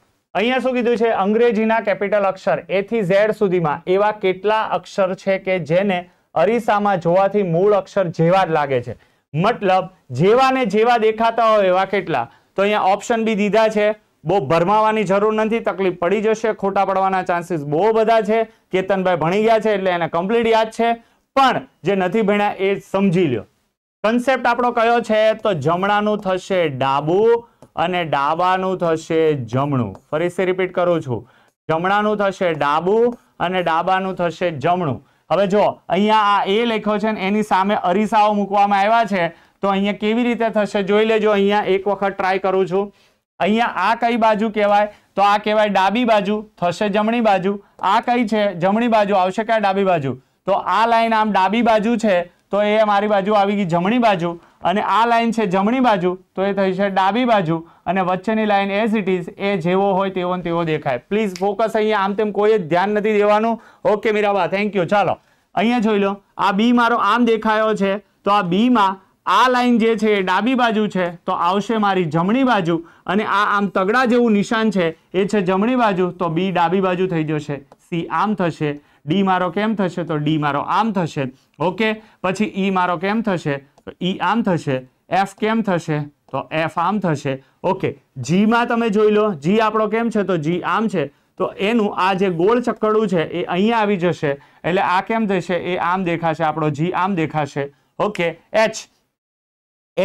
અહીંયા શું કીધું છે અંગ્રેજીના કેપિટલ અક્ષર એ થી ઝેડ સુધીમાં એવા કેટલા અક્ષર છે કે જેને અરીસામાં જોવાથી મૂળ અક્ષર જેવા જ લાગે છે મતલબ જેવા ને જેવા દેખાતા હોય એવા કેટલા તો અહીંયા ઓપ્શન બી દીધા છે બહુ ભરમાવાની જરૂર નથી તકલીફ પડી જશે ખોટા પડવાના ચાન્સીસ બહુ બધા છે કેતનભાઈ ભણી ગયા છે એટલે એને કમ્પ્લીટ યાદ છે પણ જે નથી ભણ્યા એ સમજી લ્યો કન્સેપ્ટ આપણો કયો છે તો જમણાનું થશે ડાબું અને ડાબાનું થશે જમણું ફરીથી રિપીટ કરું છું જમણાનું થશે ડાબું અને ડાબાનું થશે જમણું હવે જો અહીંયા આ એ લેખો છે ને એની સામે અરીસાઓ મૂકવામાં આવ્યા છે તો અહીંયા કેવી રીતે થશે જોઈ લેજો અહીંયા એક વખત ટ્રાય કરું છું અહીંયા આ કઈ બાજુ કહેવાય તો આ કહેવાય ડાબી બાજુ થશે જમણી બાજુ આ કઈ છે જમણી બાજુ આવશે ક્યાં ડાબી બાજુ તો આ લાઈન આમ ડાબી બાજુ છે તો એ મારી બાજુ આવી ગઈ જમણી બાજુ અને આ લાઇન છે જમણી બાજુ તો એ થઈ છે ડાબી બાજુ અને વચ્ચેની લાઇન એઝ ઇટ ઇઝ એ જેવો હોય તેવો તેવો દેખાય પ્લીઝ ફોકસ અહીંયા આમ તેમ કોઈ જ ધ્યાન નથી દેવાનું ઓકે મીરાબા થેન્ક યુ ચાલો અહીંયા જોઈ લો આ બી મારો આમ દેખાયો છે તો આ બીમાં આ લાઈન જે છે એ ડાબી બાજુ છે તો આવશે મારી જમણી બાજુ અને આ આમ તગડા જેવું નિશાન છે એ છે જમણી બાજુ તો બી ડાબી બાજુ થઈ જશે સી આમ થશે ડી મારો કેમ થશે તો ડી મારો આમ થશે ઓકે પછી ઈ e મારો કેમ થશે તો ઈ આમ થશે એફ કેમ થશે તો એફ આમ થશે ઓકે જીમાં તમે જોઈ લો જી આપણો કેમ છે તો જી આમ છે તો એનું આ જે ગોળ ચક્કડું છે એ અહીંયા આવી જશે એટલે આ કેમ થશે એ આમ દેખાશે આપણો જી આમ દેખાશે ઓકે એચ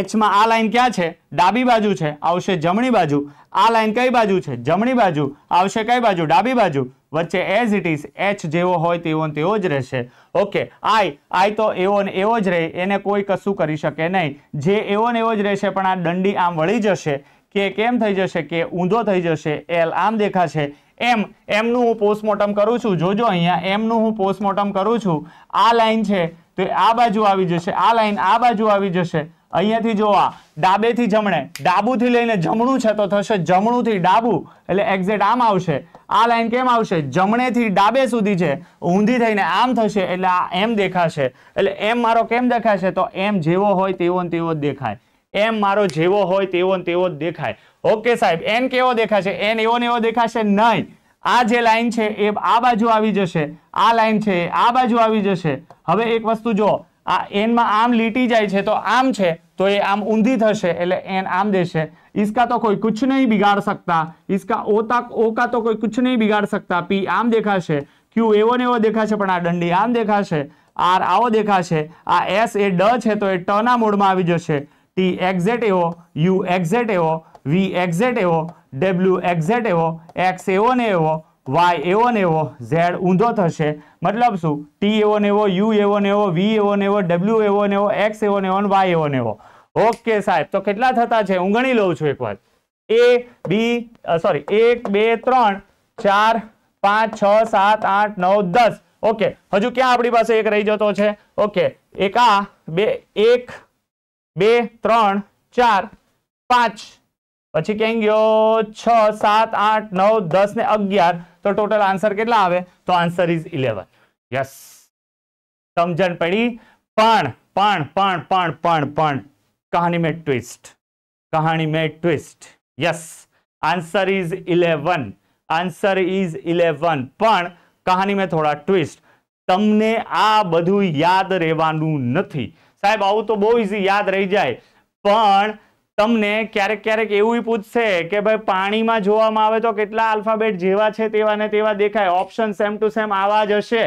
એચમાં આ લાઈન ક્યાં છે ડાબી બાજુ છે આવશે જમણી બાજુ આ લાઈન કઈ બાજુ છે જમણી બાજુ આવશે કઈ બાજુ ડાબી બાજુ વચ્ચે એઝ ઇટ ઇઝ એચ જેવો હોય તેવો ને તેવો જ રહેશે ઓકે આઈ આઈ તો એવો ને એવો જ રહે એને કોઈ કશું કરી શકે નહીં જે એવો ને એવો જ રહેશે પણ આ દંડી આમ વળી જશે કે કેમ થઈ જશે કે ઊંધો થઈ જશે એલ આમ દેખાશે એમ એમનું હું પોસ્ટમોર્ટમ કરું છું જોજો અહીંયા એમનું હું પોસ્ટમોર્ટમ કરું છું આ લાઈન છે તો આ બાજુ આવી જશે આ લાઈન આ બાજુ આવી જશે અહીંયાથી જો આ ડાબેથી જમણે ડાબુથી લઈને જમણું છે તો થશે જમણુંથી ડાબુ એટલે એક્ઝેક્ટ આમ આવશે આ લાઈન કેમ આવશે જમણેથી ડાબે સુધી છે ઊંધી થઈને આમ થશે એટલે આ એમ દેખાશે એટલે એમ મારો કેમ દેખાશે તો એમ જેવો હોય તેવો ને તેવો જ દેખાય એમ મારો જેવો હોય તેવો ને તેવો જ દેખાય ઓકે સાહેબ એન કેવો દેખાશે એન એવો ને એવો દેખાશે નહીં આ જે લાઈન છે એ આ બાજુ આવી જશે આ લાઈન છે આ બાજુ આવી જશે હવે એક વસ્તુ જો આ એનમાં આમ લીટી જાય છે તો આમ છે તો એ આમ ઊંધી થશે એટલે એન આમ દેશે इसका તો કોઈ કુછ નહીં बिगाड़ सकता इसका ઓતા ઓકા તો કોઈ કુછ નહીં कुछ नहीं પી આમ દેખાશે ક્યુ એવો ને એવો દેખાશે પણ આ દંડી આમ દેખાશે આર આવો દેખાશે આ એસ એ ડ છે તો એ ટ ના મોડમાં આવી જશે ટી એક્ઝેટ એવો યુ એક્ઝેટ એવો વી એક્ઝેટ એવો ડબલ્યુ એક્ઝેટ એવો એક્સ એવો ને એવો વાય એવો ને એવો ઝેડ ઊંધો થશે મતલબ શું ટી એવો ને એવો યુ એવો ને એવો વી એવો ને એવો ડબલ્યુ એવો ને એવો એક્સ એવો ને એવો વાય એવો ને એવો ઓકે સાહેબ તો કેટલા થતા છે હું ગણી લઉં છું એકવાર એ બી સોરી એક બે ત્રણ ચાર પાંચ છ સાત આઠ નવ દસ ઓકે હજુ ક્યાં આપણી પાસે એક રહી જતો છે ઓકે એક આ બે એક બે ત્રણ ચાર પાંચ પછી ક્યાં ગયો છ સાત આઠ નવ દસ ને અગિયાર તો ટોટલ આન્સર કેટલા આવે તો આન્સર ઇઝ 11 યસ સમજન પડી પણ પણ પણ પણ પણ પણ કહાની મે ટ્વિસ્ટ કહાની મે twist yes answer is 11 answer is 11 પણ કહાની મે થોડા ટ્વિસ્ટ તમને આ બધું યાદ રહેવાનું નથી સાહેબ આઉ તો બહુ ઈઝી યાદ રહી જાય પણ તમને ક્યારેક ક્યારેક એવું પૂછશે કે ભાઈ પાણીમાં જોવામાં આવે તો કેટલા આલ્ફાબેટ જેવા છે તેવા ને તેવા દેખાય ઓપ્શન સેમ ટુ સેમ આવા જ હશે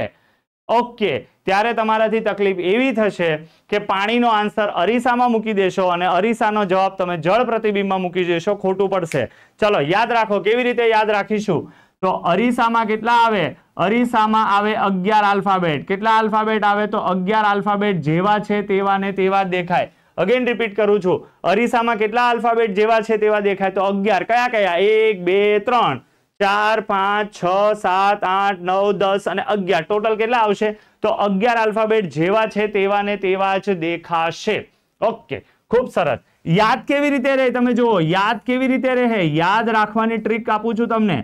ઓકે ત્યારે તમારાથી તકલીફ એવી થશે કે પાણીનો આન્સર અરીસામાં મૂકી દેશો અને અરીસાનો જવાબ તમે જળ પ્રતિબિંબમાં મૂકી દેશો ખોટું પડશે ચલો યાદ રાખો કેવી રીતે યાદ રાખીશું તો અરીસામાં કેટલા આવે અરીસામાં આવે અગિયાર આલ્ફાબેટ કેટલા આલ્ફાબેટ આવે તો અગિયાર આલ્ફાબેટ જેવા છે તેવા ને તેવા દેખાય અગેન રિપીટ કરું છું અરીસામાં કેટલા આલ્ફાબેટ જેવા છે તેવા દેખાય તો અગિયાર કયા કયા એક બે ત્રણ ચાર પાંચ છ સાત આઠ નવ દસ અને અગિયાર ટોટલ કેટલા આવશે તો અગિયાર આલ્ફાબેટ જેવા છે તેવા ને તેવા જ દેખાશે ઓકે ખૂબ સરસ યાદ કેવી રીતે રહે તમે જુઓ યાદ કેવી રીતે રહે યાદ રાખવાની ટ્રીક આપું છું તમને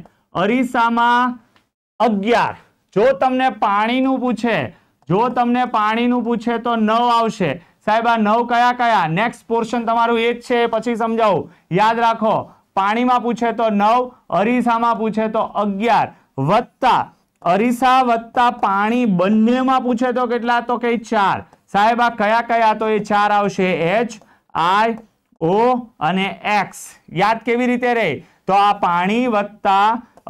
અરીસામાં અગિયાર જો તમને પાણીનું પૂછે જો તમને પાણીનું પૂછે તો નવ આવશે સાહેબ આ નવ કયા કયા નેક્સ્ટ પોર્શન તમારું એ જ છે પછી સમજાવું યાદ રાખો પાણીમાં પૂછે તો નવ અરીસામાં પૂછે તો અગિયાર વત્તા અરીસા વત્તા પાણી બંનેમાં પૂછે તો કેટલા તો કે ચાર સાહેબ આ કયા કયા તો એ ચાર આવશે એચ આઈ ઓ અને એક્સ યાદ કેવી રીતે રહે તો આ પાણી વત્તા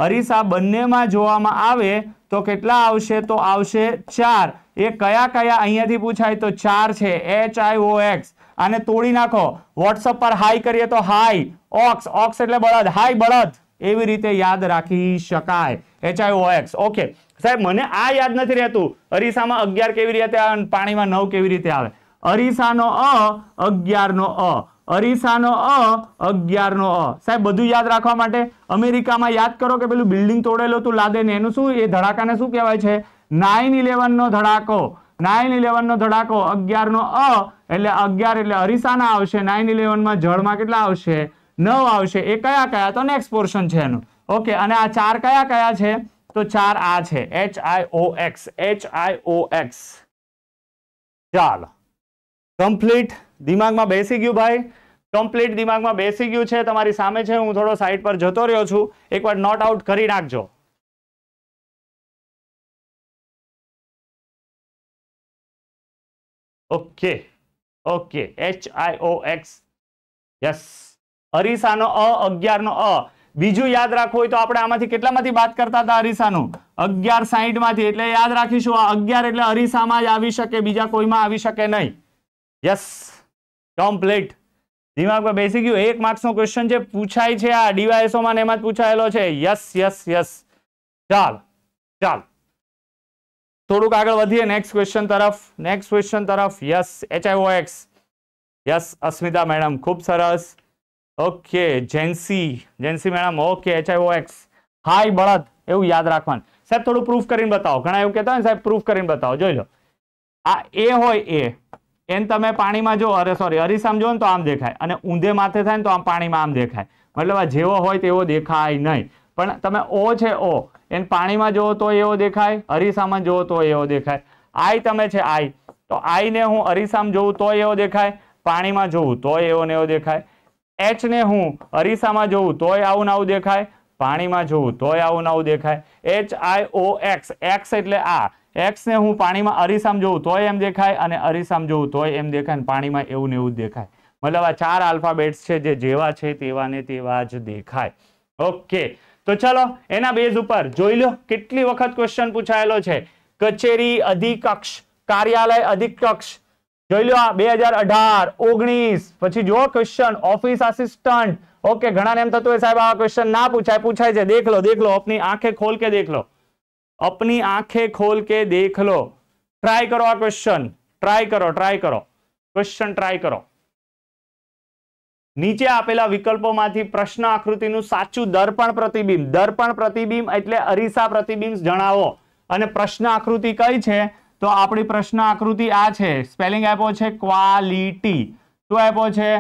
અરીસા બંનેમાં જોવામાં આવે તો કેટલા આવશે તો આવશે ચાર એ કયા કયા અહીંયાથી પૂછાય તો ચાર છે એચ આઈ ઓ એક્સ આને તોડી નાખો વોટ્સઅપ પર હાઈ કરીએ તો હાઈ ઓક્સ ઓક્સ એટલે બળદ હાઈ બળદ એવી રીતે યાદ રાખી શકાય H I O X okay સાહેબ મને આ યાદ નથી રહેતું અરીસામાં અગિયાર કેવી રીતે આવે પાણીમાં નવ કેવી રીતે આવે અરીસાનો અ અગિયારનો અ અરીસાનો અ અગિયારનો અ સાહેબ બધું યાદ રાખવા માટે અમેરિકામાં યાદ કરો કે પેલું બિલ્ડિંગ તોડેલું હતું ને એનું શું એ ધડાકાને શું કહેવાય છે નાઇન ઇલેવનનો ધડાકો નાઇન ઇલેવનનો ધડાકો અગિયારનો અ એટલે અગિયાર એટલે અરીસાના આવશે નાઇન ઇલેવનમાં જળમાં કેટલા આવશે નવ આવશે એ કયા કયા તો નેક્સ્ટ પોર્શન છે એનું ઓકે અને આ ચાર કયા કયા છે તો ચાર આ છે H I O X H I O X ચાલ કમ્પ્લીટ દિમાગમાં બેસી ગયું ભાઈ કમ્પ્લીટ દિમાગમાં બેસી ગયું છે તમારી સામે છે હું થોડો સાઈડ પર જતો રહ્યો છું એકવાર નોટ આઉટ કરી નાખજો okay okay H I O X yes અરીસાનો અ અગિયારનો અ બીજું યાદ રાખવું હોય તો આપણે આમાંથી કેટલામાંથી વાત કરતા હતા અરીસાનું અગિયાર સાઈઠ માંથી એટલે યાદ રાખીશું આ અગિયાર એટલે અરીસામાં જ આવી શકે બીજા કોઈમાં આવી શકે નહીં યસ કમ્પ્લીટ દિમાગમાં બેસી ગયું એક માર્ક્સનો ક્વેશ્ચન જે પૂછાય છે આ ડીવાયએસઓમાં એમાં જ પૂછાયેલો છે યસ યસ યસ ચાલ ચાલ थोड़ो આગળ વધીએ નેક્સ્ટ ક્વેશ્ચન તરફ નેક્સ્ટ ક્વેશ્ચન તરફ yes H I O X yes Asmita madam ખૂબ સરસ ઓકે જенસી જенસી મેડમ ઓકે एचआईओएक्स હાઈ બળ એવું યાદ રાખવાનું સાહેબ થોડું પ્રૂફ કરીને बताओ કણે એવું કહેતા સાહેબ પ્રૂફ કરીને बताओ જોઈ લો આ એ હોય એ એન તમે પાણીમાં જો અરે સોરી હરી સમજો તો આમ દેખાય અને ઊંડે માથે થાય તો આમ પાણીમાં આમ દેખાય મતલબ આ જેવો હોય તેવો દેખાય નહીં પણ તમે ઓ છે ઓ એને પાણીમાં જુઓ તો એવો દેખાય અરીસામાં જુઓ તો એવો દેખાય આઈ તમે છે આઈ તો આઈને હું અરીસામ જોઉં તો એવો દેખાય પાણીમાં જોઉં તો એવો ને એવો દેખાય એચને હું અરીસામાં જોઉં તોય આવું ને આવું દેખાય પાણીમાં જોઉં તોય આવું ને આવું દેખાય H I O X X એટલે આ એક્સ ને હું પાણીમાં અરીસામાં જોઉં તોય એમ દેખાય અને અરીસામાં જોઉં તોય એમ દેખાય પાણીમાં એવું ને એવું દેખાય મતલબ આ ચાર આલ્ફાબેટ્સ છે જે જેવા છે તેવા ને તેવા જ દેખાય ઓકે તો ચલો એના બેઝ ઉપર જોઈ લો કેટલી વખત ક્વેશ્ચન પૂછાયેલો છે કચેરી અધિકક્ષ કાર્યાલય અધિકક્ષ જોઈ લો આ બે હજાર અઢાર ઓગણીસ પછી જો ક્વેશ્ચન ઓફિસ આસિસ્ટન્ટ ઓકે ઘણા એમ થતું હોય સાહેબ આ ક્વેશ્ચન ના પૂછાય પૂછાય છે દેખ લો દેખ લો અપની આંખે ખોલ કે દેખ લો અપની આંખે ખોલ કે દેખ લો ટ્રાય કરો આ ક્વેશ્ચન ટ્રાય કરો ટ્રાય કરો ક્વેશ્ચન ટ્રાય કરો નીચે આપેલા વિકલ્પોમાંથી પ્રશ્ન આકૃતિનું સાચું દર્પણ પ્રતિબિંબ દર્પણ પ્રતિબિંબ એટલે અરીસા પ્રતિબિંબ જણાવો અને પ્રશ્ન આકૃતિ કઈ છે તો આપણી પ્રશ્ન આકૃતિ આ છે સ્પેલિંગ આપ્યો છે ક્વાલિટી શું આપ્યો છે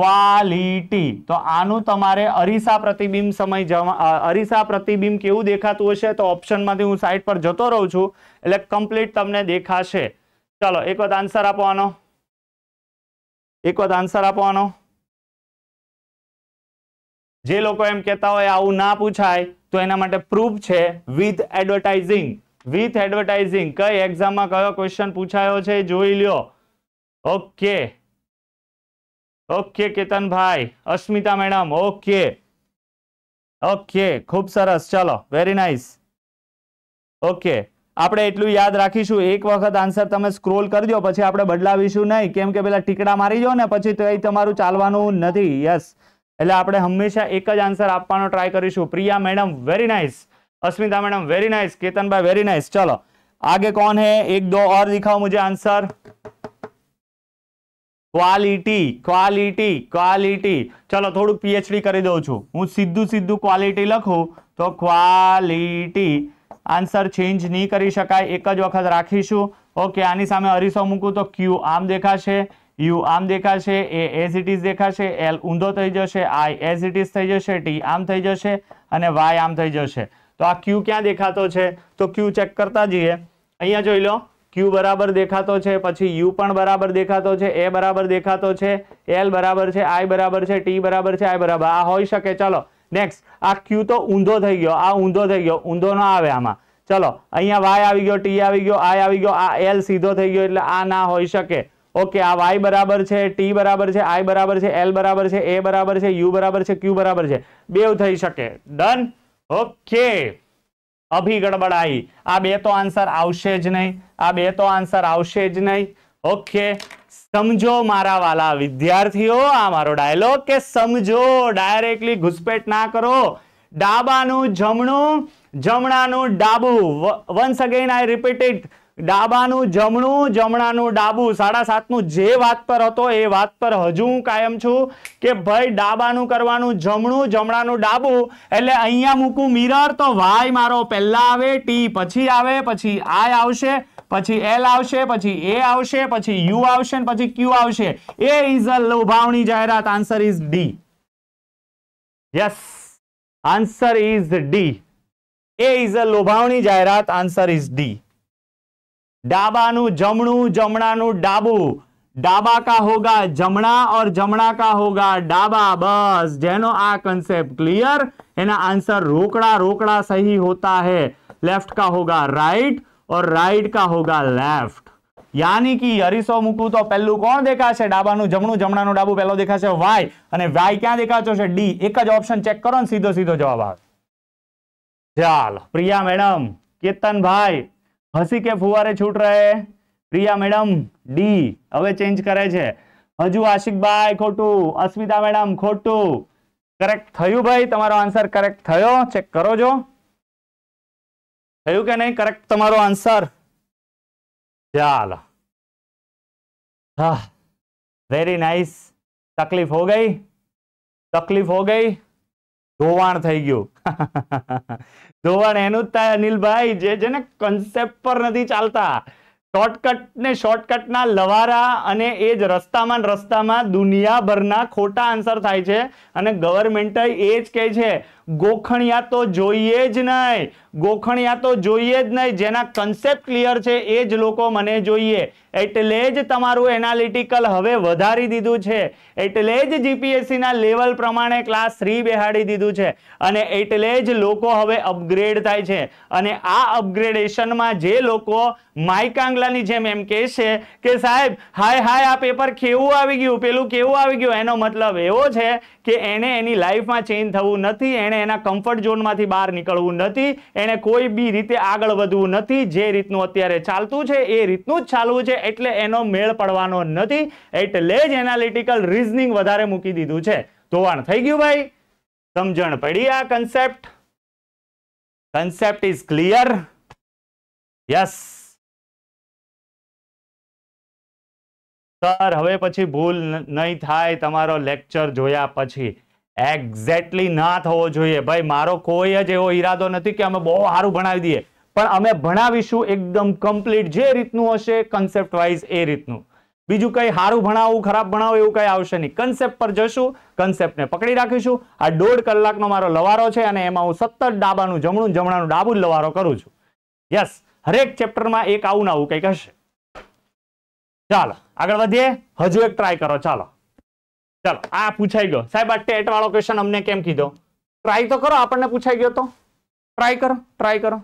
ક્વાલિટી તો આનું તમારે અરીસા પ્રતિબિંબ સમય અરીસા પ્રતિબિંબ કેવું દેખાતું હશે તો ઓપ્શનમાંથી હું સાઈડ પર જતો રહું છું એટલે કમ્પ્લીટ તમને દેખાશે ચલો એક વાત આન્સર આપવાનો એક વાત આન્સર આપવાનો જે લોકો એમ કેતા હોય આવું ના પૂછાય તો એના માટે પ્રૂફ છે વિથ એડવર્ટાઇઝિંગ વિથ એડવર્ટાઇઝિંગ કઈ એક્ઝામમાં કયો ક્વેશ્ચન પૂછાયો છે જોઈ લ્યો ઓકે ઓકે કેતનભાઈ અસ્મિતા મેડમ ઓકે ઓકે ખૂબ સરસ ચલો વેરી નાઇસ ઓકે આપણે એટલું યાદ રાખીશું એક વખત આન્સર તમે સ્ક્રોલ કરી દો પછી આપણે બદલાવીશું નહીં કેમ કે પેલા ટીકડા મારી દો ને પછી તો એ તમારું ચાલવાનું નથી યસ એટલે આપણે હંમેશા એક જ આન્સર આપવાનો ટ્રાય કરીશું Priya madam very nice Asmita madam very nice કેતનભાઈ વેરી નાઇસ ચલો આગે કોણ હે એક દો ઓર दिखाओ मुझे આન્સર ક્વોલિટી ક્વોલિટી ક્વોલિટી ચલો થોડું પીએચડી કરી દઉં છું હું સીધું સીધું ક્વોલિટી લખું તો ક્વોલિટી આન્સર ચેન્જ નહીં કરી શકાય એક જ વખત રાખીશું ઓકે આની સામે અરીસો મૂકું તો ક્યુ આમ દેખાશે યુ આમ દેખાશે એ એઝ ઇટ ઇઝ દેખાશે એલ ઊંધો થઈ જશે આઈ એઝ ઇટ ઇઝ થઈ જશે ટી આમ થઈ જશે અને વાય આમ થઈ જશે તો આ ક્યુ ક્યાં દેખાતો છે તો ક્યુ ચેક કરતા જઈએ અહીંયા જોઈ લો ક્યુ બરાબર દેખાતો છે પછી યુ પણ બરાબર દેખાતો છે એ બરાબર દેખાતો છે એલ બરાબર છે આઈ બરાબર છે ટી બરાબર છે આઈ બરાબર આ હોઈ શકે ચલો નેક્સ્ટ આ ક્યુ તો ઊંધો થઈ ગયો આ ઊંધો થઈ ગયો ઊંધો ન આવે આમાં ચલો અહીંયા વાય આવી ગયો ટી આવી ગયો આઈ આવી ગયો આ એલ સીધો થઈ ગયો એટલે આ ના હોઈ શકે ઓકે આ વાય બરાબર છે ટી બરાબર છે આઈ બરાબર છે એલ બરાબર છે એ બરાબર છે યુ બરાબર છે ક્યુ બરાબર છે બેવ થઈ શકે ડન ઓકે અભી ગડબડાઈ આ બે તો આન્સર આવશે જ નહીં આ બે તો આન્સર આવશે જ નહીં ઓકે સમજો મારા વાલા વિદ્યાર્થીઓ આ મારો ડાયલોગ કે સમજો ડાયરેક્ટલી ઘુસપેટ ના કરો ડાબાનું જમણું જમણાનું ડાબું once again I repeat it ડાબાનું જમણું જમણાનું ડાબું સાડા સાતનું જે વાત પર હતો એ વાત પર હજુ હું કાયમ છું કે ભાઈ ડાબાનું કરવાનું જમણું જમણાનું ડાબું એટલે અહીંયા મૂકું મિરર તો વાય મારો પહેલા આવે ટી પછી આવે પછી આય આવશે પછી એલ આવશે પછી એ આવશે પછી યુ આવશે પછી ક્યુ આવશે એ ઇઝ અ લોભાવણી જાહેરાત answer is D yes answer is D A is a લોભાવણી જાહેરાત આન્સર ઇઝ ડી ડાબાનું જમણું જમણાનું ડાબું ડાબા કા હોગા જમણા ઓર જમણા કા હોગા ડાબા બસ જેનો આ કન્સેપ્ટ ક્લિયર એના આન્સર રોકડા રોકડા સહી હોતા હે લેફ્ટ કા હોગા રાઈટ ઓર રાઈટ કા હોગા લેફ્ટ યાની કી અરીસો મૂકું તો પહેલું કોણ દેખાશે ડાબાનું જમણું જમણાનું ડાબું પહેલો દેખાશે વાય અને વાય ક્યાં દેખાતો છે ડી એક જ ઓપ્શન ચેક કરો ને સીધો સીધો જવાબ આવે ચાલો પ્રિયા મેડમ કેતનભાઈ હસી કે ફુવારે છૂટ રહે પ્રિયા મેડમ ડી હવે ચેન્જ કરે છે હજુ આશિકભાઈ ખોટું અસ્મિતા મેડમ ખોટું કરેક્ટ થયું ભાઈ તમારો આન્સર કરેક્ટ થયો ચેક કરો જો થયું કે નહીં કરેક્ટ તમારો આન્સર ચાલ હા વેરી નાઇસ તકલીફ હો ગઈ તકલીફ હો ગઈ ધોવાણ થઈ ગયું ધોવાણ એનું જ થાય અનિલભાઈ જે છે ને કન્સેપ્ટ પર નથી ચાલતા શોર્ટકટ ને શોર્ટકટના લવારા અને એ જ રસ્તામાં રસ્તામાં દુનિયાભરના ખોટા આન્સર થાય છે અને ગવર્મેન્ટ એ જ કહે છે ગોખણિયા તો જોઈએ જ નહીં ગોખણિયા તો જોઈએ જ નહીં જેના કન્સેપ્ટ ક્લિયર છે એ જ લોકો મને જોઈએ એટલે જ તમારું એનાલિટિકલ હવે વધારી દીધું છે એટલે જ જીપીએસસીના લેવલ પ્રમાણે ક્લાસ થ્રી બેહાડી દીધું છે અને એટલે જ લોકો હવે અપગ્રેડ થાય છે અને આ અપગ્રેડેશનમાં જે લોકો માઇક આંગલાની જેમ એમ કહે છે કે સાહેબ હાય હાય આ પેપર કેવું આવી ગયું પેલું કેવું આવી ગયું એનો મતલબ એવો છે કે એને એની લાઈફમાં ચેન્જ થવું નથી એણે એણે એના કમ્ફર્ટ ઝોનમાંથી બહાર નીકળવું નથી એને કોઈ બી રીતે આગળ વધવું નથી જે રીતનું અત્યારે ચાલતું છે એ રીતનું જ ચાલવું છે એટલે એનો મેળ પડવાનો નથી એટલે જ એનાલિટિકલ રિઝનિંગ વધારે મૂકી દીધું છે ધોવાણ થઈ ગયું ભાઈ સમજણ પડી આ concept concept is clear yes sir હવે પછી ભૂલ નહીં થાય તમારો લેક્ચર જોયા પછી એક્ઝેક્ટલી ના થવો જોઈએ ભાઈ મારો કોઈ જ એવો ઈરાદો નથી કે અમે બહુ સારું ભણાવી દઈએ પણ અમે ભણાવીશું એકદમ કમ્પ્લીટ જે રીતનું હશે કન્સેપ્ટ વાઇઝ એ રીતનું બીજું કંઈ સારું ભણાવવું ખરાબ ભણાવવું એવું કંઈ આવશે નહીં કન્સેપ્ટ પર જશું કન્સેપ્ટને પકડી રાખીશું આ દોઢ કલાકનો મારો લવારો છે અને એમાં હું સતત ડાબાનું જમણું જમણાનું ડાબું જ લવારો કરું છું યસ હરેક ચેપ્ટરમાં એક આવું ને આવું કંઈક હશે ચાલો આગળ વધીએ હજુ એક ટ્રાય કરો ચાલો ચાલો આ પૂછાઈ ગયો સાહેબ આ ટેટ વાળો ક્વેશ્ચન અમને કેમ કીધો ટ્રાય તો કરો આપણને પૂછાઈ ગયો તો ટ્રાય કરો ટ્રાય કરો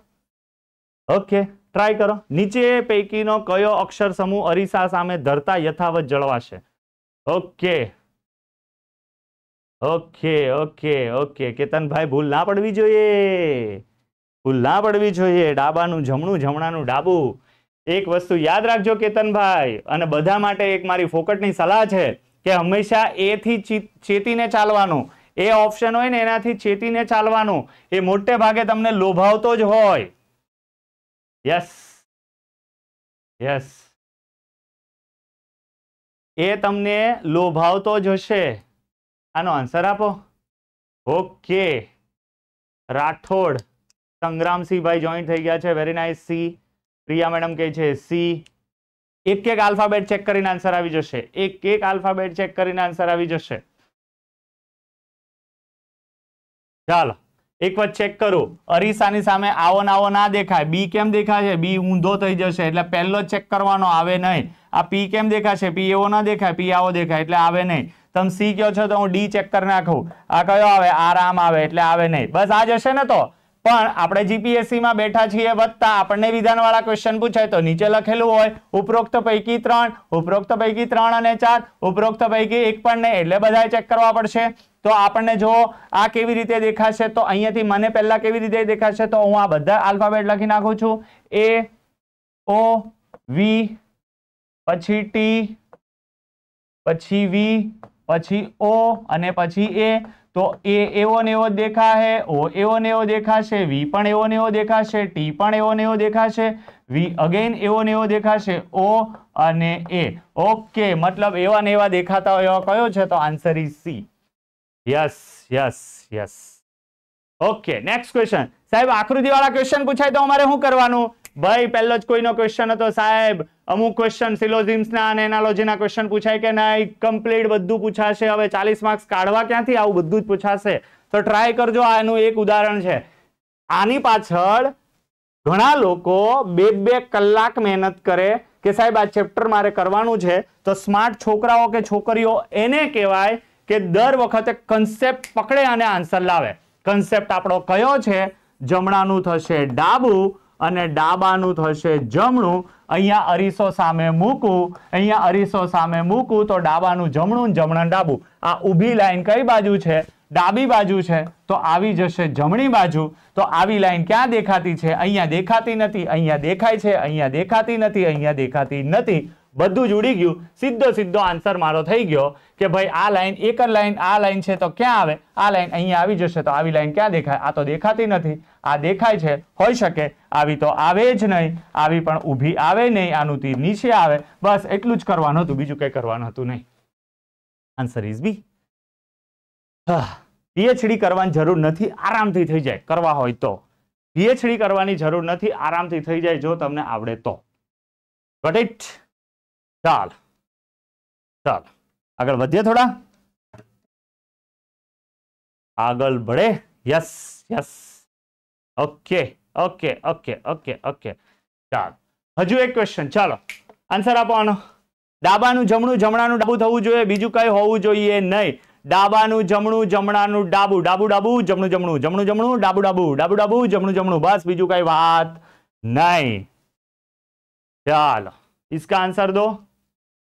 ઓકે ટ્રાય કરો નીચે પૈકીનો કયો અક્ષર સમૂહ અરીસા સામે ધરતા યથાવત જળવાશે ઓકે ઓકે ઓકે ઓકે કેતનભાઈ ભૂલ ના પડવી જોઈએ ભૂલ ના પડવી જોઈએ ડાબાનું જમણું જમણાનું ડાબું એક વસ્તુ યાદ રાખજો કેતનભાઈ અને બધા માટે એક મારી ફોકટની સલાહ છે કે હંમેશા એથી ચેતીને ચાલવાનું એ ઓપ્શન હોય ને એનાથી ચેતીને ચાલવાનું એ મોટે ભાગે તમને લોભાવતો જ હોય યસ યસ એ તમને લોભાવતો જ હશે આનો આન્સર આપો ઓકે રાઠોડ સંગ્રામસિંહભાઈ જોઈન્ટ થઈ ગયા છે very nice C Priya madam કહે છે સી એક એક આલ્ફાબેટ ચેક કરીને આન્સર આવી જશે એક એક આલ્ફાબેટ ચેક કરીને આન્સર આવી જશે ચાલો એક વાર ચેક કરું અરીસાની સામે આવો આવો ના દેખાય બી કેમ દેખાશે બી ઊંધો થઈ જશે એટલે પહેલો ચેક કરવાનો આવે નહીં આ પી કેમ દેખાશે પી એવો ના દેખાય પી આવો દેખાય એટલે આવે નહીં તમે સી કહો છો તો હું ડી ચેક કરી નાખું આ કયો આવે આરામ આવે એટલે આવે નહીં બસ આ જશે ને તો પણ આપણે જીપીએસસીમાં બેઠા છીએ વધતા આપણને વિધાનવાળા ક્વેશ્ચન પૂછાય તો નીચે લખેલું હોય ઉપરોક્ત પૈકી ત્રણ ઉપરોક્ત પૈકી ત્રણ અને ચાર ઉપરોક્ત પૈકી એક પણ ને એટલે બધાએ ચેક કરવા પડશે તો આપણને જો આ કેવી રીતે દેખાશે તો અહીંયાથી મને પહેલા કેવી રીતે દેખાશે તો હું આ બધા આલ્ફાબેટ લખી નાખું છું એ ઓ વી પછી ટી પછી વી પછી ઓ અને પછી એ તો એ એવો ને એવો દેખાશે ઓ એવો ને એવો દેખાશે વી પણ એવો ને એવો દેખાશે ટી પણ એવો ને એવો દેખાશે વી અગેન એવો ને એવો દેખાશે ઓ અને એ ઓકે મતલબ એવા ને એવા દેખાતા હોય એવા કયો છે તો answer is C yes yes yes okay next question સાહેબ આકૃતિવાળા ક્વેશ્ચન પૂછાય તો અમારે શું કરવાનું ભાઈ પહેલો જ કોઈનો ક્વેશ્ચન હતો સાહેબ અમુક ક્વેશ્ચન સિલોઝિમ્સના અને એનાલોજીના ક્વેશ્ચન પૂછાય કે નહીં કમ્પ્લીટ બધું પૂછાશે હવે ચાલીસ માર્ક્સ કાઢવા ક્યાંથી આવું બધું જ પૂછાશે તો ટ્રાય કરજો આનું એક ઉદાહરણ છે આની પાછળ ઘણા લોકો બે બે કલાક મહેનત કરે કે સાહેબ આ ચેપ્ટર મારે કરવાનું છે તો સ્માર્ટ છોકરાઓ કે છોકરીઓ એને કહેવાય કે દર વખતે કન્સેપ્ટ પકડે અને આન્સર લાવે કન્સેપ્ટ આપણો કયો છે જમણાનું થશે ડાબું અને ડાબાનું થશે જમણું અહીંયા અરીસો સામે મૂકું અહીંયા અરીસો સામે મૂકું તો ડાબાનું જમણું જમણા ડાબું આ ઊભી લાઈન કઈ બાજુ છે ડાબી બાજુ છે તો આવી જશે જમણી બાજુ તો આવી લાઈન ક્યાં દેખાતી છે અહીંયા દેખાતી નથી અહીંયા દેખાય છે અહીંયા દેખાતી નથી અહીંયા દેખાતી નથી બધું જ ઉડી ગયું સીધો સીધો આન્સર મારો થઈ ગયો કે ભાઈ આ લાઈન એક જ લાઈન આ લાઈન છે તો ક્યાં આવે આ લાઈન અહીંયા આવી જશે તો આવી લાઈન ક્યાં દેખાય આ તો દેખાતી નથી આ દેખાય છે હોઈ શકે આવી તો આવે જ નહીં આવી પણ ઊભી આવે નહીં આનું તીર નીચે આવે બસ એટલું જ કરવાનું હતું બીજું કંઈ કરવાનું હતું નહીં આન્સર ઇઝ બી પીએચડી કરવાની જરૂર નથી આરામથી થઈ જાય કરવા હોય તો પીએચડી કરવાની જરૂર નથી આરામથી થઈ જાય જો તમને આવડે તો ગટ ઇટ चाल चाल આગળ વધે થોડા આગળ ભડે yes yes okay okay okay okay okay ચાલ હજુ એક ક્વેશ્ચન ચાલો આન્સર આપવાનો ડાબાનું જમણું જમણાનું ડાબું થવું જોઈએ બીજું કઈ હોવું જોઈએ નહીં ડાબાનું જમણું જમણાનું ડાબું ડાબું ડાબું જમણું જમણું ડાબું ડાબું જમણું જમણું બસ બીજું કઈ વાત નહીં ચાલ इसका आंसर दो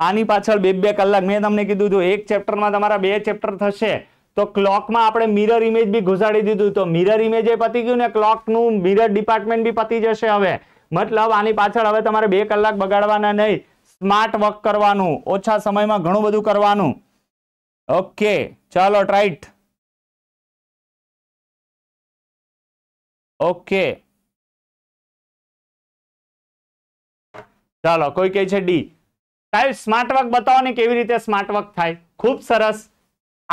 આની પાછળ બે બે કલાક મેં તમને કીધું હતું એક ચેપ્ટરમાં તમારા બે ચેપ્ટર થશે તો ક્લોકમાં આપણે મિરર ઇમેજ બી ઘુસાડી દીધું તો મિરર ઇમેજ એ પતી ગયું ને ક્લોકનું મિરર ડિપાર્ટમેન્ટ બી પતી જશે હવે મતલબ આની પાછળ હવે તમારે બે કલાક બગાડવાના નહીં સ્માર્ટ વર્ક કરવાનું ઓછા સમયમાં ઘણું બધું કરવાનું ઓકે ચાલો ટ્રાઇટ ઓકે ચાલો કોઈ કહે છે ડી સાહેબ સ્માર્ટ વર્ક બતાવો ને કેવી રીતે સ્માર્ટ વર્ક થાય ખૂબ સરસ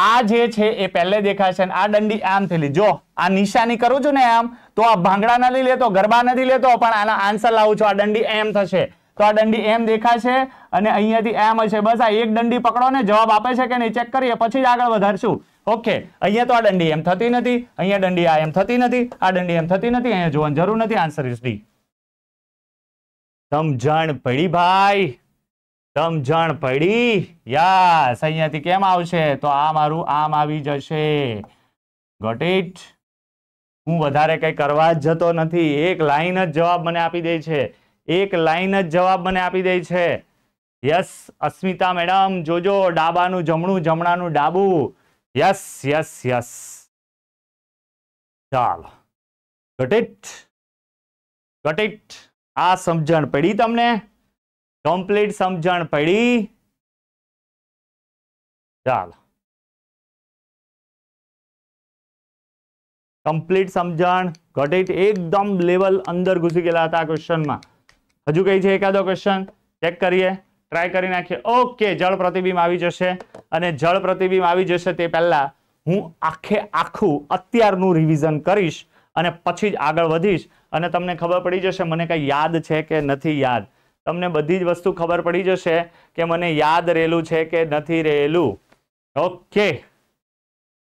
આ જે છે એ પહેલે દેખાશે આ દંડી આમ થયેલી જો આ નિશાની કરું છું ને આમ તો આ ભાંગડા નથી લેતો ગરબા નથી લેતો પણ આના આન્સર લાવું છું આ દંડી એમ થશે તો આ દંડી એમ દેખાશે અને અહીંયાથી એમ હશે બસ આ એક દંડી પકડો ને જવાબ આપે છે કે નહીં ચેક કરીએ પછી જ આગળ વધારશું ઓકે અહીંયા તો આ દંડી એમ થતી નથી અહીંયા દંડી આ એમ થતી નથી આ દંડી એમ થતી નથી અહીંયા જોવાની જરૂર નથી આન્સર ઇઝ ડી સમજણ પડી ભાઈ સમજણ પડી યસ અહીંયાથી કેમ આવશે તો આ મારું આમ આવી જશે ગોટ ઇટ હું વધારે કંઈ કરવા જ જતો નથી એક લાઈન જ જવાબ મને આપી દે છે એક લાઈન જ જવાબ મને આપી દે છે યસ અસ્મિતા મેડમ જોજો ડાબાનું જમણું જમણાનું ડાબું યસ યસ યસ ચાલો ગટ ઇટ ગટ ઇટ આ સમજણ પડી તમને કમ્પ્લીટ સમજણ પડી ચાલો કમ્પ્લીટ સમજણ ગોટ એકદમ લેવલ અંદર ઘૂસી ગયેલા હતા ક્વેશ્ચનમાં હજુ કઈ છે એકાદો ક્વેશ્ચન ચેક કરીએ ટ્રાય કરી નાખીએ ઓકે જળ પ્રતિબિંબ આવી જશે અને જળ પ્રતિબિંબ આવી જશે તે પહેલા હું આખે આખું અત્યારનું રિવિઝન કરીશ અને પછી જ આગળ વધીશ અને તમને ખબર પડી જશે મને કંઈ યાદ છે કે નથી યાદ તમને બધી જ વસ્તુ ખબર પડી જશે કે મને યાદ રહેલું છે કે નથી રહેલું ઓકે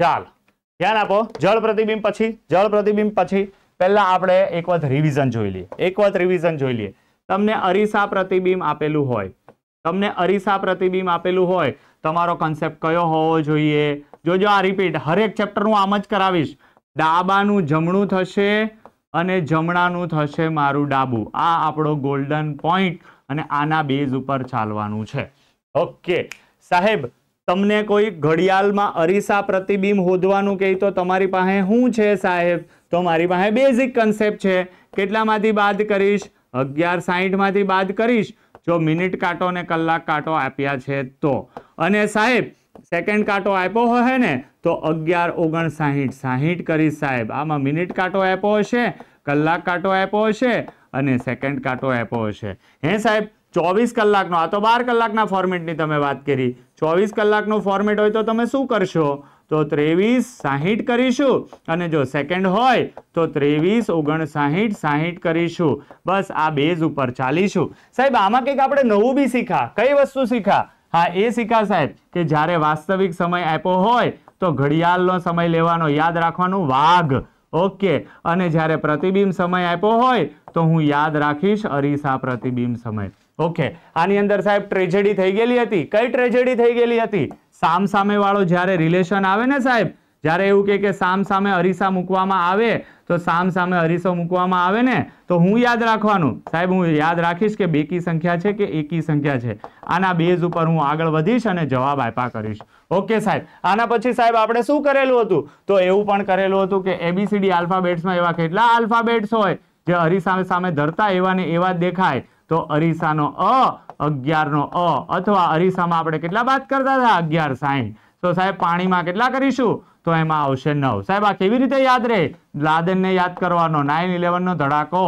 ચાલ ધ્યાન આપો જળ પ્રતિબિંબ પછી જળ પ્રતિબિંબ પછી પહેલા આપણે એક વાત રિવિઝન જોઈ લઈએ એક વાત રિવિઝન જોઈ લઈએ તમને અરીસા પ્રતિબિંબ આપેલું હોય તમને અરીસા પ્રતિબિંબ આપેલું હોય તમારો કન્સેપ્ટ કયો હોવો જોઈએ જોજો આ રિપીટ હરેક ચેપ્ટરનું આમ જ કરાવીશ ડાબાનું જમણું થશે અને જમણાનું થશે મારું ડાબું આ આપણો ગોલ્ડન પોઈન્ટ અને આના બેઝ ઉપર ચાલવાનું છે ઓકે સાહેબ તમને કોઈ ઘડિયાળમાં અરીસા પ્રતિબિંબ હોદવાનું કહે તો તમારી પાસે શું છે સાહેબ તો મારી પાસે બેઝિક કન્સેપ્ટ છે કેટલામાંથી બાદ કરીશ અગિયાર સાહીઠમાંથી બાદ કરીશ જો મિનિટ કાંટો ને કલાક કાંટો આપ્યા છે તો અને સાહેબ સેકન્ડ કાંટો આપ્યો હોય ને તો અગિયાર ઓગણસાહીઠ સાહીઠ કરી સાહેબ આમાં મિનિટ કાંટો આપ્યો હશે કલાક કાંટો આપ્યો હશે અને સેકન્ડ કાંટો આપ્યો હશે હે સાહેબ ચોવીસ કલાકનો આ તો બાર કલાકના ફોર્મેટની તમે વાત કરી ચોવીસ કલાકનો ફોર્મેટ હોય તો તમે શું કરશો તો ત્રેવીસ સાહીઠ કરીશું અને જો સેકન્ડ હોય તો ત્રેવીસ ઓગણ ઓગણસાહીઠ સાહીઠ કરીશું બસ આ બેઝ ઉપર ચાલીશું સાહેબ આમાં કંઈક આપણે નવું બી શીખા કઈ વસ્તુ શીખા હા એ સિક્કા સાહેબ કે જ્યારે વાસ્તવિક સમય આપ્યો હોય તો ઘડિયાળનો સમય લેવાનો યાદ રાખવાનું વાઘ ઓકે અને જ્યારે પ્રતિબિંબ સમય આપ્યો હોય તો હું યાદ રાખીશ અરીસા પ્રતિબિંબ સમય ઓકે આની અંદર સાહેબ ટ્રેજેડી થઈ ગયેલી હતી કઈ ટ્રેજેડી થઈ ગયેલી હતી સામસામે વાળો જ્યારે રિલેશન આવે ને સાહેબ જ્યારે એવું કે કે સામ સામે અરીસા મૂકવામાં આવે તો સામ સામે અરીસો મૂકવામાં આવે ને તો હું યાદ રાખવાનું સાહેબ હું યાદ રાખીશ કે બેકી સંખ્યા છે કે એકી સંખ્યા છે આના બેઝ ઉપર હું આગળ વધીશ અને જવાબ આપ્યા કરીશ ઓકે સાહેબ આના પછી સાહેબ આપણે શું કરેલું હતું તો એવું પણ કરેલું હતું કે એબીસીડી આલ્ફાબેટ્સમાં એવા કેટલા આલ્ફાબેટ્સ હોય જે અરીસા સામે ધરતા એવા ને એવા દેખાય તો અરીસાનો અ અગિયારનો અ અથવા અરીસામાં આપણે કેટલા વાત કરતા હતા અગિયાર સાઈઠ તો સાહેબ પાણીમાં કેટલા કરીશું તો એમાં આવશે નવ સાહેબ આ કેવી રીતે યાદ રહે લાદનને યાદ કરવાનો નાઇન ઇલેવનનો ધડાકો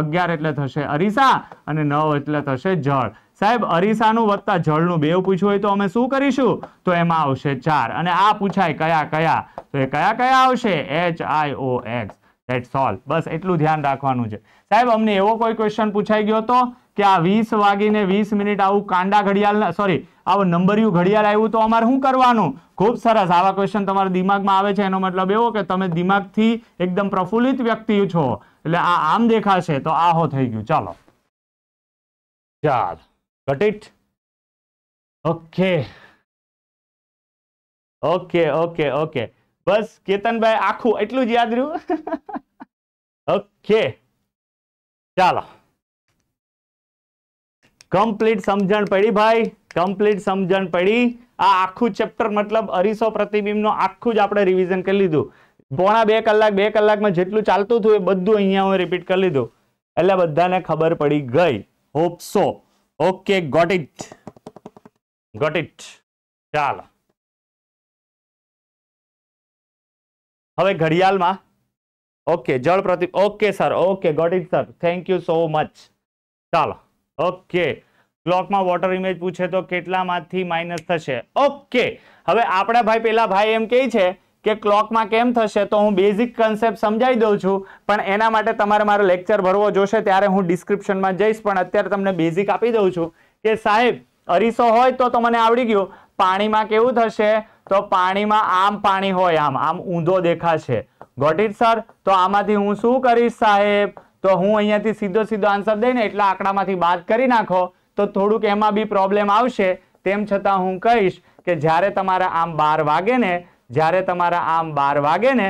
અગિયાર એટલે થશે અરીસા અને નવ એટલે થશે જળ સાહેબ અરીસાનું વધતા જળનું બે પૂછ્યું હોય તો અમે શું કરીશું તો એમાં આવશે ચાર અને આ પૂછાય કયા કયા તો એ કયા કયા આવશે H I O X that's all બસ એટલું ધ્યાન રાખવાનું છે સાહેબ અમને એવો કોઈ ક્વેશ્ચન પૂછાઈ ગયો હતો કે આ વીસ વાગીને વીસ મિનિટ આવું કાંડા ઘડિયાળના સોરી આવો નંબર યુ ઘડિયાળ આવ્યું તો અમારે શું કરવાનું ખૂબ સરસ આવા ક્વેશ્ચન તમારા દિમાગમાં આવે છે એનો મતલબ એવો કે તમે દિમાગથી એકદમ પ્રફુલ્લિત વ્યક્તિ છો એટલે આ આમ દેખાશે તો આહો થઈ ગયું ચાલો ચાલ got okay okay okay okay બસ કેતનભાઈ આખું એટલું જ યાદ રહ્યું ઓકે ચાલો કમ્પ્લીટ સમજણ પડી ભાઈ કમ્પ્લીટ સમજણ પડી આ આખું ચેપ્ટર મતલબ અરીસો પ્રતિબિંબનું આખું જ આપણે રિવિઝન કરી લીધું પોણા બે કલાક બે કલાકમાં જેટલું ચાલતું હતું એ બધું અહીંયા હું રિપીટ કરી લીધું એટલે બધાને ખબર પડી ગઈ hope so okay got it got it ચાલો હવે ઘડિયાળમાં ઓકે જળ પ્રતિ okay sir okay got it sir thank you so much ચાલો ઓકે બ્લોકમાં વોટર ઇમેજ પૂછે તો કેટલામાંથી માઇનસ થશે ઓકે હવે આપણા ભાઈ પેલા ભાઈ એમ કહે છે કે ક્લોકમાં કેમ થશે તો હું બેઝિક કન્સેપ્ટ સમજાવી દઉં છું પણ એના માટે તમારે મારો લેક્ચર ભરવો જોશે ત્યારે હું ડિસ્ક્રિપ્શનમાં જઈશ પણ અત્યારે તમને બેઝિક આપી દઉં છું કે સાહેબ અરીસો હોય તો મને આવડી ગયું પાણીમાં કેવું થશે તો પાણીમાં આમ પાણી હોય આમ આમ ઊંધો દેખાશે ગોટ ઇટ સર તો આમાંથી હું શું કરીશ સાહેબ તો હું અહીંયાથી સીધો સીધો આન્સર દઈને એટલા આંકડામાંથી બાદ કરી નાખો તો થોડુંક એમાં બી પ્રોબ્લેમ આવશે તેમ છતાં હું કહીશ કે જ્યારે તમારા આમ બાર વાગે ને જ્યારે તમારા આમ બાર વાગે ને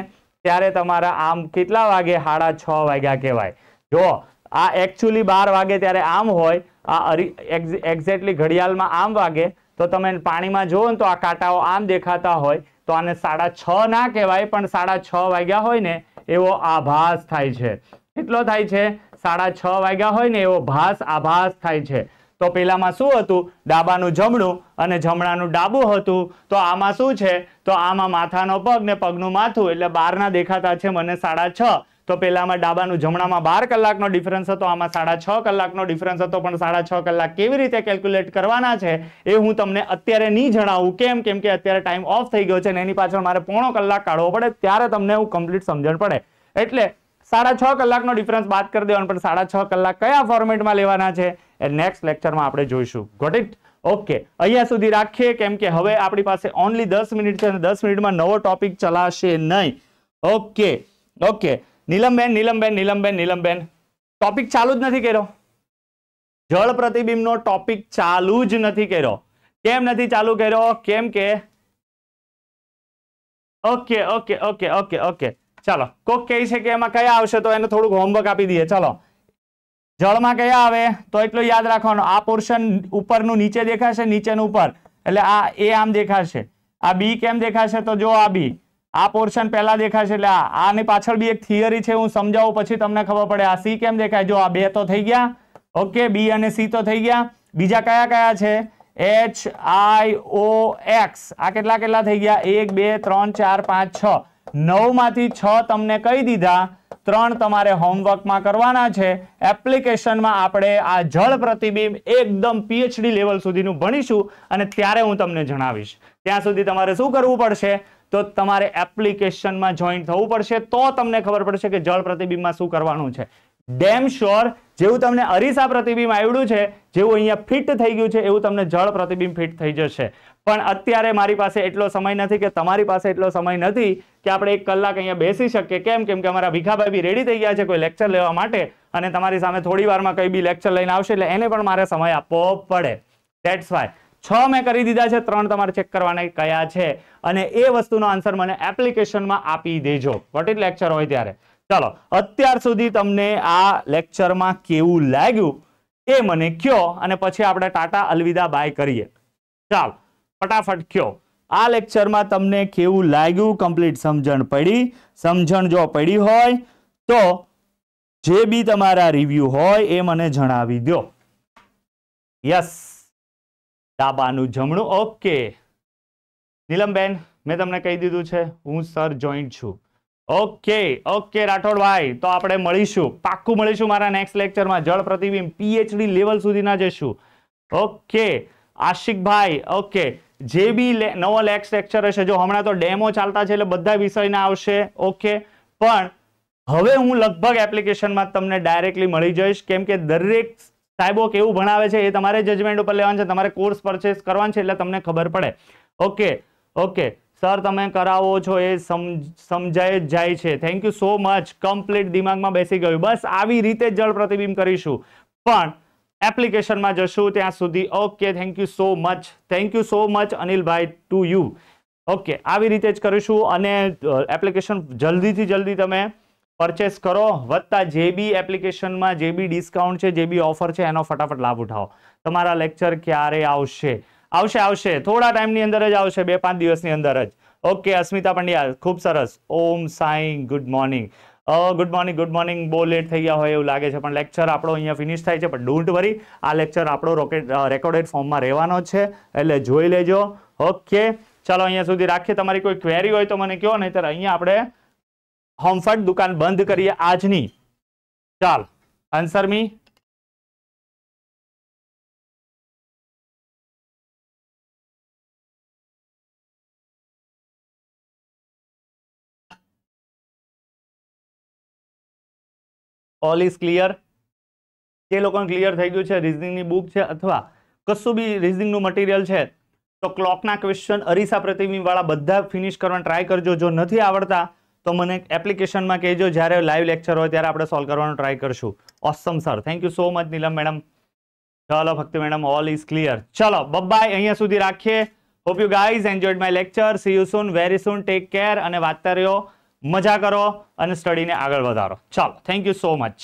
ત્યારે તમારા આમ કેટલા વાગે સાડા છ વાગ્યા કહેવાય જો આ એકચ્યુઅલી બાર વાગે ત્યારે આમ હોય આ એક્ઝેક્ટલી ઘડિયાળમાં આમ વાગે તો તમે પાણીમાં જુઓ ને તો આ કાંટાઓ આમ દેખાતા હોય તો આને સાડા છ ના કહેવાય પણ સાડા છ વાગ્યા હોય ને એવો આભાસ થાય છે કેટલો થાય છે સાડા છ વાગ્યા હોય ને એવો ભાસ આભાસ થાય છે તો પેલામાં શું હતું ડાબાનું જમણું અને જમણાનું ડાબું હતું તો આમાં શું છે તો આમાં માથાનો પગ ને પગનું માથું એટલે બારના દેખાતા છે મને સાડા છ તો પેલામાં ડાબાનું જમણામાં બાર કલાકનો ડિફરન્સ હતો આમાં સાડા છ કલાકનો ડિફરન્સ હતો પણ સાડા છ કલાક કેવી રીતે કેલ્ક્યુલેટ કરવાના છે એ હું તમને અત્યારે નહીં જણાવું કેમ કેમ કે અત્યારે ટાઈમ ઓફ થઈ ગયો છે ને એની પાછળ મારે પોણો કલાક કાઢવો પડે ત્યારે તમને હું કમ્પ્લીટ સમજણ પડે એટલે સાડા છ કલાકનો ડિફરન્સ બાદ કરી દેવાનો પણ સાડા છ કલાક કયા ફોર્મેટમાં લેવાના છે એ નેક્સ્ટ લેક્ચરમાં આપણે જોઈશું ગોટ ઇટ ઓકે અહીંયા સુધી રાખીએ કેમ કે હવે આપણી પાસે ઓનલી દસ મિનિટ છે અને દસ મિનિટમાં નવો ટોપિક ચલાશે નહીં ઓકે ઓકે નીલમબેન નીલમબેન નીલમબેન નીલમબેન ટોપિક ચાલુ જ નથી કર્યો જળ પ્રતિબિંબનો ટોપિક ચાલુ જ નથી કર્યો કેમ નથી ચાલુ કર્યો કેમ કે okay okay okay okay okay ચાલો કોક કહે છે કે એમાં કયા આવશે તો એને થોડુંક હોમવર્ક આપી દઈએ ચાલો જળમાં કયા આવે તો એટલું યાદ રાખવાનું આ પોર્શન ઉપરનું નીચે દેખાશે નીચેનું ઉપર એટલે આ એ આમ દેખાશે આ બી કેમ દેખાશે તો જો આ બી આ પોર્શન પહેલા દેખાશે એટલે આ આની પાછળ બી એક થિયરી છે હું સમજાવું પછી તમને ખબર પડે આ સી કેમ દેખાય જો આ બે તો થઈ ગયા ઓકે બી અને સી તો થઈ ગયા બીજા કયા કયા છે એચ આઈ ઓ એક્સ આ કેટલા કેટલા થઈ ગયા એક બે ત્રણ ચાર પાંચ છ નવમાંથી છ તમને કહી દીધા ત્રણ તમારે હોમવર્કમાં કરવાના છે એપ્લિકેશનમાં આપણે આ જળ પ્રતિબિંબ એકદમ પીએચડી લેવલ સુધીનું ભણીશું અને ત્યારે હું તમને જણાવીશ ત્યાં સુધી તમારે શું કરવું પડશે તો તમારે એપ્લિકેશનમાં જોઈન્ટ થવું પડશે તો તમને ખબર પડશે કે જળ પ્રતિબિંબમાં શું કરવાનું છે ડેમ શ્યોર જેવું તમને અરીસા પ્રતિબિંબ આવડ્યું છે જેવું અહીંયા ફિટ થઈ ગયું છે એવું તમને જળ પ્રતિબિંબ ફિટ થઈ જશે પણ અત્યારે મારી પાસે એટલો સમય નથી કે તમારી પાસે એટલો સમય નથી કે આપણે એક કલાક અહીંયા બેસી શકીએ કેમ કેમ કે અમારા ભીખાભાઈ બી રેડી થઈ ગયા છે કોઈ લેક્ચર લેવા માટે અને તમારી સામે થોડી વારમાં કઈ બી લેક્ચર લઈને આવશે એટલે એને પણ મારે સમય આપવો પડે દેટ્સ વાય છ મેં કરી દીધા છે ત્રણ તમારે ચેક કરવાના કયા છે અને એ વસ્તુનો આન્સર મને એપ્લિકેશનમાં આપી દેજો વોટ ઇટ લેક્ચર હોય ત્યારે ચાલો અત્યાર સુધી તમને આ લેક્ચરમાં કેવું લાગ્યું એ મને કયો અને પછી આપણે ટાટા અલવિદા બાય કરીએ ચાલ ફટાફટ કયો આ લેક્ચરમાં તમને કેવું લાગ્યું કમ્પ્લીટ સમજણ પડી સમજણ જો પડી હોય તો જે બી તમારા રિવ્યુ હોય એ મને જણાવી દો યસ ડાબાનું જમણું ઓકે નીલમબેન મેં તમને કહી દીધું છે હું સર જોઈન્ટ છું ઓકે ઓકે રાઠોડભાઈ તો આપણે મળીશું પાક્કું મળીશું મારા નેક્સ્ટ લેક્ચરમાં જળ પ્રતિબિંબ પીએચડી લેવલ સુધીના ના જઈશું ઓકે આશિકભાઈ ઓકે જે બી નવો લેક્સ લેક્ચર હશે જો હમણાં તો ડેમો ચાલતા છે એટલે બધા વિષયના આવશે ઓકે પણ હવે હું લગભગ એપ્લિકેશનમાં તમને ડાયરેક્ટલી મળી જઈશ કેમ કે દરેક સાહેબો કેવું ભણાવે છે એ તમારે જજમેન્ટ ઉપર લેવાનું છે તમારે કોર્સ પરચેસ કરવાનું છે એટલે તમને ખબર પડે ઓકે ઓકે સર તમે કરાવો છો એ સમજાય જ જાય છે thank you so much complete દિમાગમાં બેસી ગયું બસ આવી રીતે જળ પ્રતિબિંબ કરીશું પણ એપ્લિકેશનમાં જશું ત્યાં સુધી okay thank you so much thank you so much અનિલભાઈ ટુ યુ ઓકે આવી રીતે જ કરીશું અને એપ્લિકેશન જલ્દીથી જલ્દી તમે પરચેસ કરો વત્તા જે બી એપ્લિકેશનમાં જે બી ડિસ્કાઉન્ટ છે જે બી ઓફર છે એનો ફટાફટ લાભ ઉઠાવો તમારા લેક્ચર ક્યારે આવશે આવશે આવશે થોડા ટાઈમની અંદર જ આવશે બે પાંચ દિવસની અંદર જ ઓકે અસ્મિતા પંડ્યા ખૂબ સરસ Om Sai good morning good morning good morning બહુ લેટ થઈ ગયા હોય એવું લાગે છે પણ લેક્ચર આપણો અહીંયા ફિનિશ થાય છે પણ ડોન્ટ વરી આ લેક્ચર આપણો રોકેટ રેકોર્ડેડ ફોર્મમાં રહેવાનો છે એટલે જોઈ લેજો ઓકે ચાલો અહીંયા સુધી રાખીએ તમારી કોઈ ક્વેરી હોય તો મને કહો નહીતર અહીંયા આપણે હોમફર્ટ દુકાન બંધ કરીએ આજની ચાલ answer me all is clear તે લોકોને ક્લિયર થઈ ગયું છે રિઝનિંગની બુક છે અથવા કશું બી રિઝનિંગનું મટીરિયલ છે તો ક્લોકના ક્વેશ્ચન અરીસા પ્રતિબિંબવાળા બધા ફિનિશ કરવાનું ટ્રાય કરજો જો નથી આવડતા તો મને એપ્લિકેશનમાં કહેજો જ્યારે લાઈવ લેક્ચર હોય ત્યારે આપણે સોલ્વ કરવાનો ટ્રાય કરશું awesome sir thank you so much Neelam madam ચલો Bhakti madam all is clear ચલો બબ્બાય અહીંયા સુધી રાખીએ hope you guys enjoyed my lecture see you soon very soon take care અને વાતતા રહ્યો મજા કરો અને સ્ટડીને આગળ વધારો ચાલો થેન્ક યુ સો મચ